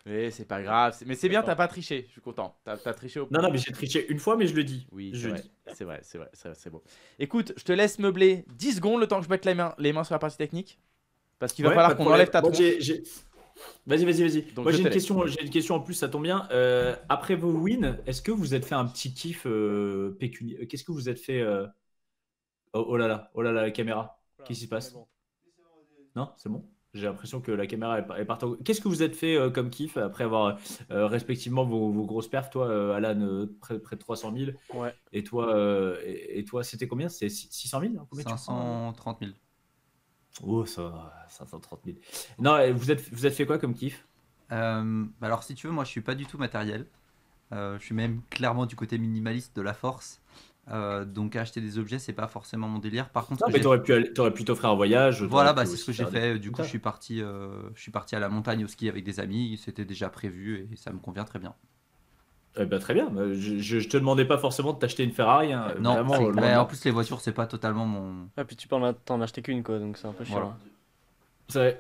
mais c'est pas grave. Mais c'est bien, t'as pas triché. Je suis content. T'as triché au Non, non, mais j'ai triché une fois, mais je le dis. Oui, je C'est vrai, c'est vrai, c'est beau. Écoute, je te laisse meubler 10 secondes le temps que je mette les mains, les mains sur la partie technique. Parce qu'il va falloir qu'on enlève ta tronche Vas-y, vas-y, vas-y. Moi, j'ai une, question, une question en plus, ça tombe bien. Euh, après vos wins, est-ce que vous êtes fait un petit kiff euh, euh Qu'est-ce que vous êtes fait euh, oh, oh, là là, oh là là, la caméra. Qu'est-ce qui se passe Non, c'est bon j'ai l'impression que la caméra est, partant. Qu'est-ce que vous êtes fait euh, comme kiff après avoir euh, respectivement vos, grosses perfs Toi, euh, Alan, près, de 300 000. Ouais. Et toi, et, toi c'était combien C'était 600 000 530 000. Oh, ça, 530 000. Non, vous êtes, vous êtes fait quoi comme kiff bah Alors, si tu veux, moi, je suis pas du tout matériel. je suis même clairement du côté minimaliste de la force. Euh, donc acheter des objets, c'est pas forcément mon délire. Par contre, non, mais t'aurais aurais pu t'offrir un voyage. Voilà, bah, c'est ce que j'ai fait. Du coup, je suis parti, euh, je suis parti à la montagne au ski avec des amis. C'était déjà prévu et ça me convient très bien. Eh ben, très bien. Euh, je, je, te demandais pas forcément de t'acheter une Ferrari. Hein. Non, Vraiment, bah, en plus les voitures, c'est pas totalement mon. Ah, puis tu parles, t'en acheter qu'une quoi, donc c'est un peu chiant.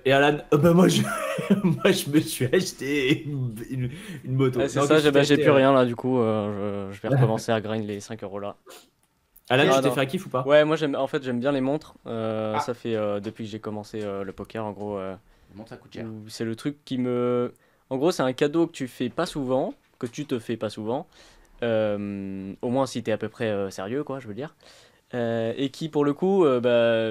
Et Alan, euh, bah, moi, je... *laughs* moi je me suis acheté une, moto. c'est ça, j'ai bah, plus rien là du coup, euh, je... vais *laughs* recommencer à grind les 5 euros là. Alan, ah, tu t'es fait un kiff ou pas Ouais, moi j'aime en fait j'aime bien les montres. Euh, ah. Ça fait depuis que j'ai commencé le poker en gros. les montres ça coûte cher. C'est le truc qui me. En gros, c'est un cadeau que tu fais pas souvent, que tu te fais pas souvent. au moins si t'es à peu près sérieux quoi, je veux dire. et qui pour le coup bah,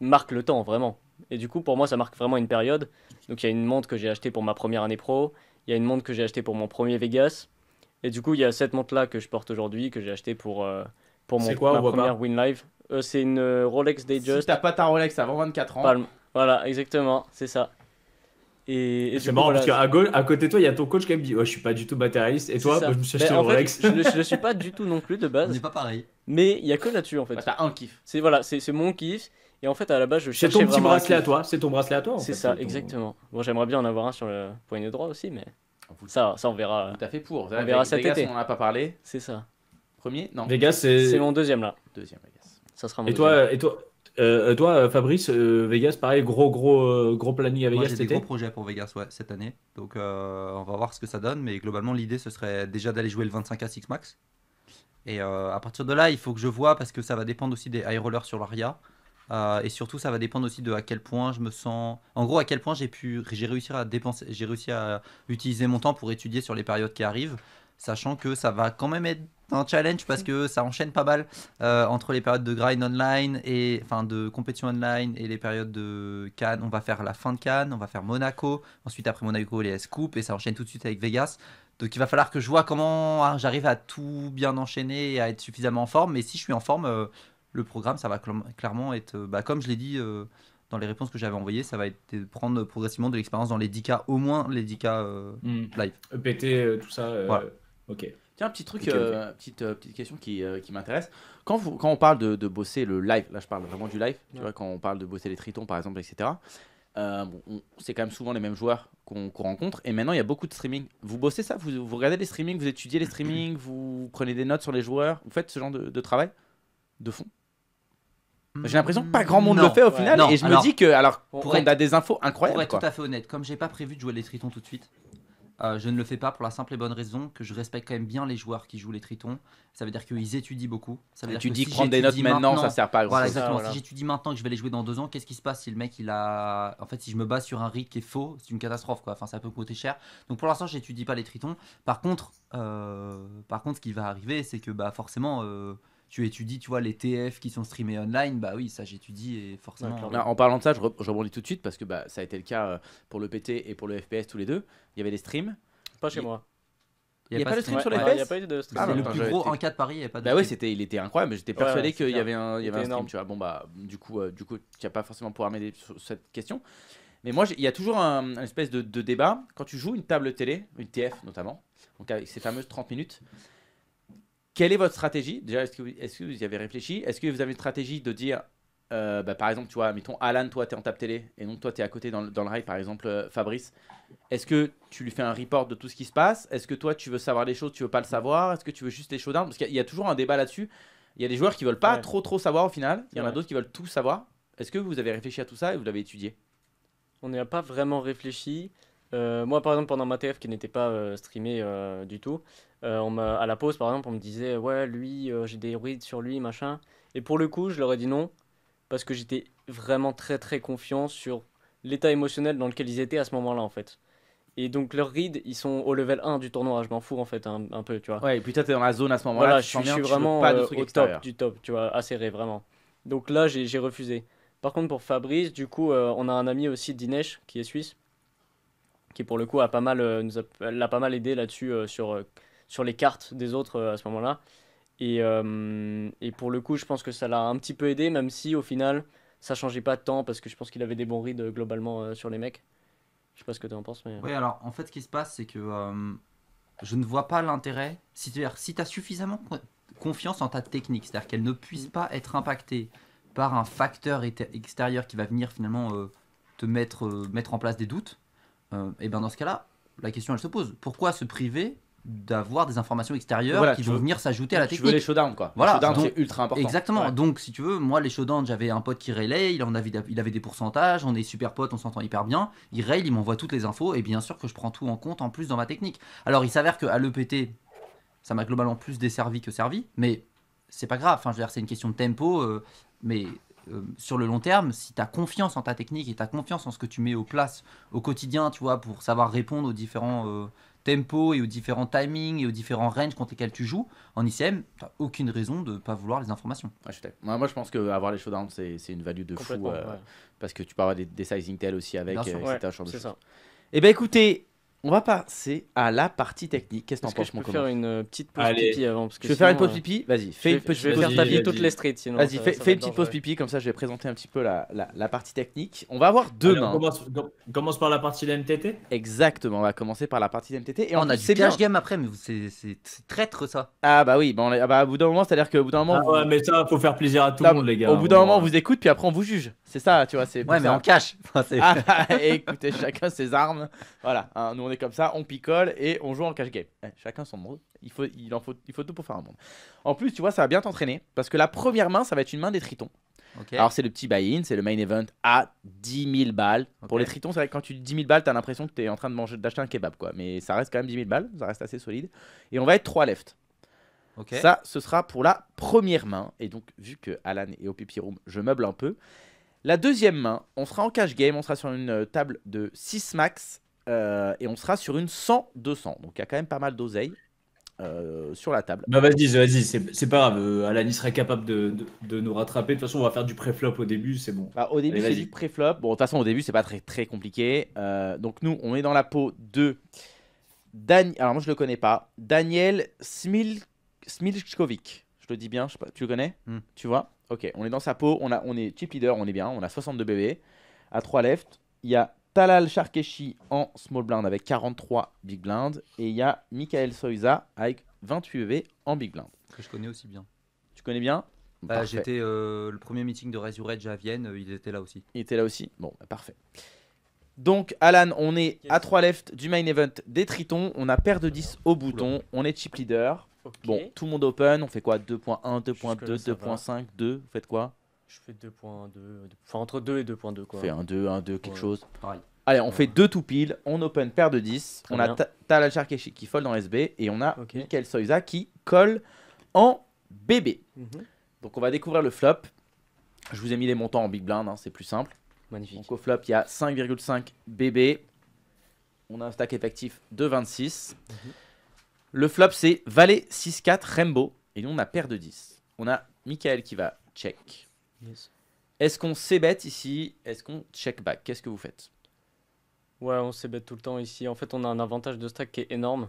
marque le temps vraiment et du coup, pour moi, ça marque vraiment une période. Donc, il y a une montre que j'ai achetée pour ma première année pro. Il y a une montre que j'ai achetée pour mon premier Vegas. Et du coup, il y a cette montre-là que je porte aujourd'hui, que j'ai achetée pour, euh, pour mon ma première Win Live. Euh, c'est une euh, Rolex Datejust. Si t'as pas ta Rolex avant 24 ans. Voilà, exactement, c'est ça. Et, c'est marrant parce qu'à à côté de toi, il y a ton coach qui me dit oh, Je suis pas du tout matérialiste. Et toi, bah, je me suis ben, acheté une Rolex. je, ne suis pas du tout non plus de *laughs* base. c'est pas pareil. Mais il y a que là-dessus en fait. Bah, t'as un kiff. C'est voilà, c'est mon kiff. Et en fait, à la base, je cherche. C'est ton petit bracelet à toi. C'est ton bracelet à toi. C'est ça, exactement. Bon, j'aimerais bien en avoir un sur le poignet droit aussi, mais ça, ça, on verra. Tout à fait pour. On verra cet été. On n'en a pas parlé. C'est ça. Premier Non. Vegas, c'est. C'est mon deuxième là. Deuxième, Vegas. Ça sera mon et Toi, et toi, euh, toi, Fabrice, euh, Vegas, pareil, gros, gros, euh, gros planning à Vegas. Moi, j'ai des gros projets pour Vegas ouais, cette année. Donc, on va voir ce que ça donne. Mais globalement, l'idée, ce serait déjà d'aller jouer le 25 à 6 max. Et à partir de là, il faut que je vois, parce que ça va dépendre aussi des high rollers sur l'ARIA. Euh, et surtout, ça va dépendre aussi de à quel point je me sens. En gros, à quel point j'ai pu, j'ai réussi à dépenser, j'ai réussi à utiliser mon temps pour étudier sur les périodes qui arrivent, sachant que ça va quand même être un challenge parce que ça enchaîne pas mal euh, entre les périodes de grind online et enfin de compétition online et les périodes de Cannes. On va faire la fin de Cannes, on va faire Monaco, ensuite après Monaco les s et ça enchaîne tout de suite avec Vegas. Donc il va falloir que je vois comment j'arrive à tout bien enchaîner et à être suffisamment en forme. Mais si je suis en forme, euh, le programme, ça va clairement être, euh, bah, comme je l'ai dit euh, dans les réponses que j'avais envoyées, ça va être de prendre progressivement de l'expérience dans les 10 au moins les 10 euh, mm. live. EPT, tout ça. Ok. Tiens, petit truc, petite, petite question qui, qui m'intéresse. Quand, vous, quand on parle de, bosser le live, là je parle vraiment du live, tu vois, quand on parle de bosser les tritons par exemple, etc., c'est quand même souvent les mêmes joueurs qu'on rencontre. Et maintenant, il y a beaucoup de streaming. Vous bossez ça vous, vous, regardez les streamings, vous étudiez les streamings, vous prenez des notes sur les joueurs, vous faites ce genre de travail de fond j'ai l'impression que pas grand monde le fait au final et je me dis que alors pour on a des infos incroyables. Pour être tout à fait honnête, comme j'ai pas prévu de jouer les tritons tout de suite, euh, je ne le fais pas pour la simple et bonne raison que je respecte quand même bien les joueurs qui jouent les tritons. Ça veut dire qu'ils étudient beaucoup. Ça veut et ah, dire tu dis si prendre des notes maintenant, ça sert pas à grand voilà, ah, exactement. Si j'étudie maintenant que je vais les jouer dans deux ans, qu'est-ce qui se passe si le mec il a. En fait, si je me base sur un rythme qui est faux, c'est une catastrophe quoi. Enfin, ça peut coûter cher. Donc pour l'instant, j'étudie pas les tritons. Par contre, euh, par contre, ce qui va arriver, c'est que bah forcément. Euh, tu étudies, tu vois, les TF qui sont streamés online, bah oui, ça j'étudie et forcément. Euh, en parlant de ça, je, rebondis tout de suite parce que bah, ça a été le cas euh, pour le PT et pour le FPS tous les deux. Il y avait des streams. Pas chez moi. Il n'y a, pas de stream, sur les ouais, Il a pas ah, le plus gros en cas de Paris, il n'y a pas de Bah stream. c'était, il était incroyable, mais j'étais persuadé qu'il y avait un, y avait un stream, tu vois. Bon bah, du coup, euh, tu n'as pas forcément pouvoir m'aider sur cette question. Mais moi, il y a toujours un, espèce de, de, débat quand tu joues une table télé, une TF notamment, donc avec ces fameuses 30 minutes. Quelle est votre stratégie Déjà, est-ce que, vous y avez réfléchi Est-ce que vous avez une stratégie de dire, euh, bah, par exemple, tu vois, mettons Alan, toi, tu es en tape télé, et donc toi, tu es à côté dans le, dans rail, par exemple, euh, Fabrice. Est-ce que tu lui fais un report de tout ce qui se passe Est-ce que toi, tu veux savoir les choses, tu veux pas le savoir Est-ce que tu veux juste les showdowns Parce qu'il y a toujours un débat là-dessus. Il y a des joueurs qui veulent pas trop trop savoir au final, il y en a d'autres qui veulent tout savoir. Est-ce que vous avez réfléchi à tout ça et vous l'avez étudié On n'y a pas vraiment réfléchi. Euh, moi, par exemple, pendant ma TF qui n'était pas euh, streamée euh, du tout, on à la pause, par exemple, on me disait Ouais, lui, j'ai des reads sur lui, machin. Et pour le coup, je leur ai dit non, parce que j'étais vraiment très très confiant sur l'état émotionnel dans lequel ils étaient à ce moment-là, en fait. Et donc, leurs reads, ils sont au level 1 du tournoi, je m'en fous, en fait, un, peu, tu vois. Ouais, et puis toi, t'es dans la zone à ce moment-là. Voilà, je, suis, vraiment au top du top, tu vois, acéré, vraiment. Donc là, j'ai refusé. Par contre, pour Fabrice, du coup, on a un ami aussi, Dinesh, qui est suisse qui pour le coup a pas mal, euh, nous a, pas mal aidé là-dessus euh, sur, euh, sur les cartes des autres à ce moment-là. Et, et, pour le coup, je pense que ça l'a un petit peu aidé, même si au final, ça changeait pas tant parce que je pense qu'il avait des bons rides globalement sur les mecs. Je sais pas ce que tu en penses, mais. Oui, alors en fait, ce qui se passe, c'est que je ne vois pas l'intérêt. C'est-à-dire, si tu as suffisamment confiance en ta technique, c'est-à-dire qu'elle ne puisse mm. pas être impactée par un facteur extérieur qui va venir finalement te mettre, mettre en place des doutes, euh, et ben dans ce cas-là, la question elle se pose. Pourquoi se priver d'avoir des informations extérieures qui vont venir s'ajouter à la technique. Tu veux les showdowns quoi. Voilà, c'est ultra important. Exactement. Donc si tu veux, moi les showdowns, j'avais un pote qui relaye, il avait des pourcentages, on est super potes, on s'entend hyper bien. Il relaye, il m'envoie toutes les infos et bien sûr que je prends tout en compte en plus dans ma technique. Alors il s'avère qu'à l'EPT, ça m'a globalement plus desservi que servi, mais c'est pas grave. Enfin, je veux c'est une question de tempo, euh, mais euh, sur le long terme, si tu as confiance en ta technique et tu as confiance en ce que tu mets au place au quotidien, tu vois, pour savoir répondre aux différents euh, tempos et aux différents timings et aux différents ranges contre lesquels tu joues, en ICM, tu n'as aucune raison de ne pas vouloir les informations. moi, je pense qu'avoir les showdowns, c'est une value de fou. Euh, parce que tu parles des, sizing tails aussi avec, c'est ça. Eh bien, écoutez, on va passer à la partie technique. Qu'est-ce que t'en penses, mon Je peux faire une euh, petite pause pipi avant. Je vais faire une pause euh, pipi Vas-y, fais une pause pipi. Je vais faire ta toutes les streets. Vas-y, fais, une petite pause pipi, comme ça je vais présenter un petit peu la, la, partie technique. On va avoir deux On commence, par la partie de MTT Exactement, on va commencer par la partie de MTT. Et ah, on, a du cash game après, mais c'est traître ça. Ah bah oui, bon, bah, ah, bah, au bout d'un moment, c'est-à-dire qu'au bout d'un moment. Ah ouais, mais ça, faut faire plaisir à tout le monde, les gars. Au bout d'un hein, moment, on vous écoute, puis après on vous juge. C'est ça, tu vois. Ouais, mais en cash. *laughs* *laughs* Écoutez, chacun ses armes. Voilà, nous on est comme ça, on picole et on joue en cash game. chacun son monde. Il, faut, il, en faut, il faut tout pour faire un monde. En plus, tu vois, ça va bien t'entraîner parce que la première main, ça va être une main des tritons. Alors, c'est le petit buy-in, c'est le main event à 10 000 balles. Pour les tritons, c'est vrai que quand tu dis 10 000 balles, t'as l'impression que t'es en train de manger, d'acheter un kebab, quoi. Mais ça reste quand même 10 000 balles, ça reste assez solide. Et on va être 3 left. Ça, ce sera pour la première main. Et donc, vu que Alan est au pipi room, je meuble un peu. La deuxième main, on sera en cash game, on sera sur une euh, table de 6 max euh, et on sera sur une 100-200. Donc il y a quand même pas mal d'oseille euh, sur la table. Bah vas-y, vas-y, c'est pas grave. Euh, Alan serait capable de, de, nous rattraper. De toute façon, on va faire du pré-flop au début, c'est bon. Bah, au début, c'est du pré-flop. Bon, de toute façon, au début, c'est pas très, très compliqué. donc nous, on est dans la peau de. Dan... Alors moi, je le connais pas. Daniel Smil... Smilchkovic. Je le dis bien, je sais pas. tu le connais hmm. Tu vois Ok, on est dans sa peau. On, a, on est chip leader, on est bien. On a 62 bébés. À 3 left. Il y a Talal Sharkeshi en small blind avec 43 big blind. Et il y a Michael Soiza avec 28 EV en big blind. Que je connais aussi bien. Tu connais bien bah, J'étais euh, le premier meeting de Resurrect à Vienne, euh, il était là aussi. Il était là aussi Bon, bah, parfait. Donc, Alan, on est à 3 left du main event des Tritons. On a paire de 10 au bouton. On est chip leader. Bon, tout le monde open. On fait quoi 2.1, 2.2, 2.5, 2. Vous faites quoi je fais 2.2, enfin entre 2 et 2.2 quoi. Fais un 2, un 2, quelque chose. Allez, on fait 2 tout pile, on open paire de 10, on a Talal al qui fold dans SB et on a Michael Soiza qui colle en BB. Mhm. Donc on va découvrir le flop. Je vous ai mis les montants en big blind, hein, c'est plus simple. Magnifique. Donc au flop, il y a 5,5 BB. On a un stack effectif de 26. Mhm. Le flop, c'est Valet 6-4 Rainbow. Et nous, on a paire de 10. On a Michael qui va check. Est-ce qu'on s'ébête ici Est-ce qu'on check back Qu'est-ce que vous faites Ouais, on s'ébête tout le temps ici. En fait, on a un avantage de stack qui est énorme.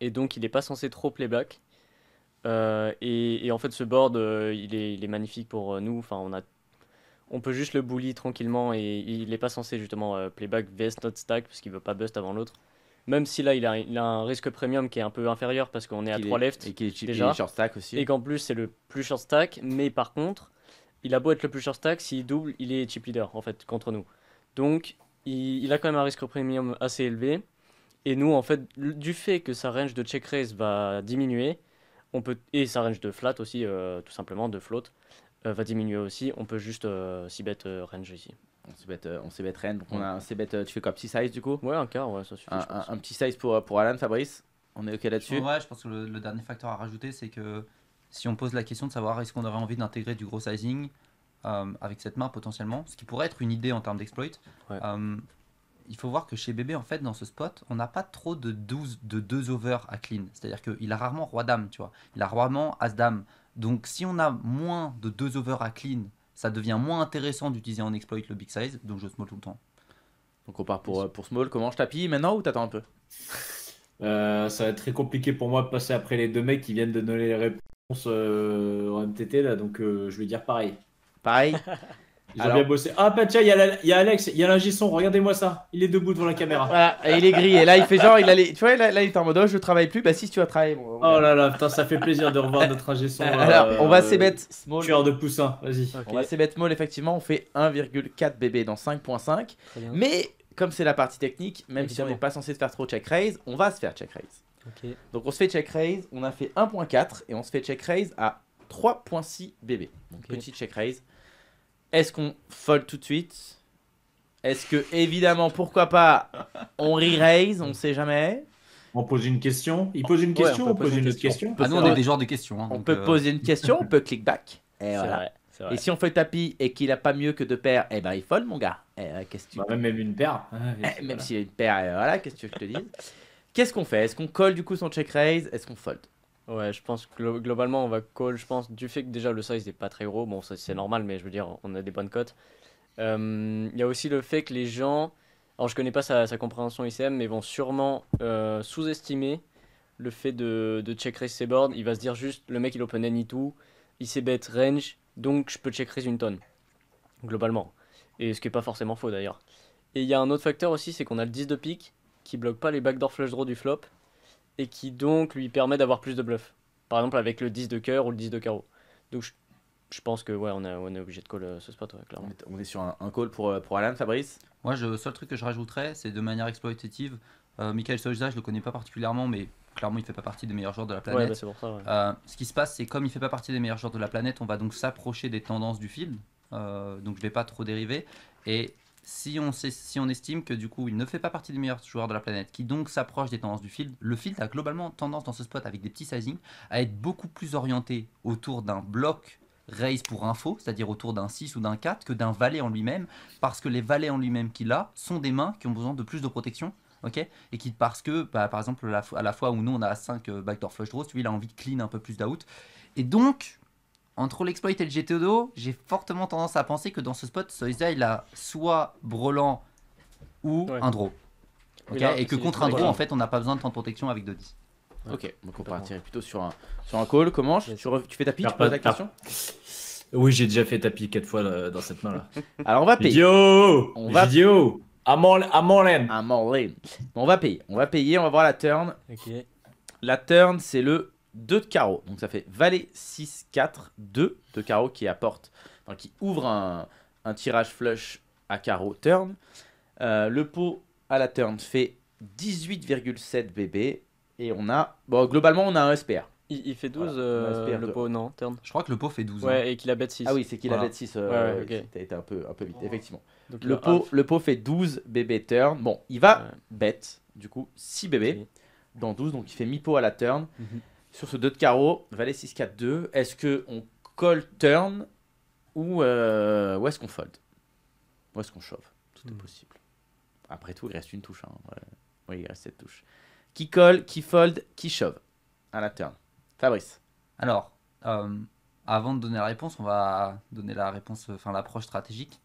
Et donc, il n'est pas censé trop playback. Euh, et, en fait, ce board, euh, il, est, magnifique pour euh, nous. Enfin, on, a, on peut juste le bully tranquillement et, il n'est pas censé justement euh, playback vs notre stack parce qu'il ne veut pas bust avant l'autre. Même si là, il a, a, un risque premium qui est un peu inférieur parce qu'on est à 3 left. Et est, déjà, stack aussi. Et qu'en plus, c'est le plus short stack. Mais par contre, il a beau être le plus cher stack, s'il double, il est chip leader en fait contre nous. Donc il, a quand même un risque premium assez élevé. Et nous, en fait, du fait que sa range de check raise va diminuer, on peut, et sa range de flat aussi, euh, tout simplement, de float, euh, va diminuer aussi. On peut juste euh, bet euh, range ici. On s'y bet, range. Donc on a un tu fais quoi, petit size du coup Ouais, un quart, ça suffit. Un, petit size pour, pour Alan, Fabrice On est ok là-dessus Ouais, je pense que le dernier facteur à rajouter, c'est que si on pose la question de savoir est-ce qu'on aurait envie d'intégrer du gros sizing euh, avec cette main potentiellement, ce qui pourrait être une idée en termes d'exploit. Euh, il faut voir que chez bébé, en fait, dans ce spot, on n'a pas trop de 12, de 2 over à clean. C'est-à-dire qu'il a rarement roi-dame, tu vois. Il a rarement as-dame. Donc si on a moins de 2 over à clean, ça devient moins intéressant d'utiliser en exploit le big size, donc je small tout le temps. Donc on part pour, euh, pour small, comment je tapis maintenant ou t'attends un peu Ça va être très compliqué pour moi de passer après les deux mecs qui viennent de donner les réponses. On euh, en MTT là, donc euh, je vais dire pareil. Pareil. J'ai *laughs* bien bossé. Ah, bah il y, a Alex, il y a l'ingé Gisson, regardez-moi ça. Il est debout devant la caméra. il est gris. Et là, il fait genre, il a tu vois, là, il est en mode, oh, je travaille plus. Bah, si, tu vas travailler. oh là là, putain, ça fait plaisir de revoir notre son Alors, on va s'ébête. Euh, small. Tueur de poussin, vas-y. On va s'ébête small, effectivement. On fait 1,4 bébé dans 5.5. Mais comme c'est la partie technique, même si on n'est pas censé se faire trop check raise, on va se faire check raise. Donc on se fait check raise, on a fait 1.4 et on se fait check raise à 3.6 BB. Donc petit check raise. Est-ce qu'on fold tout de suite Est-ce que évidemment pourquoi pas on re-raise, on sait jamais. On pose une question. Il pose une question, on, pose une, question. Ah non, on est des genres de questions. Hein, on peut euh, poser une question, on peut click back. *laughs* Et voilà. Et si on fait tapis et qu'il a pas mieux que deux paires, eh ben il fold mon gars. Eh, euh, bah, même une paire. Ah, eh, même s'il a une paire, eh, voilà, qu'est-ce que je te dis Qu'est-ce qu'on fait Est-ce qu'on colle du coup son check raise Est-ce qu'on fold Ouais, je pense que globalement on va call, je pense, du fait que déjà le size n'est pas très gros, bon c'est normal, mais je veux dire, on a des bonnes cotes. Euh, il y a aussi le fait que les gens, alors je connais pas sa, compréhension ICM, mais vont sûrement euh, sous-estimer le fait de, check raise ses boards. Il va se dire juste, le mec il open any tout, il sait bet range, donc je peux check raise une tonne, globalement. Et ce qui est pas forcément faux d'ailleurs. Et il y a un autre facteur aussi, c'est qu'on a le 10 de pique, qui bloque pas les backdoor flush draw du flop et qui donc lui permet d'avoir plus de bluff. Par exemple avec le 10 de cœur ou le 10 de carreau. Donc je, pense que ouais, on, on est obligé de call euh, ce spot, clairement. On est, sur un, call pour, euh, pour Alan, Fabrice Moi, le seul truc que je rajouterais, c'est de manière exploitative. Euh, Michael Solza, je le connais pas particulièrement, mais clairement, il fait pas partie des meilleurs joueurs de la planète. Bah, pour ça, ce qui se passe, c'est comme il fait pas partie des meilleurs joueurs de la planète, on va donc s'approcher des tendances du field. donc je vais pas trop dériver. Et si on, estime que du coup il ne fait pas partie des meilleurs joueurs de la planète, qui donc s'approche des tendances du field, le field a globalement tendance dans ce spot avec des petits sizing à être beaucoup plus orienté autour d'un bloc raise pour info, c'est-à-dire autour d'un 6 ou d'un 4, que d'un valet en lui-même, parce que les valets en lui-même qu'il a sont des mains qui ont besoin de plus de protection. ok, et qui, parce que, bah, par exemple, à la fois où nous on a 5 euh, backdoor flush draws, lui il a envie de clean un peu plus d'out. Et donc, entre l'exploit et le GTO, j'ai fortement tendance à penser que dans ce spot, Soiza il a soit brelan ou un draw. et, que contre un draw, en fait, on n'a pas besoin de temps de protection avec Doddy. Ok, donc on partirait plutôt sur un, sur un call. Comment tu, tu, fais ta tu question Oui, j'ai déjà fait tapis 4 fois euh, dans cette main-là. *laughs* Alors on va payer. Yo On va Yo À mon À on va payer. On va payer, on va voir la turn. Ok. La turn, c'est le 2 de carreau. Donc ça fait valet 6, 4, 2 de carreaux qui apporte, enfin, qui ouvre un, tirage flush à carreaux turn. Euh, le pot à la turn fait 18,7 BB. Et on a, bon, globalement, on a un SPR. Il, fait 12 euh, le pot, non, turn. Je crois que le pot fait 12. Ouais, hein. et qu'il a bête 6. Ah oui, c'est qu'il a bête euh, 6. ouais, T'as été un peu, un peu vite, oh. effectivement. le, pot, le pot fait 12 BB turn. Bon, il va bête du coup, 6 BB dans 12, donc il fait mi-pot à la turn. Mhm. Sur ce 2 de carreau, valet 6-4-2, est-ce qu'on colle turn euh, ou, est-ce qu'on fold Ou est-ce qu'on shove Tout est hmm. possible. Après tout, il reste une touche. Hein, oui, il reste cette touche. Qui colle, qui fold, qui shove à la turn Fabrice. Alors, euh, avant de donner la réponse, on va donner la réponse, euh, enfin l'approche stratégique.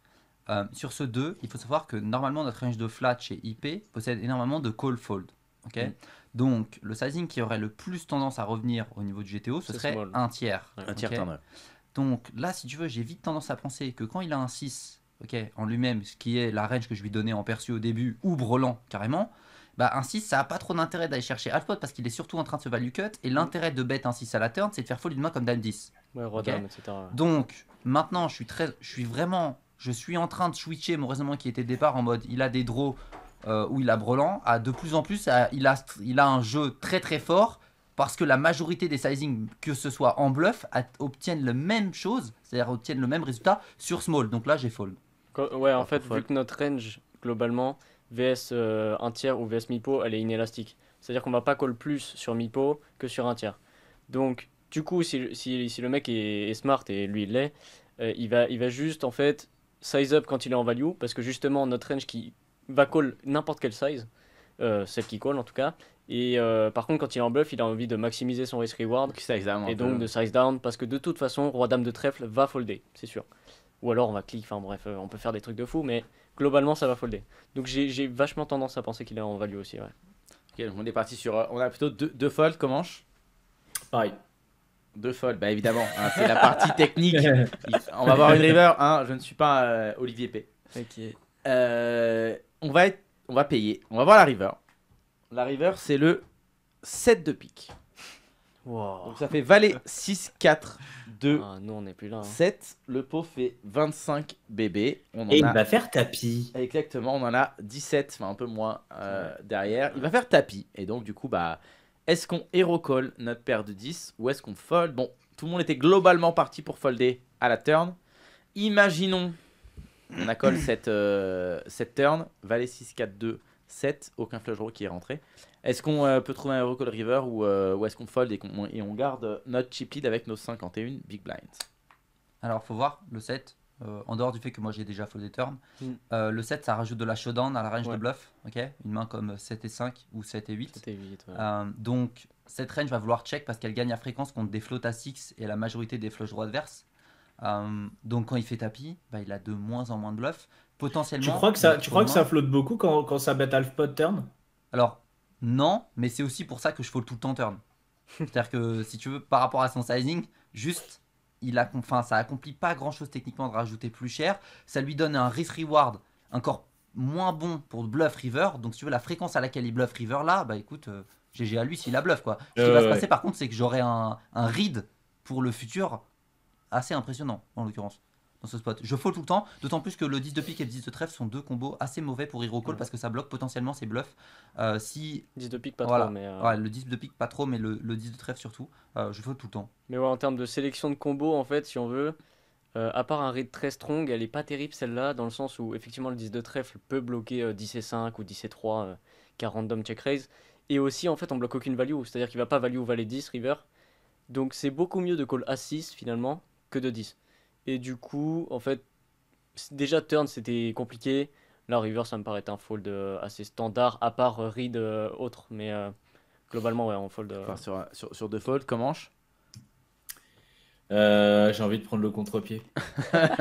sur ce 2, il faut savoir que normalement notre range de flat chez IP possède énormément de call fold. ok hmm. Donc, le sizing qui aurait le plus tendance à revenir au niveau du GTO, ce serait un tiers. Donc là, si tu veux, j'ai vite tendance à penser que quand il a un 6 en lui-même, ce qui est la range que je lui donnais en perçu au début, ou brelant carrément, bah, un 6, ça n'a pas trop d'intérêt d'aller chercher alpha parce qu'il est surtout en train de se value cut. Et mm. l'intérêt de bet un 6 à la turn, c'est de faire folie de main comme Dame 10. etc. Donc, maintenant, je suis, très, je suis vraiment. Je suis en train de switcher mon raisonnement qui était départ en mode il a des draws, euh, où il a Brelan, a de plus en plus, il, a, il a un jeu très très fort parce que la majorité des sizing, que ce soit en bluff, obtiennent la même chose, c'est-à-dire obtiennent le même résultat sur small. Donc là, j'ai fold. ouais, en ah, fait, vu que notre range, globalement, VS 1 euh, un tiers ou VS mipo, elle est inélastique. C'est-à-dire qu'on va pas call plus sur mipo que sur un tiers. Donc, du coup, si, si, le mec est, smart et lui il l'est, euh, il, va, il va juste en fait size up quand il est en value parce que justement notre range qui va call n'importe quelle size, euh, celle qui call en tout cas. Et euh, par contre, quand il est en bluff, il a envie de maximiser son risk reward. et donc de size down, parce que de toute façon, roi dame de trèfle va folder, c'est sûr. Ou alors on va cliquer, enfin bref, euh, on peut faire des trucs de fou, mais globalement ça va folder. Donc j'ai vachement tendance à penser qu'il est en value aussi, ouais. Ok, donc on est parti sur. on a plutôt deux, deux folds, comment Pareil. Deux folds, bah évidemment, hein, c'est la partie *laughs* technique. on va voir une river, hein, je ne suis pas Olivier P. Ok. Euh on va, on va payer. On va voir la river. La river, c'est le 7 de pique. Donc ça fait valet 6, 4, 2, nous, on est plus là, 7. Hein. Le pot fait 25 bébés. On en Et il va faire tapis. Exactement, on en a 17, enfin un peu moins euh, derrière. Il va faire tapis. Et donc du coup, bah, est-ce qu'on hero notre paire de 10 ou est-ce qu'on fold Bon, tout le monde était globalement parti pour folder à la turn. Imaginons on a cette, euh, cette turn. Valet 6, 4, 2, 7. Aucun flush draw qui est rentré. Est-ce qu'on euh, peut trouver un recall river ou, euh, ou est-ce qu'on fold et, on, garde notre chip lead avec nos 51 big blinds Alors, faut voir le 7. en dehors du fait que moi j'ai déjà foldé turn, hmm. le 7 ça rajoute de la showdown à la range de bluff, ok Une main comme 7 et 5 ou 7 et 8. donc cette range va vouloir check parce qu'elle gagne à fréquence contre des flottes à 6 et la majorité des flush draw adverses. Euh, donc quand il fait tapis, bah, il a de moins en moins de bluff. Potentiellement. Tu crois que ça, tu crois que ça flotte beaucoup quand, quand ça bet half pot turn Alors non, mais c'est aussi pour ça que je fold tout le temps turn. C'est-à-dire que si tu veux, par rapport à son sizing, juste, il a, enfin, ça accomplit pas grand-chose techniquement de rajouter plus cher. Ça lui donne un risk reward encore moins bon pour bluff river. Donc si tu veux la fréquence à laquelle il bluff river là, bah écoute, j'ai euh, GG à lui s'il a bluff quoi. Ce qui va se passer par contre, c'est que j'aurai un, un read pour le futur assez impressionnant en l'occurrence dans ce spot. Je fold tout le temps, d'autant plus que le 10 de pique et le 10 de trèfle sont deux combos assez mauvais pour Hero Call parce que ça bloque potentiellement ses bluffs. Euh, si... 10 euh, de pique pas trop, mais... le 10 de pique pas trop, mais le, 10 de trèfle surtout, euh, je fold tout le temps. Mais ouais, en termes de sélection de combos, en fait, si on veut, à part un raid très strong, elle est pas terrible celle-là, dans le sens où effectivement le 10 de trèfle peut bloquer 10 et 5 ou 10 et 3 qu'un random check raise. Et aussi, en fait, on bloque aucune value, c'est-à-dire qu'il va pas value ou valet 10 river. Donc c'est beaucoup mieux de call A6 finalement que de 10. Et du coup, en fait, déjà turn c'était compliqué. Là, river, ça me paraît un fold euh, assez standard, à part euh, read euh, autre. Mais globalement, ouais, on fold. sur, sur, sur, deux folds, comment j'ai envie de prendre le contre-pied.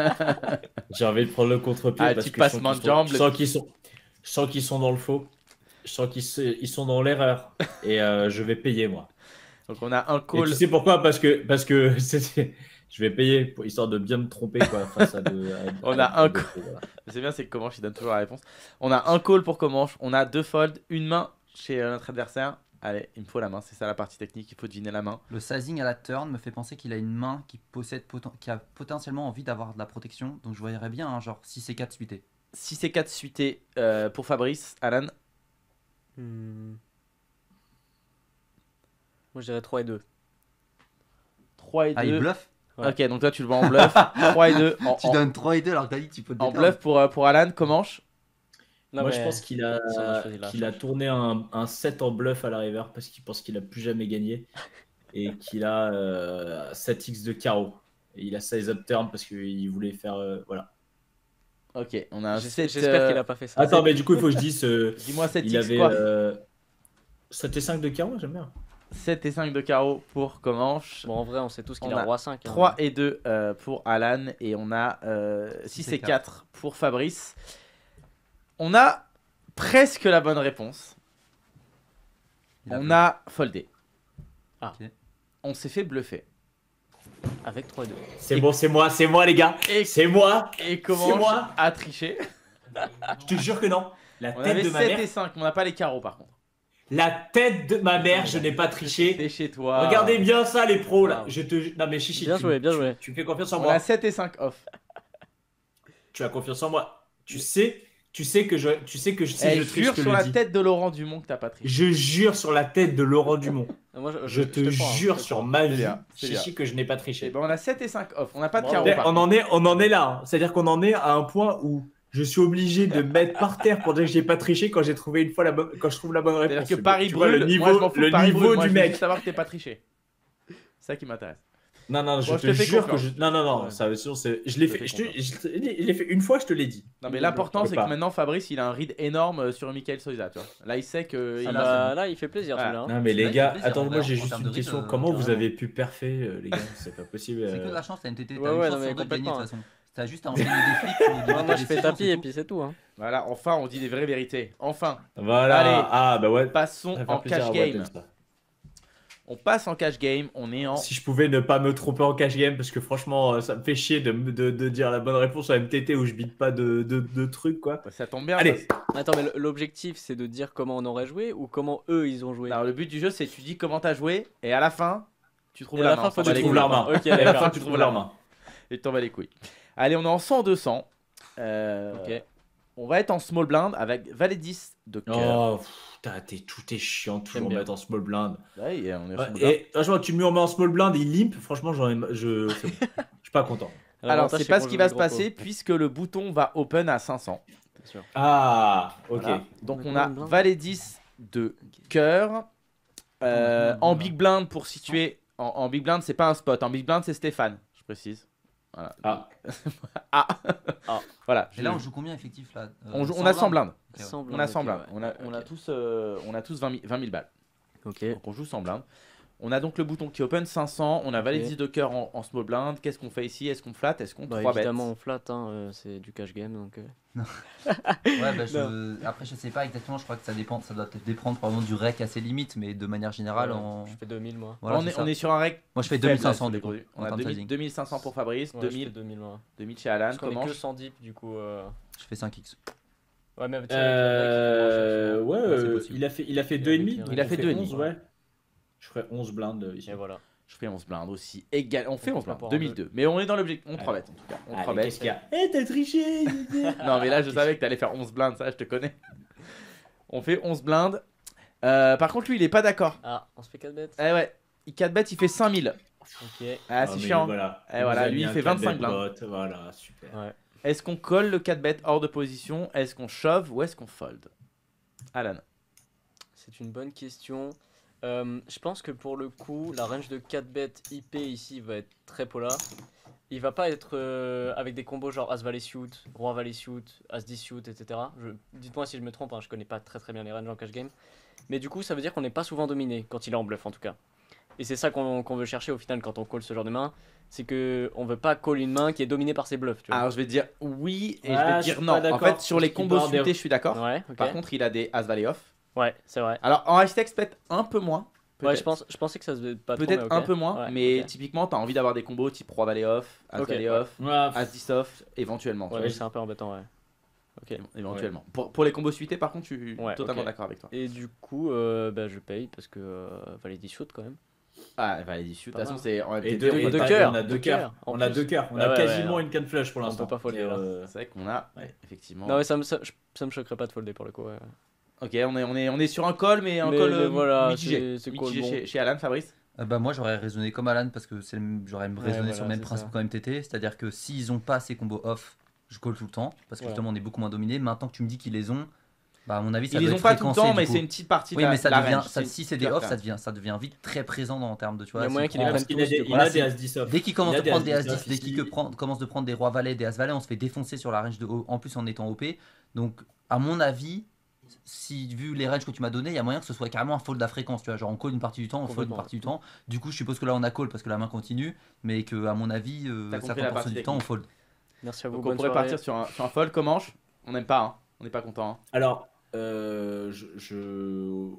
*laughs* j'ai envie de prendre le contre-pied ah, parce que je sens qu'ils sont, je qu'ils sont, dans le faux. Je sens qu'ils ils sont dans l'erreur et je vais payer moi. Donc on a un call. Et sais pourquoi Parce que parce que *laughs* je vais payer pour, histoire de bien me tromper quoi, *laughs* face à on a un C'est bien, c'est que Comanche il donne toujours la réponse. On a un call pour Comanche, on a deux folds, une main chez euh, notre adversaire. Allez, il me faut la main, c'est ça la partie technique, il faut deviner la main. Le sizing à la turn me fait penser qu'il a une main qui, possède qui a potentiellement envie d'avoir de la protection, donc je voyerais bien, hein, genre 6 et 4 suité. 6 et 4 suité pour Fabrice, Alan hmm. Moi je dirais 3 et 2. 3 et 2. Ah, il bluffe Ok, donc toi tu le vois en bluff. 3 *laughs* et 2. tu donnes 3 et 2 alors que t'as dit tu peux te En bluff pour, euh, pour Alan, je... non, Moi je pense qu'il a, a tourné un, un 7 en bluff à la river parce qu'il pense qu'il a plus jamais gagné et qu'il a 7x euh, de carreau. Et il a 16 upturn parce qu'il voulait faire. Euh, voilà. Ok, on a un J'espère qu'il a pas fait ça. Attends, mais du coup, il faut que je dise. Dis-moi 7x. Il avait, quoi 7 et 5 de carreau, j'aime bien. 7 et 5 de carreau pour Comanche. Bon, en vrai, on sait tous qu'il a, roi 5. 3 hein. et 2 euh, pour Alan. Et on a 6 euh, et 4. pour Fabrice. On a presque la bonne réponse. on a, foldé. Ah. On s'est fait bluffer. Avec 3 et 2. C'est bon, c'est moi, c'est moi les gars. C'est moi. Et comment moi. à tricher Je te jure que non. La tête de ma 7 et 5, on n'a pas les carreaux par contre. La tête de ma mère, ah, je n'ai pas triché. C'est chez toi. Regardez bien ça, les pros, là. Je te... Non, mais chichi. Bien joué, bien joué. Tu, fais confiance en moi. On a 7 et 5 off. Tu as confiance en moi. Tu sais, tu sais que je, tu sais que je, je jure sur la tête de Laurent Dumont que tu n'as pas triché. Je jure sur la tête de Laurent Dumont. *laughs* je, te hein, jure sur ma vie, chichi, que je n'ai pas triché. Eh ben, on a 7 et 5 off. On n'a pas de carreau. Eh, on en est, là. C'est-à-dire qu'on en est à un point où je suis obligé de mettre par terre pour dire que j'ai pas triché quand j'ai trouvé une fois la bonne, quand je trouve la bonne réponse. cest que Paris brûle, le niveau, du mec. savoir que t'es pas triché. C'est ça qui m'intéresse. Non, non, je, te, jure que je... Non, non, non, c'est... Je l'ai fait... Une fois, je te l'ai dit. Non, mais l'important, c'est que maintenant, Fabrice, il a un ride énorme euh, sur Michael Souza, Là, il sait que... Ah, il là, il fait plaisir, ah. celui-là. Hein. Non, mais euh, euh, les gars, attends, moi, j'ai juste une question. Comment vous avez pu parfait, les gars C'est pas possible. C'est que la chance, t'as une tête t'as une chance de gagner, de toute façon. T'as juste un enchaîner des flics. moi, je fais tapis et puis c'est tout. Hein. Voilà, enfin, on dit des vraies vérités. Enfin. Voilà. Allez, ah, bah ouais. passons en cash game. On passe en cash game, on est en. Si je pouvais ne pas me tromper en cash game, parce que franchement, euh, ça me fait chier de, de, dire la bonne réponse à MTT où je bite pas de, de, trucs, quoi. Bah, ça tombe bien. Allez. Attends, mais l'objectif, c'est de dire comment on aurait joué ou comment eux, ils ont joué Alors, le but du jeu, c'est tu dis comment t'as joué, et à la fin, tu trouves la, main. tu trouves leur main. Ok, à la fin, tu trouves la Et t'en vas les couilles. Allez, on est en 100-200. Euh, on va être en small blind avec valet 10 de oh, cœur. Oh, tout est chiant, toujours mettre en small blind. Ouais, on est en small blind. franchement, tu me mets en small blind, il limp. Franchement, j'en ai, je, *laughs* je suis pas content. Alors, c'est pas ce qui va se passer puisque le bouton va open à 500. Ah, ok. Donc, on a valet 10 de cœur. Euh, en big blind, pour situer, en, en big blind, c'est pas un spot. En big blind, c'est Stéphane, je précise. Voilà. Ah. *laughs* ah. ah. Voilà. Et là, on joue combien effectif là euh, on, joue, on, a 100 blindes. Hein okay, ouais. on a 100 blindes. Okay, ouais. on, a, on, a tous, euh, on a tous 20 000, 20 000 balles. Okay. Donc on joue 100 blindes. On a donc le bouton qui open 500, on a valet 10 de cœur en, small blind. Qu'est-ce qu'on fait ici Est-ce qu'on flatte Est-ce qu'on bah, Évidemment, on flatte, hein, euh, c'est du cash game donc. Euh. *laughs* ouais, bah, je... Après, je sais pas exactement, je crois que ça dépend, ça doit dépendre probablement du rec à ses limites, mais de manière générale. on... Je fais 2000 moi. on, est, sur un rec. Moi je fais 2500 On a 2500 pour Fabrice, 2000, 2000, moi. 2000 chez Alan. Comment que 100 du coup. Euh. Je fais 5x. Ouais, mais ouais, il a fait il a fait 2,5 il, a fait 2,5 ouais. Je ferai 11 blindes ici. Et voilà. Je ferai 11 blindes aussi. Égal... On fait 11 blindes. 2002. Mais on est dans l'objectif. On 3 bêtes en tout cas. On 3 bêtes. Eh, t'as triché *laughs* Non, mais là, je savais que t'allais faire 11 blindes, ça, je te connais. on fait 11 blindes. Euh, par contre, lui, il est pas d'accord. Ah, on se fait 4 bêtes Eh ouais. 4 bêtes, il fait 5000. Ok. Ah, c'est ah, chiant. Et voilà, eh, lui, il fait 25 blindes. Voilà, super. Ouais. Est-ce qu'on colle le 4 bêtes hors de position Est-ce qu'on shove ou est-ce qu'on fold Alan. C'est une bonne question. Euh, je pense que pour le coup, la range de 4 bêtes IP ici va être très polar. Il va pas être euh, avec des combos genre As-Valet Suit, Roi-Valet Suit, As-10 Suit, etc. Dites-moi si je me trompe, hein, je connais pas très très bien les ranges en cash game. Mais du coup, ça veut dire qu'on n'est pas souvent dominé, quand il est en bluff en tout cas. Et c'est ça qu'on veut chercher au final quand on call ce genre de main. C'est qu'on veut pas call une main qui est dominée par ses bluffs. Alors ah, je vais dire oui et je vais ah, dire non. En fait, sur les combos suités, je suis d'accord. Par contre, il a des As-Valet Off. Ouais, c'est vrai. Alors en stakes peut-être un peu moins. ouais, je, pense, je pensais que ça se devait pas Peut-être un peu moins, mais typiquement, t'as envie d'avoir des combos type Roi Valley Off, As okay. Off, As 10 Off, éventuellement. Ouais, c'est un peu embêtant, ouais. Ok. Éventuellement. Pour, pour, les combos suités, par contre, je suis totalement d'accord avec toi. Et du coup, euh, bah, je paye parce que euh, Valley Shoot quand même. Ah, Valley Shoot, de toute façon, c'est. Et deux, On a deux cœurs. On a deux cœurs. On a ah quasiment une canne flush, pour l'instant. On peut pas folder. Euh, c'est vrai qu'on a, effectivement. Non, mais ça me, me choquerait pas de folder pour le coup. Ok, on est, on, est, on est sur un col, mais un call col euh, mitigé. C'est bon. chez, chez, Alan, Fabrice euh, bah, Moi, j'aurais raisonné comme Alan, parce que j'aurais raisonné sur le même principe qu'en MTT, c'est-à-dire que s'ils n'ont pas ces combos off, je colle tout le temps, parce que justement, on est beaucoup moins dominé. Maintenant que tu me dis qu'ils les ont, bah, à mon avis, ça Ils les ont pas tout le temps, mais c'est une petite partie de la ça devient, ça, si c'est des off, ça devient, ça devient vite très présent dans, en termes de. Tu vois, il y a moyen qu'il a des As-10 off. Dès qu'ils commencent à prendre des As-10, dès qu'il commence de prendre des Rois-Valets, des As-Valets, on se fait défoncer sur la range de en plus en étant OP. Donc, à mon avis, si vu les ranges que tu m'as donné, il y a moyen que ce soit carrément un fold à fréquence, tu vois. Genre on call une partie du temps, on fold une partie du temps. Du coup, je suppose que là on a call parce que la main continue, mais que à mon avis, euh, 50% du temps on fold. Merci à vous. Donc on pourrait partir sur un, sur un fold comment On n'aime pas, hein. on n'est pas content. Hein. Alors, euh, je,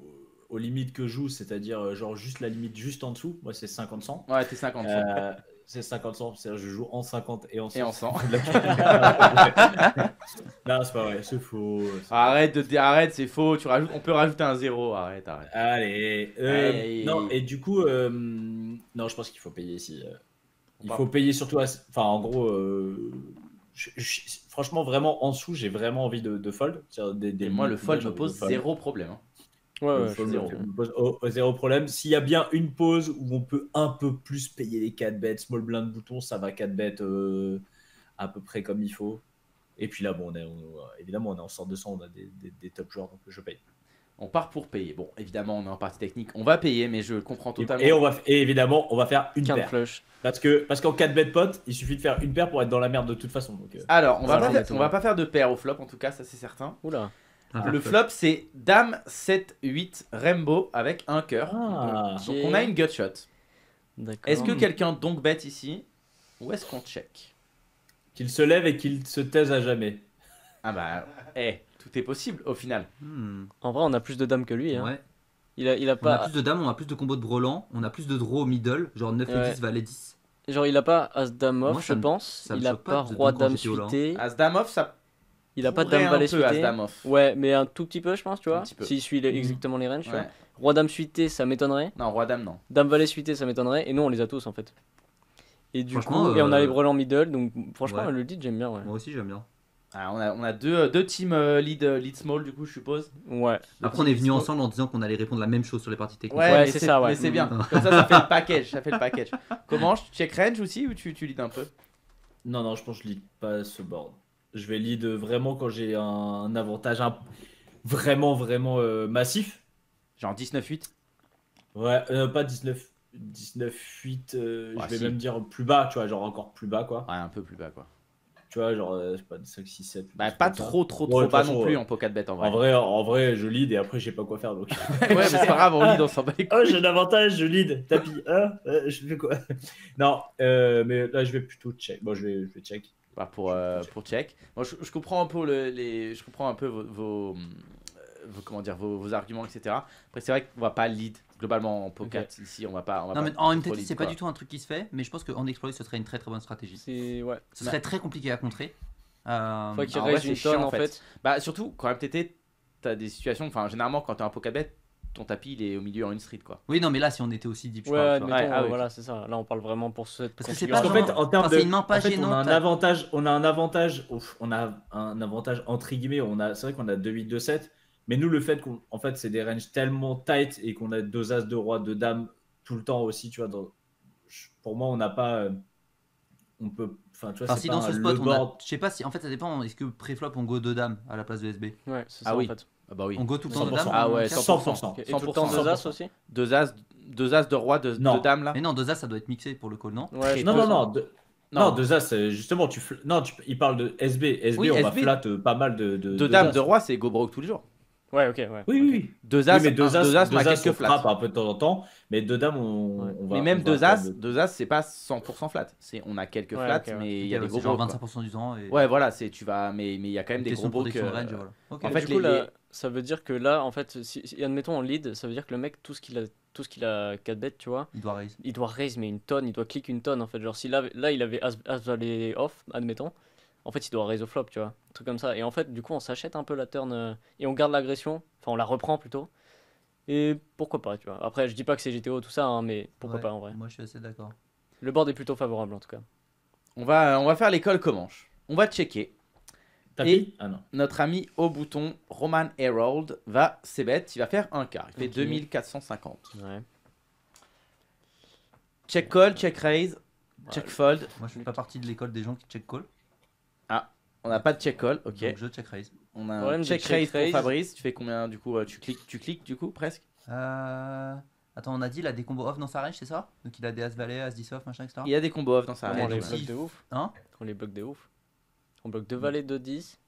aux limites que je joue, c'est-à-dire euh, genre juste la limite juste en dessous, moi c'est 50-100. Ouais, t'es 50. Euh, c'est 50 cents, cest je joue en 50 et en 100. Et *laughs* non, c'est pas vrai, c'est faux. Arrête, de, arrête, c'est faux. Tu rajoutes, on peut rajouter un zéro. Arrête, arrête. Allez. Euh, non, et du coup, euh, non, je pense qu'il faut payer ici. Euh. Il faut payer surtout, enfin, en gros, franchement, vraiment en dessous, j'ai vraiment envie de, fold. moi, le fold me pose zéro problème. Hein. Ouais, zéro. problème. S'il y a bien une pause où on peut un peu plus payer les 4 bêtes, small blind bouton, ça va 4 bêtes euh, à peu près comme il faut. Et puis là, bon, on euh, évidemment, on est en de 200, on a des, top joueurs, donc je paye. On part pour payer. Bon, évidemment, on est en partie technique. On va payer, mais je comprends totalement. Et, on va, évidemment, on va faire une paire. Parce que parce qu'en 4 bet pot, il suffit de faire une paire pour être dans la merde de toute façon. Euh. Alors, on, va, ah, pas faire, on va pas faire de paire au flop, en tout cas, ça c'est certain. Oula. Ah, Le flop, c'est Dame 7, 8, Rainbow avec un cœur. Ah, donc, on a une gutshot. shot. Est-ce que quelqu'un donc bête ici Ou est-ce qu'on check Qu'il se lève et qu'il se taise à jamais. Ah bah, eh, tout est possible au final. Hmm. En vrai, on a plus de dames que lui. Hein. Ouais. Il a, il a pas... On a plus de dames, on a plus de combos de brelans. on a plus de draw middle, genre 9 et 10, valet 10. Genre, il a pas As-Dame off, je pense. il a pas, pas Roi-Dame suité. As-Dame off, ça il a pas dame valet suité. Ouais, mais un tout petit peu, je pense, tu vois. S'il suit mhm. exactement les ranges, Roi dame suité, ça m'étonnerait. Non, roi dame, non. Dame valet suité, ça m'étonnerait. Et nous, on les a tous en fait. Et du coup, et on a les brelans euh, middle, donc franchement, le lead, j'aime bien. Ouais. Moi aussi, j'aime bien. Ah, on, a, on a deux, deux teams euh, lead, euh, lead small, du coup, je suppose. Ouais. Après, on est venu ensemble en disant qu'on allait répondre la même chose sur les parties techniques. Ouais, c'est ça, ouais. Mais c'est bien. *laughs* Comme ça, ça fait le package. Ça fait le package. Comment Tu check range aussi ou tu, tu lead un peu Non, non, je pense que je lead pas ce board. Je vais lead vraiment quand j'ai un, avantage vraiment, vraiment euh, massif. Genre 19-8 Ouais, euh, pas 19. 19-8, euh, je vais même dire plus bas, tu vois, genre encore plus bas, quoi. Ouais, un peu plus bas, quoi. Tu vois, genre, je sais pas, 5, 6, 7. Bah, pas trop, trop, trop, bas non plus en pocket bet en vrai. En vrai, en vrai, je lead et après, je pas quoi faire, donc. *laughs* ouais, mais c'est pas grave, on lead, on s'en bat Oh, j'ai un avantage je lead, tapis, hein, je fais quoi Non, mais là, je vais plutôt check. Bon, je vais, je vais check. Bah, pour, euh, pour check je, comprends un peu, le, les, je comprends un peu vos, vos, euh, comment dire, vos, arguments, etc. Après, c'est vrai qu'on va pas lead globalement en pocket ici on va pas on va non, mais en MTT c'est pas du tout un truc qui se fait mais je pense qu'en exploit ce serait une très très bonne stratégie ouais. ce serait bah. très compliqué à contrer euh... faut qu'il euh, reste une tonne en fait. bah surtout quand MTT as des situations enfin généralement quand t'es un pocket bet ton tapis il est au milieu en une street quoi. Oui non mais là si on était aussi deep ouais, crois. ouais, voilà c'est ça là on parle vraiment pour ce. parce que c'est pas Parce fait en termes de une main pas en fait, on a un hein. avantage on a un avantage on a un avantage entre guillemets on a c'est vrai qu'on a 2 8 2 7 mais nous le fait qu'en fait c'est des ranges tellement tight et qu'on a deux as deux rois deux dames tout le temps aussi tu vois pour moi on n'a pas euh, on peut Enfin, tu vois, enfin, si dans ce spot, je sais pas si en fait ça dépend. Est-ce que préflop on go deux dames à la place de SB Ouais, c'est ah ça ah bah oui. On go tout le temps 100%. de dame Ah ouais, 100%. 100%. Okay. Et tout le temps 100%. deux as aussi Deux as, deux as de roi, de, non. de dame là Mais non, deux as ça doit être mixé pour le call, non ouais, Non, non, non. De... Non, non, deux as, justement, tu fl... non, tu... il parle de SB. SB, oui, on SB. va flat euh, pas mal de. De, de dames, de roi, c'est go broke tous les jours. Ouais, ok, ouais. Oui, oui, Deux as, oui, mais deux as, un, deux as, deux as, as on frappe un peu de temps en temps, mais deux dames, on, ouais. on va. Mais même deux as, deux as, c'est pas 100% flat. C'est, on a quelques flats, mais il y a des gros. Genre 25% du temps. Et... Ouais, voilà, c'est, tu vas, mais il y a quand même des gros que... Euh, en fait, les, ça veut dire que là, en fait, si, admettons en lead, ça veut dire que le mec, tout ce qu'il a, tout ce qu'il a 4 bêtes, tu vois, il doit raise. Il doit raise, mais une tonne, il doit click une tonne, en fait. Genre, si là, là il avait as, as off, admettons, en fait, il doit raise au flop, tu vois, un truc comme ça. Et en fait, du coup, on s'achète un peu la turn euh, et on garde l'agression, enfin, on la reprend plutôt. Et pourquoi pas, tu vois. Après, je dis pas que c'est GTO, tout ça, hein, mais pourquoi pas en vrai. Moi, je suis assez d'accord. Le board est plutôt favorable, en tout cas. On va, on va faire l'école Comanche. On va checker. Et ah, non. notre ami au bouton, Roman Herald, va, c'est bête, il va faire un quart. Il fait 2450. Ouais. Check call, check raise, check fold. Moi, je fais pas partie de l'école des gens qui check call. Ah, on a pas de check call, ok. Donc je check raise. On a un check, raise, pour Fabrice. Tu fais combien du coup euh, Tu cliques, tu cliques du coup presque euh... Attends, on a dit il a des combos off dans sa range, c'est ça Donc il a des As Valet, As 10 off, machin, etc. Il y a des combos off dans sa range. Hein on les bloque de ouf. Hein On les bloque de ouf. On bloque deux mm. valets, de 10.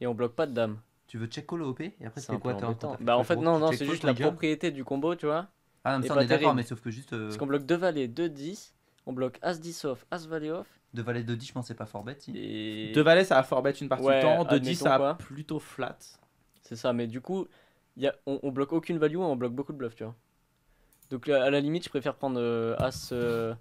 Et on bloque pas de dame. Tu veux check call OP Et après, c'est quoi ton Bah, en fait, non, non, c'est juste la propriété du combo, tu vois. Ah, mais ça, on est d'accord, mais sauf que juste. Euh, Parce qu'on bloque deux valets, de 10. On bloque As 10 off, As valet off. Deux valets, de 10, je pensais pas fort Si. Et... Deux valets, ça fort bête une partie du temps. 2 10, ça a plutôt flat. C'est ça, mais du coup, on, bloque aucune value, on bloque beaucoup de bluff. tu vois. Donc à la limite, je préfère prendre euh, As. Euh,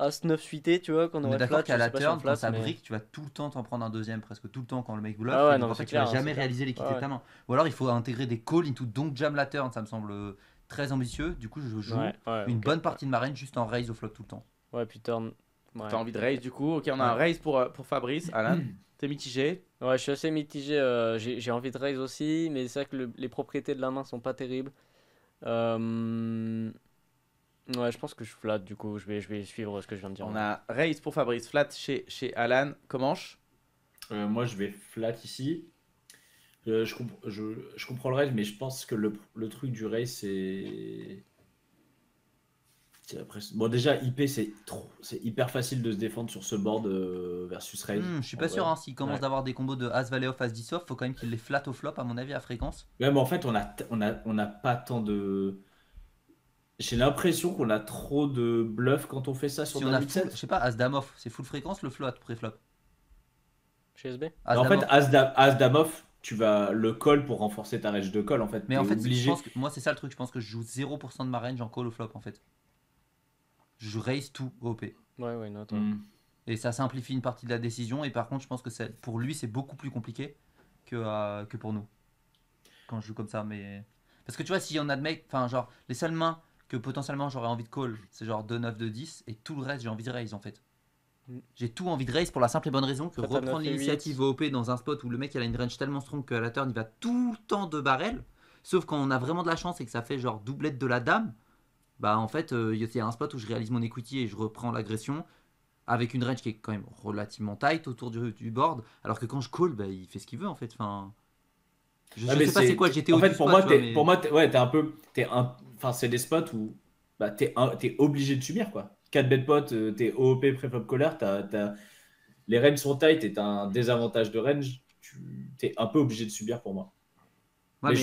As 9 suité, tu vois, quand qu'on aurait flat. à la turn, quand ça brique, tu vas tout le temps t'en prendre un deuxième, presque tout le temps quand le mec bluffe. Ah tu vas jamais réaliser l'équité de ta main. Ou alors, il faut intégrer des call into donc jam la turn, ça me semble euh, très ambitieux. Du coup, je joue une bonne partie de ma reine juste en raise au flop tout le temps. Ouais, puis turn. tu T'as envie de raise du coup Ok, on a un raise pour, euh, pour Fabrice. Alan, *clears throat* t'es mitigé Ouais, je suis assez mitigé. Euh, j'ai envie de raise aussi, mais c'est vrai que les propriétés de la main sont pas terribles. Euh, Ouais, je pense que je flat du coup, je vais, je vais suivre ce que je viens de dire. On a raise pour Fabrice, flat chez, chez Alan, comment Euh, moi, je vais flat ici. Euh, je, je, je, comprends le raise, mais je pense que le, le truc du raise, c'est. Bon, déjà, IP, c'est trop... hyper facile de se défendre sur ce board euh, versus raise. Hmm, je suis pas sûr, hein, s'il commence d'avoir des combos de As Valet off, As 10 off, faut quand même qu'il les flat au flop, à mon avis, à fréquence. Ouais, mais en fait, on a, on a, on a pas tant de j'ai l'impression qu'on a trop de bluff quand on fait ça sur si on a Je sais pas, off, c'est full fréquence le float préflop. SB En fait, off, tu vas le call pour renforcer ta range de call en fait. Mais en fait, moi c'est ça le truc, je pense que je joue 0% de ma range en call au flop en fait. Je raise tout OP. Ouais, ouais, non, Et ça simplifie une partie de la décision et par contre je pense que pour lui c'est beaucoup plus compliqué que, euh, que pour nous. Quand je joue comme ça, mais... Parce que tu vois, s'il y en a de mecs, enfin genre, les seules mains que potentiellement j'aurais envie de call, c'est genre 2, 9, 2, 10, et tout le reste j'ai envie de raise en fait. Mm. J'ai tout envie de raise pour la simple et bonne raison que reprendre l'initiative OP dans un spot où le mec il a une range tellement strong que la turn il va tout le temps de barrel, sauf quand on a vraiment de la chance et que ça fait genre doublette de la dame, bah en fait euh, il y a un spot où je réalise mon equity et je reprends l'agression avec une range qui est quand même relativement tight autour du, du board, alors que quand je call bah, il fait ce qu'il veut en fait. Enfin, je, ah, sais pas c'est quoi j'étais pour, moi, pour moi, un peu. Es Enfin, c'est des spots où bah, es obligé de subir, quoi. 4 bet pot, euh, es OOP pré colère, t'as, les ranges sont tight tu un désavantage de range, tu es un peu obligé de subir pour moi. mais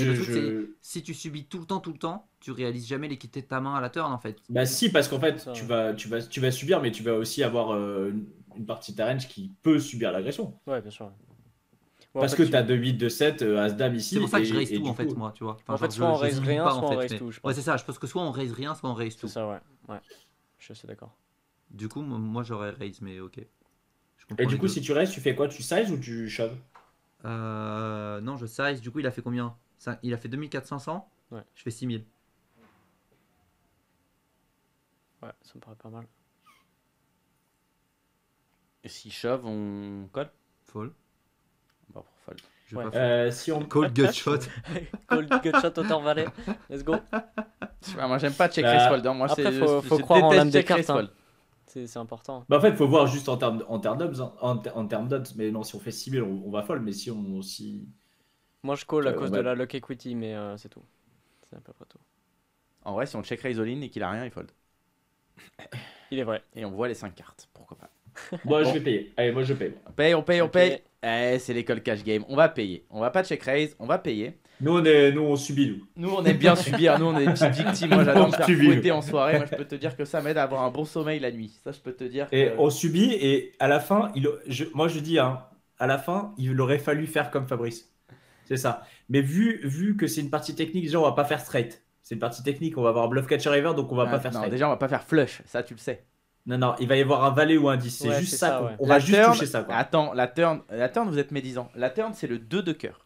si tu subis tout le temps, tout le temps, tu réalises jamais l'équité de ta main à la turn en fait. Bah si, parce qu'en fait, tu vas, tu, vas, tu vas subir, mais tu vas aussi avoir euh, une partie de ta range qui peut subir l'agression. Ouais, bien sûr. Parce que tu as 2-8, 2-7, As-Dame ici. C'est pour ça que je raise tout en fait, moi, tu vois. En fait, soit on raise rien, soit on raise tout. Ouais, c'est ça, je pense que soit on raise rien, soit on raise tout. C'est ça, ouais. Ouais, je suis assez d'accord. Du coup, moi j'aurais raise, mais ok. Et du coup, si tu raises, tu fais quoi Tu size ou tu shove euh, non, je size. Du coup, il a fait combien Il a fait 2400 Ouais. Je fais 6000. Ouais, ça me paraît pas mal. Et si shove, on colle Fall. Euh, si on... Cold Gutshot. *laughs* Cold Gutshot au valet Let's go. moi, j'aime pas check bah, raise fold. Hein. Moi, c'est faut, faut croire en l'âme des cartes. Hein. C'est important. Bah, en fait, faut voir juste en termes en hein. Mais non, si on fait 6000, on, va fold. Mais si on. aussi. Moi, je call à euh, cause bah. de la luck equity, mais euh, c'est tout. C'est à peu près tout. En vrai, si on check raise all et qu'il a rien, il fold. Il est vrai. Et on voit les 5 cartes. Pourquoi pas. Moi, je vais payer. Allez, moi, je paye. On paye, on paye, on paye. Eh, c'est l'école cash game. On va payer. On va pas check raise, on va payer. Nous, on est, nous, on subit, nous. Nous, on est bien *laughs* subir. Nous, on est une petite Moi, j'adore faire fouetter en soirée. Moi, je peux te dire que ça m'aide à avoir un bon sommeil la nuit. Ça, je peux te dire. Et on subit. Et à la fin, il, moi, je dis, hein, à la fin, il aurait fallu faire comme Fabrice. C'est ça. Mais vu, vu que c'est une partie technique, déjà on va pas faire straight. C'est une partie technique. On va avoir bluff catcher river, donc on va ah, pas faire non, straight. Déjà, on va pas faire flush. Ça, tu le sais. Non, non, il va y avoir un valet ou un 10. C'est juste ça. On va juste toucher ça. Quoi. Attends, la turn, la turn, vous êtes médisant. La turn, c'est le 2 de cœur.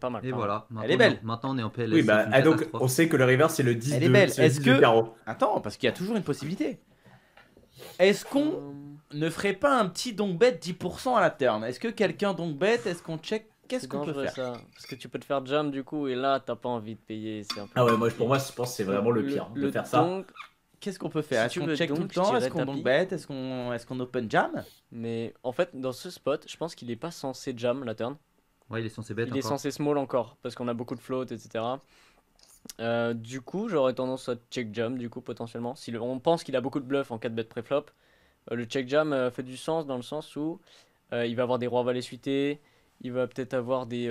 pas mal. Et voilà. Elle est belle. Maintenant, on est en PLS. Oui, bah, ah, donc, on sait que le river, c'est le 10 Elle de, est belle. Est que... Attends, parce qu'il y a toujours une possibilité. Est-ce qu'on ne ferait pas un petit don bête 10% à la turn Est-ce que quelqu'un donc bête Est-ce qu'on check Qu'est-ce qu'on peut faire Parce que tu peux te faire jam du coup et là t'as pas envie de payer. ah ouais, moi pour moi je pense c'est vraiment le, pire hein, de faire ça qu'est-ce qu'on peut faire Est-ce qu'on check tout le temps Est-ce qu'on bet Est-ce qu'on est qu'on open jam Mais en fait, dans ce spot, je pense qu'il n'est pas censé jam la turn. Ouais, il est censé bet. Il est censé small encore parce qu'on a beaucoup de float, etc. Euh, du coup, j'aurais tendance à check jam, du coup, potentiellement. Si on pense qu'il a beaucoup de bluffs en 4 bet préflop, euh, le check jam euh, fait du sens dans le sens où il va avoir des rois valets suités, il va peut-être avoir des,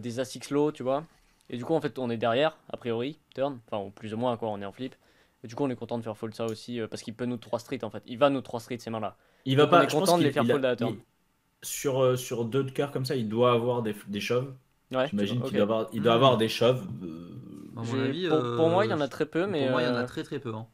des as low, tu vois. Et du coup, en fait, on est derrière, a priori, turn, enfin, plus ou moins, quoi, on est en flip du coup, on est content de faire fold ça aussi euh, parce qu'il peut nous 3 street en fait. Il va nous 3 streets ces mains-là. Il va pas. On content de les faire fold à turn. sur, euh, sur deux de cœur comme ça, il doit avoir des, des Ouais, J'imagine qu'il doit avoir, il doit des shoves. Euh, pour, moi, il y en a très peu, mais. Pour moi, il y en a très très peu. Hein.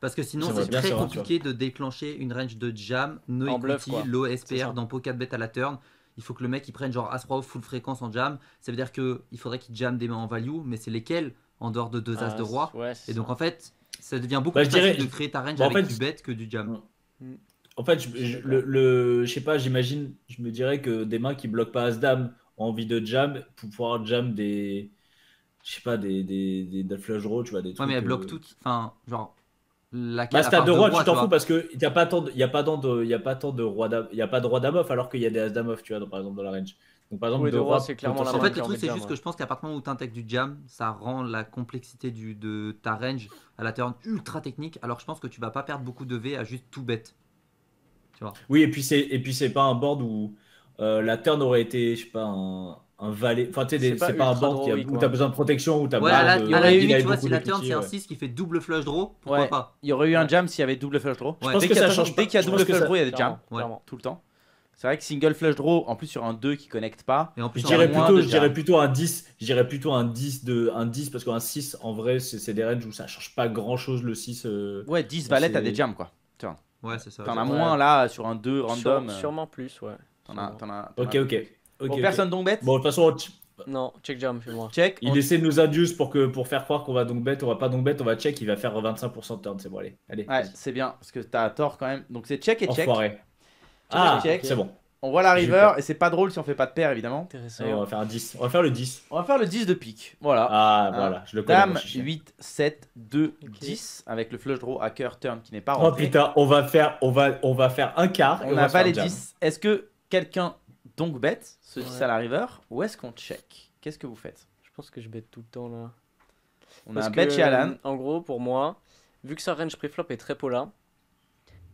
Parce que sinon, c'est très compliqué de déclencher une range de jam, no en equity, SPR dans po 4 bet à la turn. Il faut que le mec il prenne genre As-3 full fréquence en jam. Ça veut dire qu'il faudrait qu'il jam des mains en value, mais c'est lesquelles en dehors de deux ah, As de roi Et donc en fait, ça devient beaucoup bah, plus dirais, facile de créer ta range bah, avec en fait, du bête que du jam. Mm. Mm. En fait, je, je le, sais pas, j'imagine, je me dirais que des mains qui bloquent pas As-Dame ont envie de jam pour pouvoir jam des. Je sais pas, des, des, des, flush tu vois, des trucs. Ouais, mais elles bloquent euh, toutes. Enfin, genre. La, bah, de roi, tu t'en fous parce que y a pas tant de, y a pas tant de, y a pas tant de roi, y a pas droit alors qu'il y a des As-Dame off, tu vois, par exemple, dans la range par exemple, de c'est clairement la En fait, le truc, c'est juste que je pense qu'à partir du moment où tu intègres du jam, ça rend la complexité de ta range à la turn ultra technique. Alors, je pense que tu vas pas perdre beaucoup de V à juste tout bête. Tu vois oui, et puis c'est pas un board où euh, la turn aurait été, je sais pas, un, valet. Enfin, tu sais, c'est pas un board a, où t'as besoin de protection, ou t'as ouais, besoin de. Ouais, à la limite, tu vois, si la turn c'est un 6 qui fait double flush draw, pourquoi ouais. pas Il y aurait eu un jam s'il y avait double flush draw. Je pense que ça change Dès qu'il y a double flush draw, il y a des jams, tout le temps. C'est vrai que single flush draw, en plus sur un 2 qui connecte pas. Et je, dirais plutôt, un 10. plutôt un 10 de un 10 parce qu'un 6 en vrai c'est des ranges où ça change pas grand chose le 6. Euh, ouais, 10 valet t'as des jams quoi. Ouais, c'est ça. T'en as moins là sur un 2 random. Euh, sûrement plus, ouais. T'en as, Ok, ok. Bon, personne okay. donc bête. Bon, de toute façon, non, check jam, fais-moi. Check. Il essaie de nous induce pour, que, pour faire croire qu'on va donc bet, on va pas donc bet, on va check, il va faire 25% de turn, c'est bon, allez. allez ouais, c'est bien, parce que t'as tort quand même. Donc c'est check et check. Enfoiré. Ah, c'est bon. On voit la river et c'est pas drôle si on fait pas de paire évidemment. on va faire un 10. On va faire le 10. On va faire le 10 de pique. Voilà. Ah voilà, je le Dame 8 7 2 10 avec le flush draw à cœur turn qui n'est pas oh, rentré. Oh putain, on va faire on va on va faire un quart on, n'a pas les 10. Est-ce que quelqu'un donc bête ce 10 à la river ou est-ce qu'on check Qu'est-ce que vous faites Je pense que je bête tout le temps là. On a un bet chez Alan. En gros, pour moi, vu que sa range préflop est très polar,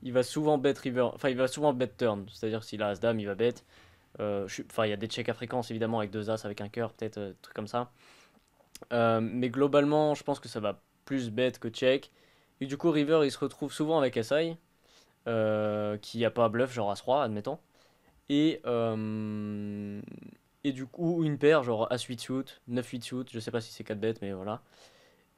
il va souvent bet river, enfin il va souvent bet turn, c'est-à-dire s'il a as dame, il va bet. Euh, enfin, il y a des checks à fréquence évidemment avec deux as, avec un cœur, peut-être euh, truc comme ça. Euh, mais globalement, je pense que ça va plus bet que check. Et du coup, river, il se retrouve souvent avec SI, euh, qui n'a pas à bluff genre as 3 admettons. Et et du coup, une paire genre as 8 suit, 9 8 suit, je sais pas si c'est 4 bêtes, mais voilà.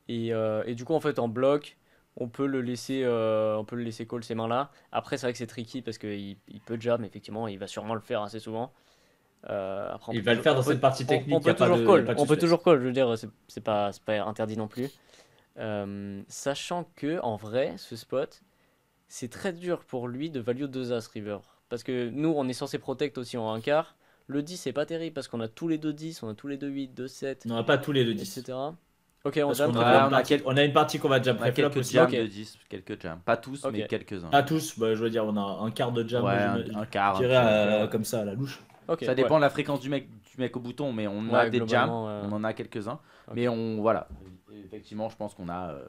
Et, et du coup, en fait, en bloc, on peut le laisser, euh, on peut le laisser call ces mains-là. Après, c'est vrai que c'est tricky parce qu'il il peut déjà, mais effectivement, il va sûrement le faire assez souvent. Euh, après, il va le faire dans cette partie technique. On, peut toujours de, call. On peut toujours Je veux dire, c'est pas, pas interdit non plus. Euh, sachant que en vrai, ce spot, c'est très dur pour lui de value 2 As River. Parce que nous, on est censé protect aussi en 1 quart. Le 10, c'est pas terrible parce qu'on a tous les 2 10, on a tous les 2 8, 2 7. On a pas tous les deux 10. Etc. Ok, on, a, on, a une partie qu'on va jam. On a quelques jams de 10, quelques jams. Pas tous, mais quelques-uns. Pas tous, bah, je veux dire, on a un quart de jam. Ouais, un, quart. Je dirais euh, comme ça, à la louche. ça dépend de la fréquence du mec, du mec au bouton, mais on a des jams, euh, on en a quelques-uns. Mais on, voilà, effectivement, je pense qu'on a. Euh,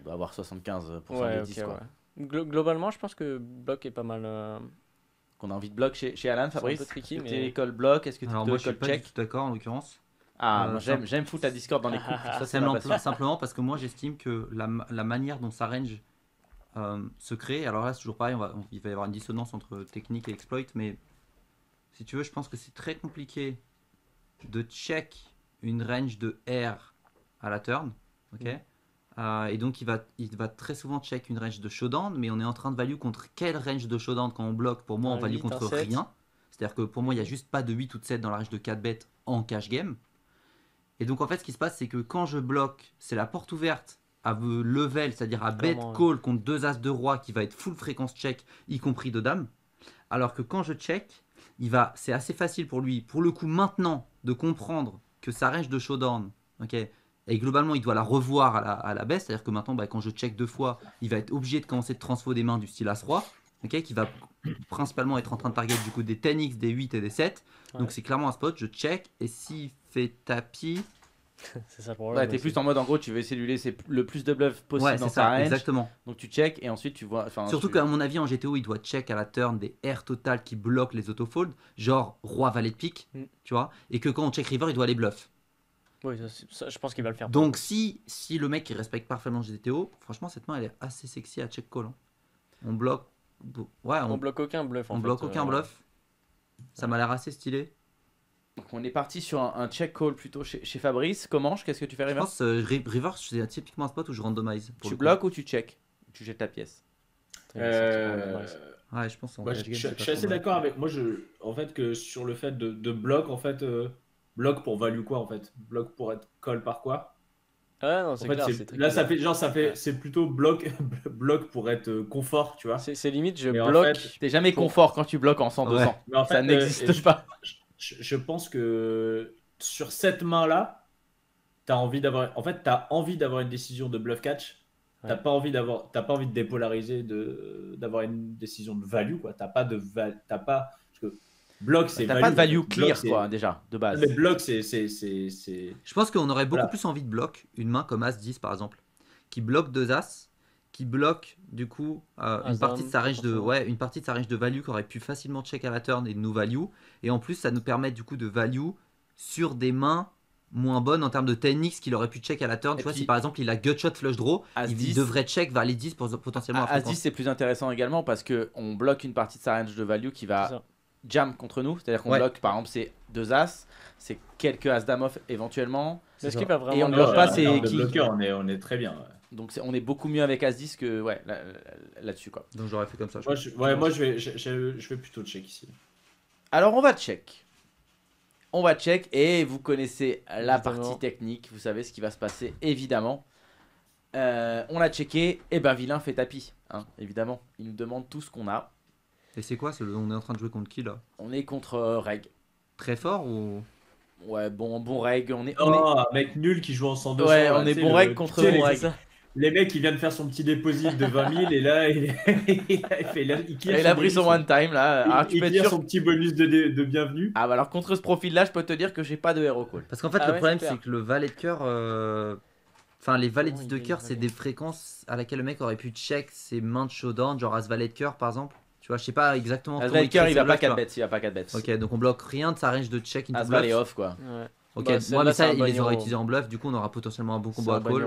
on doit avoir 75% des 10. Quoi. globalement, je pense que block est pas mal qu'on a envie de block chez, Alan, Fabrice. C'est un peu tricky, mais... l'école Block, est-ce que tu es check Je suis pas d'accord en l'occurrence. Ah, euh, j'aime, foutre la discorde dans les coups Ça, *laughs* c'est simplement, simplement, parce que moi, j'estime que la, la manière dont ça range euh, se crée, alors là, c'est toujours pareil, va, il va y avoir une dissonance entre technique et exploit, mais si tu veux, je pense que c'est très compliqué de check une range de R à la turn. ok mm. euh, et donc, il va, il va très souvent check une range de showdown, mais on est en train de value contre quelle range de showdown quand on bloque Pour moi, on value contre rien. C'est-à-dire que pour moi, il n'y a juste pas de 8 ou de 7 dans la range de 4 bêtes en cash game. Et donc en fait, ce qui se passe, c'est que quand je bloque, c'est la porte ouverte à level, c'est-à-dire à bet call contre deux as de roi qui va être full fréquence check, y compris de Dames. Alors que quand je check, il va, c'est assez facile pour lui, pour le coup maintenant, de comprendre que sa range de showdown, ok, et globalement il doit la revoir à la, baisse, c'est-à-dire que maintenant, bah, quand je check deux fois, il va être obligé de commencer de transfo des mains du style as roi, ok, qui va principalement être en train de target du coup des 10x, des 8 et des 7. Donc c'est clairement un spot, je check. Et s'il fait tapis. *laughs* c'est ça le problème. t'es plus en mode en gros, tu veux essayer de lui laisser le plus de bluff possible dans sa range. Exactement. Donc tu check et ensuite tu vois. Surtout qu'à mon avis en GTO, il doit check à la turn des r total qui bloquent les autofolds, genre roi, valet de pique, mm. tu vois. Et que quand on check river, il doit aller bluff. Oui, je pense qu'il va le faire. Donc si, si le mec il respecte parfaitement GTO, franchement cette main elle est assez sexy à check call. Hein. On bloque Ouais, on... bloque aucun bluff. En on bloque aucun euh, bluff. Ça m'a l'air assez stylé. Donc on est parti sur un, check call plutôt chez, Fabrice. Comment Qu'est-ce que tu fais reverse Je pense euh, reverse, c'est typiquement un spot où je randomise. Tu bloques ou tu check Tu jettes ta pièce. Euh, ouais, je pense. Bah, je, suis assez d'accord avec moi. Je, en fait, que sur le fait de, de bloc, en fait, bloc pour value quoi, en fait, bloc pour être call par quoi là, ça fait genre ça fait c'est plutôt bloc *laughs* bloc pour être euh, confort, tu vois. C'est limite je bloque. Tu jamais confort quand tu bloques en 100 200. ça euh, n'existe pas. Je, pense que sur cette main là, t'as envie d'avoir en fait t'as envie d'avoir une décision de bluff catch. T'as pas envie d'avoir pas envie de dépolariser de d'avoir une décision de value quoi. T'as pas de val... pas Bloc, bah, c'est. T'as pas de value clear, quoi, déjà, de base. Mais bloc, c'est. Je pense qu'on aurait beaucoup plus envie de bloc, une main comme As-10, par exemple, qui bloque deux As, qui bloque, du coup, euh, une, partie de sa range de, ouais, une partie de sa range de value qu'aurait pu facilement check à la turn et de nous value. Et en plus, ça nous permet, du coup, de value sur des mains moins bonnes en termes de 10x qu'il aurait pu check à la turn. tu vois, si par exemple il a gutshot flush draw, il devrait check vers les 10 pour potentiellement. Ah, as 10 c'est plus intéressant également parce que on bloque une partie de sa range de value qui va jam contre nous, c'est-à-dire qu'on bloque par exemple ces deux as, c'est quelques as d'amof éventuellement. et on ne bloque pas ces on est, on est très bien. Donc on est beaucoup mieux avec as 10 que ouais, là-dessus quoi. Donc j'aurais fait comme ça. moi, je, vais, plutôt check ici. Alors on va check. On va check et vous connaissez la partie technique, vous savez ce qui va se passer évidemment. Euh, on la checké et eh ben vilain fait tapis, hein, évidemment. Il nous demande tout ce qu'on a. Et c'est quoi ce On est en train de jouer contre qui là On est contre euh, Reg. Très fort ou Ouais, bon, bon Reg. On est, on oh, mec nul qui joue en 100 Ouais, on euh, est bon Reg contre bon les mecs, il vient de faire son petit déposit de 20 000 et là, il, *laughs* fait a pris son one time là. Ah, tu il, son petit bonus de, bienvenue. Ah bah alors contre ce profil là, je peux te dire que j'ai pas de hero call. Parce qu'en fait, ah le problème c'est que le valet de cœur, euh, enfin les valets de cœur, c'est des fréquences à laquelle le mec aurait pu check ses mains de showdown, genre as valet de cœur par exemple je sais pas exactement. comment il, il, a pas 4 bêtes, il a pas Ok, donc on bloque rien de sa range de check into bluff. off quoi. Ok, bah, moi mais ça, il les aura utilisés en bluff, du coup on aura potentiellement un bon combo à call.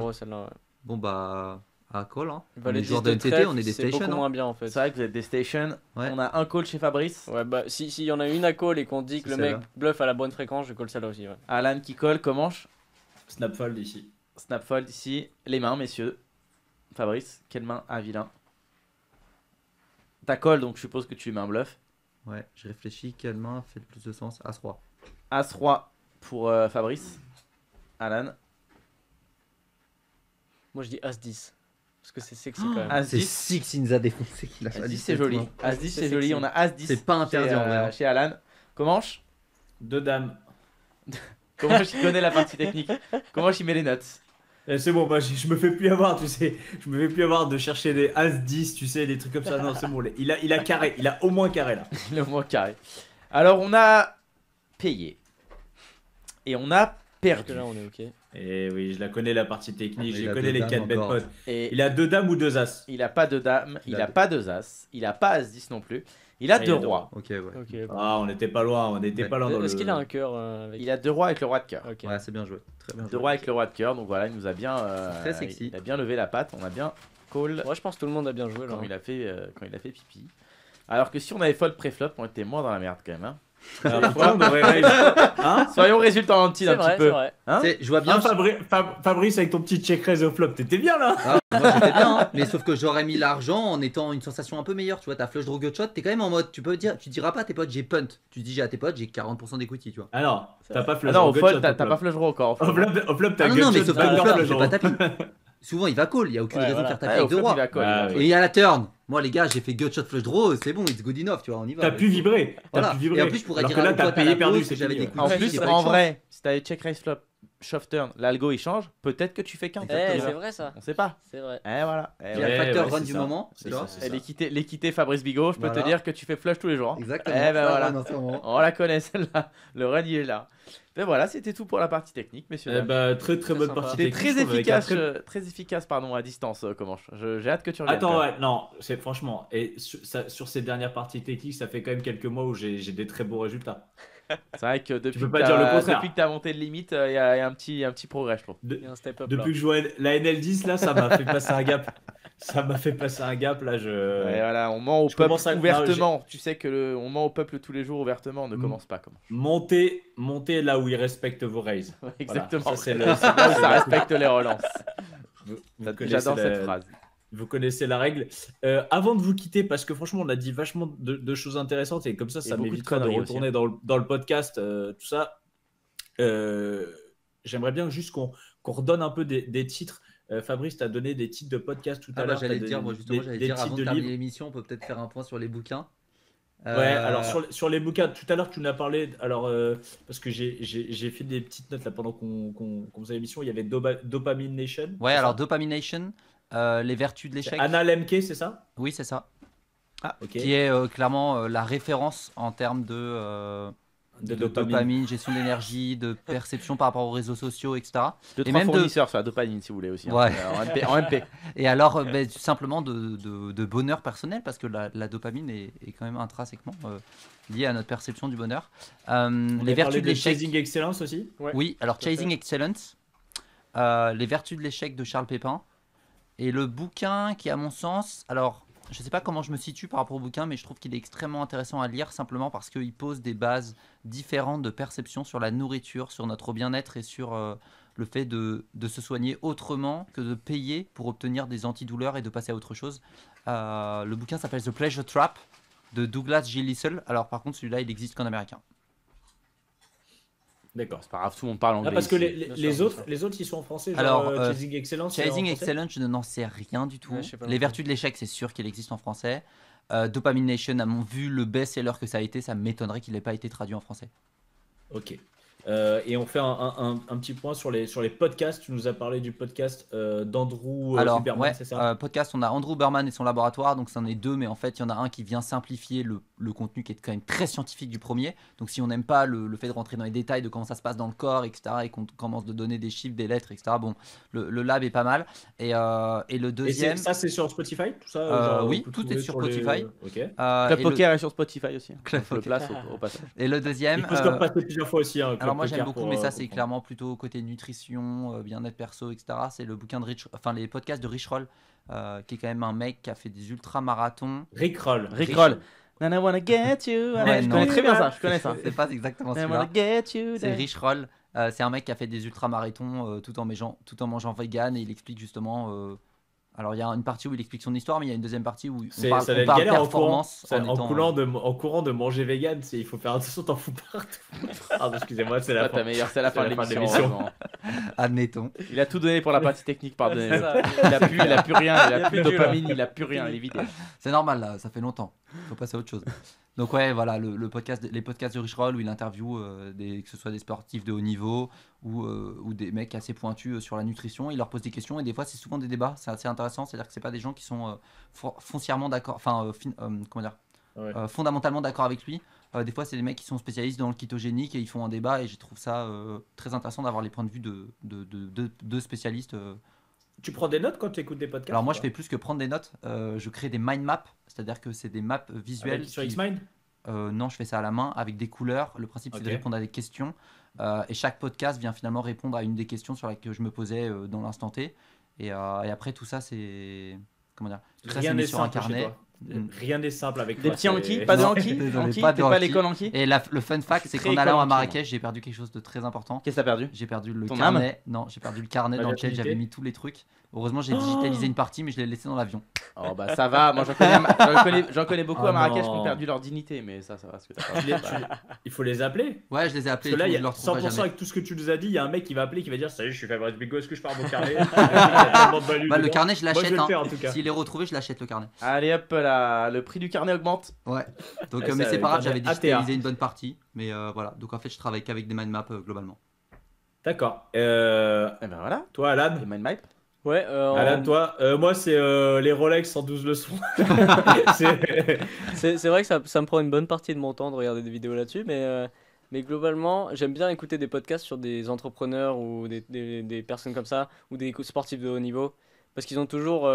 Bon bah à call. Hein. Bah, joueurs de on est des stations. C'est vrai que vous êtes des stations. On a un call chez Fabrice. Ouais, bah si il y en a une à call et qu'on dit que le mec bluffe à la bonne fréquence, je call celle-là aussi. Alan qui call, comment Snapfold ici. Snapfold ici. Les mains, messieurs. Fabrice, quelle main à vilain T'as call, donc je suppose que tu mets un bluff. Ouais, je réfléchis. Quelle main fait le plus de sens as 3 as 3 pour euh, Fabrice. Alan. Moi, je dis As-10. Parce que c'est sexy quand même. As c'est Six il nous a défoncé As-10, c'est joli. Hein. As-10, c'est joli. On a As-10. C'est pas interdit en vrai. Euh, hein. Chez Alan. Comanche Deux dames. *laughs* Comment je connais la partie technique Comment je mets les notes eh, c'est bon, je me fais plus avoir, tu sais. Je me fais plus avoir de chercher des As 10, tu sais, des trucs comme ça. Non, c'est bon. Il a, il a carré. Il a au moins carré là. *laughs* il a au moins carré. Alors, on a payé. Et on a perdu. Et eh oui, je la connais la partie technique, ah, je connais les 4 bêtes potes. Et il a deux dames ou deux as Il a pas de dames, il, a, pas deux as, il a pas as 10 non plus. Il ah, a deux rois. Ah, on n'était pas loin, on n'était pas loin dans Est-ce qu'il a un cœur euh, Il a deux rois avec le roi de cœur. Ouais, c'est bien joué. Très bien deux rois avec le roi de cœur, donc voilà, il nous a bien. Euh, très sexy. Il a bien levé la patte, on a bien call. Moi, je pense que tout le monde a bien joué là. Quand hein. il a fait, euh, quand il a fait pipi. Alors que si on avait fold préflop on était moins dans la merde quand même. Hein. Alors, hein Soyons résultats un petit peu. Hein je vois bien. Ah, Fabrice avec ton petit check raise au flop, t'étais bien là. Ah, moi j'étais bien, hein. mais sauf que j'aurais mis l'argent en étant une sensation un peu meilleure. Tu vois, ta flush draw gut shot, t'es quand même en mode, tu peux dire, tu diras pas à tes potes j'ai punt. Tu dis j'ai à tes potes j'ai 40% d'equity, tu vois. Alors, t'as pas flush draw. Ah non, au pas flush draw encore. Au flop, t'as ah, non, non, au flop, j'ai pas tapis. *laughs* souvent il va call, il n'y a aucune raison de faire ta ouais, avec deux rois. et il y a la turn. Moi les gars, j'ai fait Gutshot Flush Draw, c'est bon, it's good enough, tu vois, on y va. T'as pu vibrer. pu vibrer. Et en plus, je pourrais dire que là, t'as payé perdu, c'est j'avais des coups En plus, en vrai, si t'avais check raise flop, shove turn, l'algo il change, peut-être que tu fais qu'un. c'est vrai ça. On sait pas. C'est vrai. Eh, voilà. il y a le eh, facteur run du moment. L'équité Fabrice Bigot, je peux te dire que tu fais flush tous les jours. Exactement. Eh ben voilà. On la connaît celle-là. Le run il est là. Ben voilà, c'était tout pour la partie technique, messieurs. Eh ben, très très bonne partie technique. Très efficace, euh, très... efficace pardon, à distance, euh, comment J'ai hâte que tu reviennes. Attends, ouais, non, c'est franchement, et sur, ça, sur, ces dernières parties techniques, ça fait quand même quelques mois où j'ai des très beaux résultats. *laughs* C'est vrai que depuis, que tu as monté de limite, euh, il y, a un petit, un petit progrès, je trouve. step depuis que je joue la NL10, là, ça m'a fait passer un gap. *laughs* ça m'a fait passer un gap là. Je. voilà, on ment au peuple ouvertement. tu sais que on ment au peuple tous les jours ouvertement. Ne commence pas comme. Montez, monter là où ils respectent vos raises. *laughs* exactement. Ça, *laughs* ça respecte les relances. J'adore cette phrase. Vous connaissez la règle. Euh, avant de vous quitter, parce que franchement, on a dit vachement de, choses intéressantes et comme ça, ça m'évite de, retourner dans le, podcast, euh, tout ça. Euh, j'aimerais bien juste qu'on redonne un peu des titres euh, Fabrice, tu as donné des titres de podcast tout ah à bah, l'heure. J'allais dire, moi justement, dire avant de terminer l'émission, on peut peut-être faire un point sur les bouquins. Ouais, euh, alors sur, les bouquins, tout à l'heure tu nous as parlé, alors euh, parce que j'ai fait des petites notes là pendant qu'on faisait l'émission, il y avait Dopamine Nation. Ouais, alors Dopamine Nation, les vertus de l'échec. Anna Lemke, c'est ça Oui, c'est ça. Ah, Ok. Qui est clairement la référence en termes de de, dopamine. gestion d'énergie, de perception par rapport aux réseaux sociaux, etc. De et même fournisseurs de... sur la dopamine, si vous voulez aussi. Hein. Ouais. Euh, en, MP, *laughs* Et alors, euh, ben, simplement de, de, bonheur personnel, parce que la, dopamine est, est, quand même intrinsèquement euh, liée à notre perception du bonheur. les vertus de l'échec. Chasing Excellence aussi Oui, alors Chasing Excellence, les vertus de l'échec de Charles Pépin. Et le bouquin qui, à mon sens, alors je ne sais pas comment je me situe par rapport au bouquin, mais je trouve qu'il est extrêmement intéressant à lire simplement parce qu'il pose des bases différentes de perception sur la nourriture, sur notre bien-être et sur euh, le fait de, se soigner autrement que de payer pour obtenir des antidouleurs et de passer à autre chose. Euh, le bouquin s'appelle The Pleasure Trap de Douglas G. Alors par contre, celui-là, il existe qu'en américain. D'accord. C'est pas grave, tout le monde parle ah, anglais. parce que les, autres, les autres, ils sont en français. Alors, euh, euh, Chasing Excellence. je n'en sais rien du tout. les vertus de l'échec, c'est sûr qu'il existe en français. Euh, Dopamine Nation, à mon vu, le best-seller que ça a été, ça m'étonnerait qu'il n'ait pas été traduit en français. Ok. Euh, et on fait un, un, petit point sur les, sur les podcasts. Tu nous as parlé du podcast euh, d'Andrew Berman, euh, c'est ça Podcast, on a Andrew Berman et son laboratoire, donc c'en est deux, mais en fait, il y en a un qui vient simplifier le, le, contenu qui est quand même très scientifique du premier. Donc si on n'aime pas le, le, fait de rentrer dans les détails de comment ça se passe dans le corps, etc., et qu'on commence de donner des chiffres, des lettres, etc., bon, le, le lab est pas mal. Et, et le deuxième. ça, c'est sur Spotify Tout ça Oui, tout est sur, Spotify. ok Club Poker est sur Spotify aussi. Hein. Club au, passage. Et le deuxième. Il peut se passer plusieurs fois aussi. Hein, moi j'aime beaucoup, mais ça euh, c'est clairement plutôt côté nutrition, euh, bien-être perso, etc. C'est le bouquin de Rich, enfin les podcasts de Rich Roll, euh, qui est quand même un mec qui a fait des ultra marathons. Rick Roll, Rick, Roll. get you. *laughs* Ah je connais très bien ça, je connais *laughs* ça. C'est pas exactement celui C'est Rich Roll. c'est un mec qui a fait des ultra marathons tout en tout en mangeant vegan et il explique justement alors, il y a une partie où il explique son histoire, mais il y a une deuxième partie où on parle, ça on parle performance. En, courant, coulant euh, de, en, courant de, manger vegan, il faut faire attention, t'en fous *laughs* partout. ah, excusez-moi, c'est la, fin. Meilleure, la fin de l'émission. *laughs* Admettons. Il a tout donné pour la partie technique, pardonnez Il, il, a plus rien, il a, plus de hein. dopamine, il a plus rien, il est C'est normal, ça fait longtemps il faut passer à autre chose. Donc ouais, voilà, le, podcast, les podcasts de Rich Roll où il interviewe euh, que ce soit des sportifs de haut niveau ou, euh, des mecs assez pointus euh, sur la nutrition, il leur pose des questions et des fois c'est souvent des débats, c'est assez intéressant, c'est-à-dire que c'est pas des gens qui sont foncièrement d'accord, enfin comment dire, fondamentalement d'accord avec lui. des fois c'est des mecs qui sont spécialistes dans le kitogénique et ils font un débat et je trouve ça très intéressant d'avoir les points de vue de deux spécialistes tu prends des notes quand tu écoutes des podcasts Alors moi, je fais plus que prendre des notes. Euh, je crée des mind maps, c'est-à-dire que c'est des maps visuelles. sur X-Mind euh, Non, je fais ça à la main avec des couleurs. Le principe, c'est de répondre à des questions. Euh, et chaque podcast vient finalement répondre à une des questions sur laquelle je me posais dans l'instant T. Et, après, tout ça, c'est comment dire sur un carnet. Mm. Rien n'est simple avec Des petits *laughs* pas des anki pas, pas l'école Et le fun fact, c'est qu'en allant à Marrakech, j'ai perdu quelque chose de très important. Qu'est-ce que t'as perdu J'ai perdu le carnet. Non, j'ai perdu le carnet dans lequel j'avais mis tous les trucs. Heureusement, j'ai digitalisé oh. une partie, mais je l'ai laissé dans l'avion. Oh bah ça va, moi j'en connais, *laughs* j'en connais, beaucoup oh, à Marrakech qui ont perdu leur dignité, mais ça, ça va. Bah. il faut les appeler. Ouais, je les ai appelés. là, il y a 100% avec tout ce que tu nous as dit, il y a un mec qui va appeler, qui va dire Salut, je suis Fabrice Bigot, est-ce que je pars mon carnet *laughs* bah, Le carnet, je l'achète. Hein. est retrouvé, je l'achète le carnet. Allez hop là, le prix du carnet augmente. Ouais, donc, ah, euh, mais c'est pas grave, j'avais digitalisé une bonne partie, mais euh, voilà. Donc en fait, je travaille qu'avec des mind maps euh, globalement. D'accord. Et eh ben voilà. Toi, Alan. Les mind Ouais, euh, toi, euh, moi, c'est euh, les Rolex en 12 leçons. *laughs* c'est vrai que ça, me prend une bonne partie de mon temps de regarder des vidéos là-dessus, mais, mais globalement, j'aime bien écouter des podcasts sur des entrepreneurs ou des, des, personnes comme ça, ou des sportifs de haut niveau, parce qu'ils ont toujours.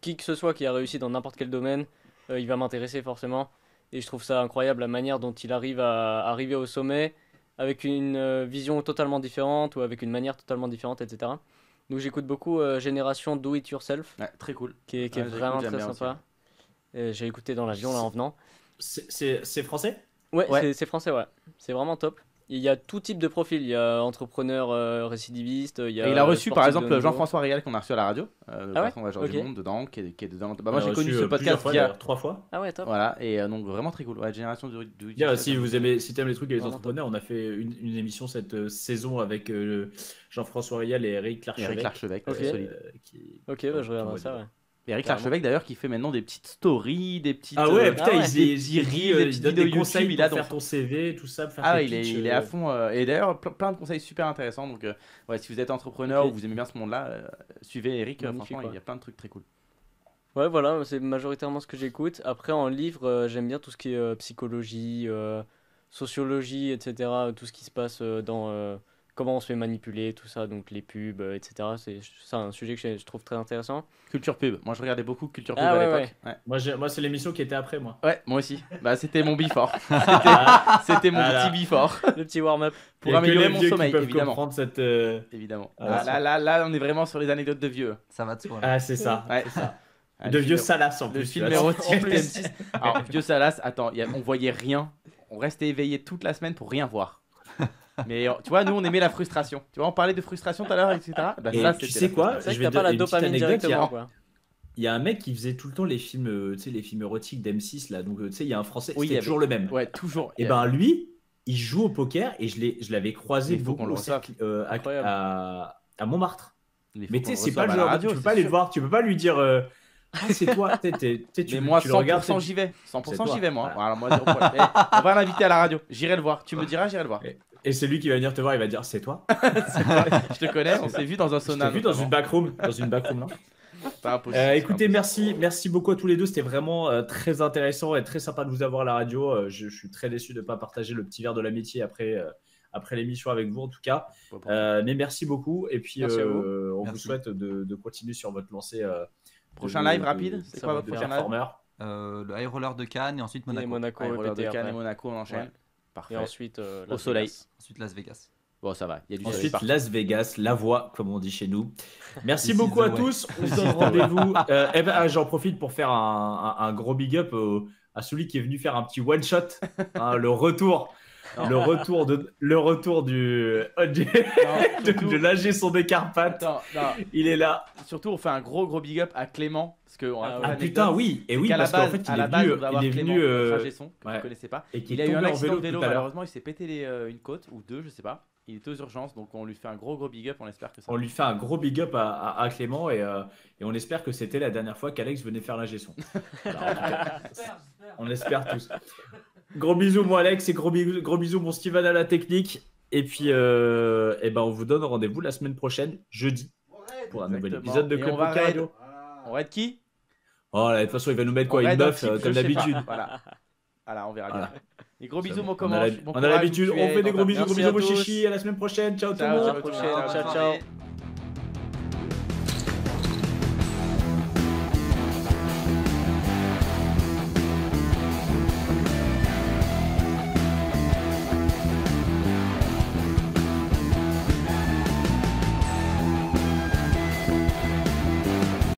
qui que ce soit qui a réussi dans n'importe quel domaine, il va m'intéresser forcément. Et je trouve ça incroyable la manière dont il arrive à, à arriver au sommet avec une vision totalement différente ou avec une manière totalement différente, etc. Donc j'écoute beaucoup euh, Génération Do It Yourself. très cool. Qui, est vraiment très sympa. J'ai écouté dans l'avion là en venant. C'est français ouais, ouais. c'est français, ouais. C'est vraiment top. Il y a tout type de profil. Il y a entrepreneur euh, récidiviste. Il, y a, il a reçu par exemple Jean-François Rial qu'on a reçu à la radio, euh, le ah du Monde, dedans, qui est, dedans. Bah, moi j'ai connu ce euh, podcast il y a trois fois. Ah ouais, top. Voilà, et euh, donc vraiment très cool. Ouais, génération du. du, si vous aimez, si t'aimes les trucs et les entrepreneurs, on a fait une, émission cette saison avec Jean-François Rial et Eric Larchevêque. Eric Larchevêque, solide. Qui... ok, bah, je regarde ça. Ouais. Eric Larchevêque d'ailleurs qui fait maintenant des petites stories, des petites. Ah ouais, euh, putain, ah il ils, ils, des, euh, des conseils pour il a faire ton CV, tout ça. Faire ah ouais, il, est, à euh. fond. et d'ailleurs, plein, de conseils super intéressants. Donc, ouais, si vous êtes entrepreneur ou vous aimez bien ce monde-là, suivez Eric. franchement, il y a plein de trucs très cool. Ouais, voilà, c'est majoritairement ce que j'écoute. Après, en livre, j'aime bien tout ce qui est psychologie, sociologie, etc. Tout ce qui se passe dans comment on se fait manipuler, tout ça, donc les pubs, euh, etc. C'est ça un sujet que je trouve très intéressant. Culture pub. Moi, je regardais beaucoup culture ah pub à l'époque. Moi, moi c'est l'émission qui était après moi. Ouais, moi aussi. Bah, c'était mon before. *laughs* c'était mon petit before. *laughs* Le petit warm-up. Pour améliorer mon sommeil, évidemment. Comprendre cette, euh, Évidemment. Ah, là, là, là, on est vraiment sur les anecdotes de vieux. Ça va de soi. Ah, c'est ça. Ouais. Ah, de vieux Salas en plus. Le film *laughs* Alors, vieux Salas, attends, on voyait rien. On restait éveillé toute la semaine pour rien voir. Mais euh, tu vois, nous, on aimait la frustration. Tu vois, on parlait de frustration tout à l'heure, etc. Bah, tu sais quoi Je vais pas la dopamine il y a un mec qui faisait tout le temps les films, euh, tu sais, les films érotiques d'M6 là. Donc, euh, tu sais, il y a un français, c'était toujours le même. Ouais, toujours. Et ben lui, il joue au poker et je l'avais croisé beaucoup au à, à, Montmartre. Mais tu sais, c'est pas le genre, radio, tu peux pas aller le voir, tu peux pas lui dire. Ah, c'est toi, t'es, tu, mais moi, 100% le j'y vais. 100% ah, j'y vais, moi. Alors, moi eh, on va l'inviter à la radio. J'irai le voir. Tu me diras, j'irai le voir. Et c'est lui qui va venir te voir, il va dire c'est toi. *laughs* je te connais, on s'est vu dans un sauna. On s'est vu dans une backroom, dans une backroom euh, écoutez, merci, merci beaucoup à tous les deux. C'était vraiment euh, très intéressant et très sympa de vous avoir à la radio. Euh, je, suis très déçu de ne pas partager le petit verre de l'amitié après, après l'émission avec vous, en tout cas. mais merci beaucoup. Et puis, on vous souhaite de, continuer sur votre lancée. prochain live rapide C'est quoi votre prochain live Le high roller de Cannes et ensuite Monaco. Monaco, et Monaco, et Monaco on enchaîne. Parfait. Et ensuite, euh, au soleil. Ensuite, Las Vegas. Bon, ça va. Il y a du Ensuite, Las Vegas, la voix, comme on dit chez nous. *laughs* Merci beaucoup à tous. On se donne rendez-vous. *laughs* Euh, eh ben, ah, J'en profite pour faire un, un, gros big up à celui qui est venu faire un petit one shot, hein, le retour le retour de le retour du *laughs* de, l'AG son des Carpates. Il est là. Surtout, on fait un gros gros big up à Clément parce que a ah putain oui et oui parce qu'en fait il est venu il est euh... que ne pas. Et qu'il a eu un accident de vélo malheureusement il s'est pété euh, une côte ou deux je sais pas. Il est aux urgences, donc on lui fait un gros gros big up. On espère que ça. On lui fait un gros big up à, Clément et, euh, et, on espère que c'était la dernière fois qu'Alex venait faire la gestion. *laughs* on espère tous. Gros bisous, moi, Alex, et gros, bisous, gros bisous, mon Steven à la technique. Et puis, euh, eh ben, on vous donne rendez-vous la semaine prochaine, jeudi, pour un nouvel épisode de et on va être qui Oh là, de toute façon, il va nous mettre quoi Une meuf, comme d'habitude. *laughs* Voilà. on verra bien. gros bisous, mon comment On a l'habitude, on fait des gros bisous, gros bisous, mon chichi. À la semaine prochaine. Ciao, tout le monde. Ciao, ciao.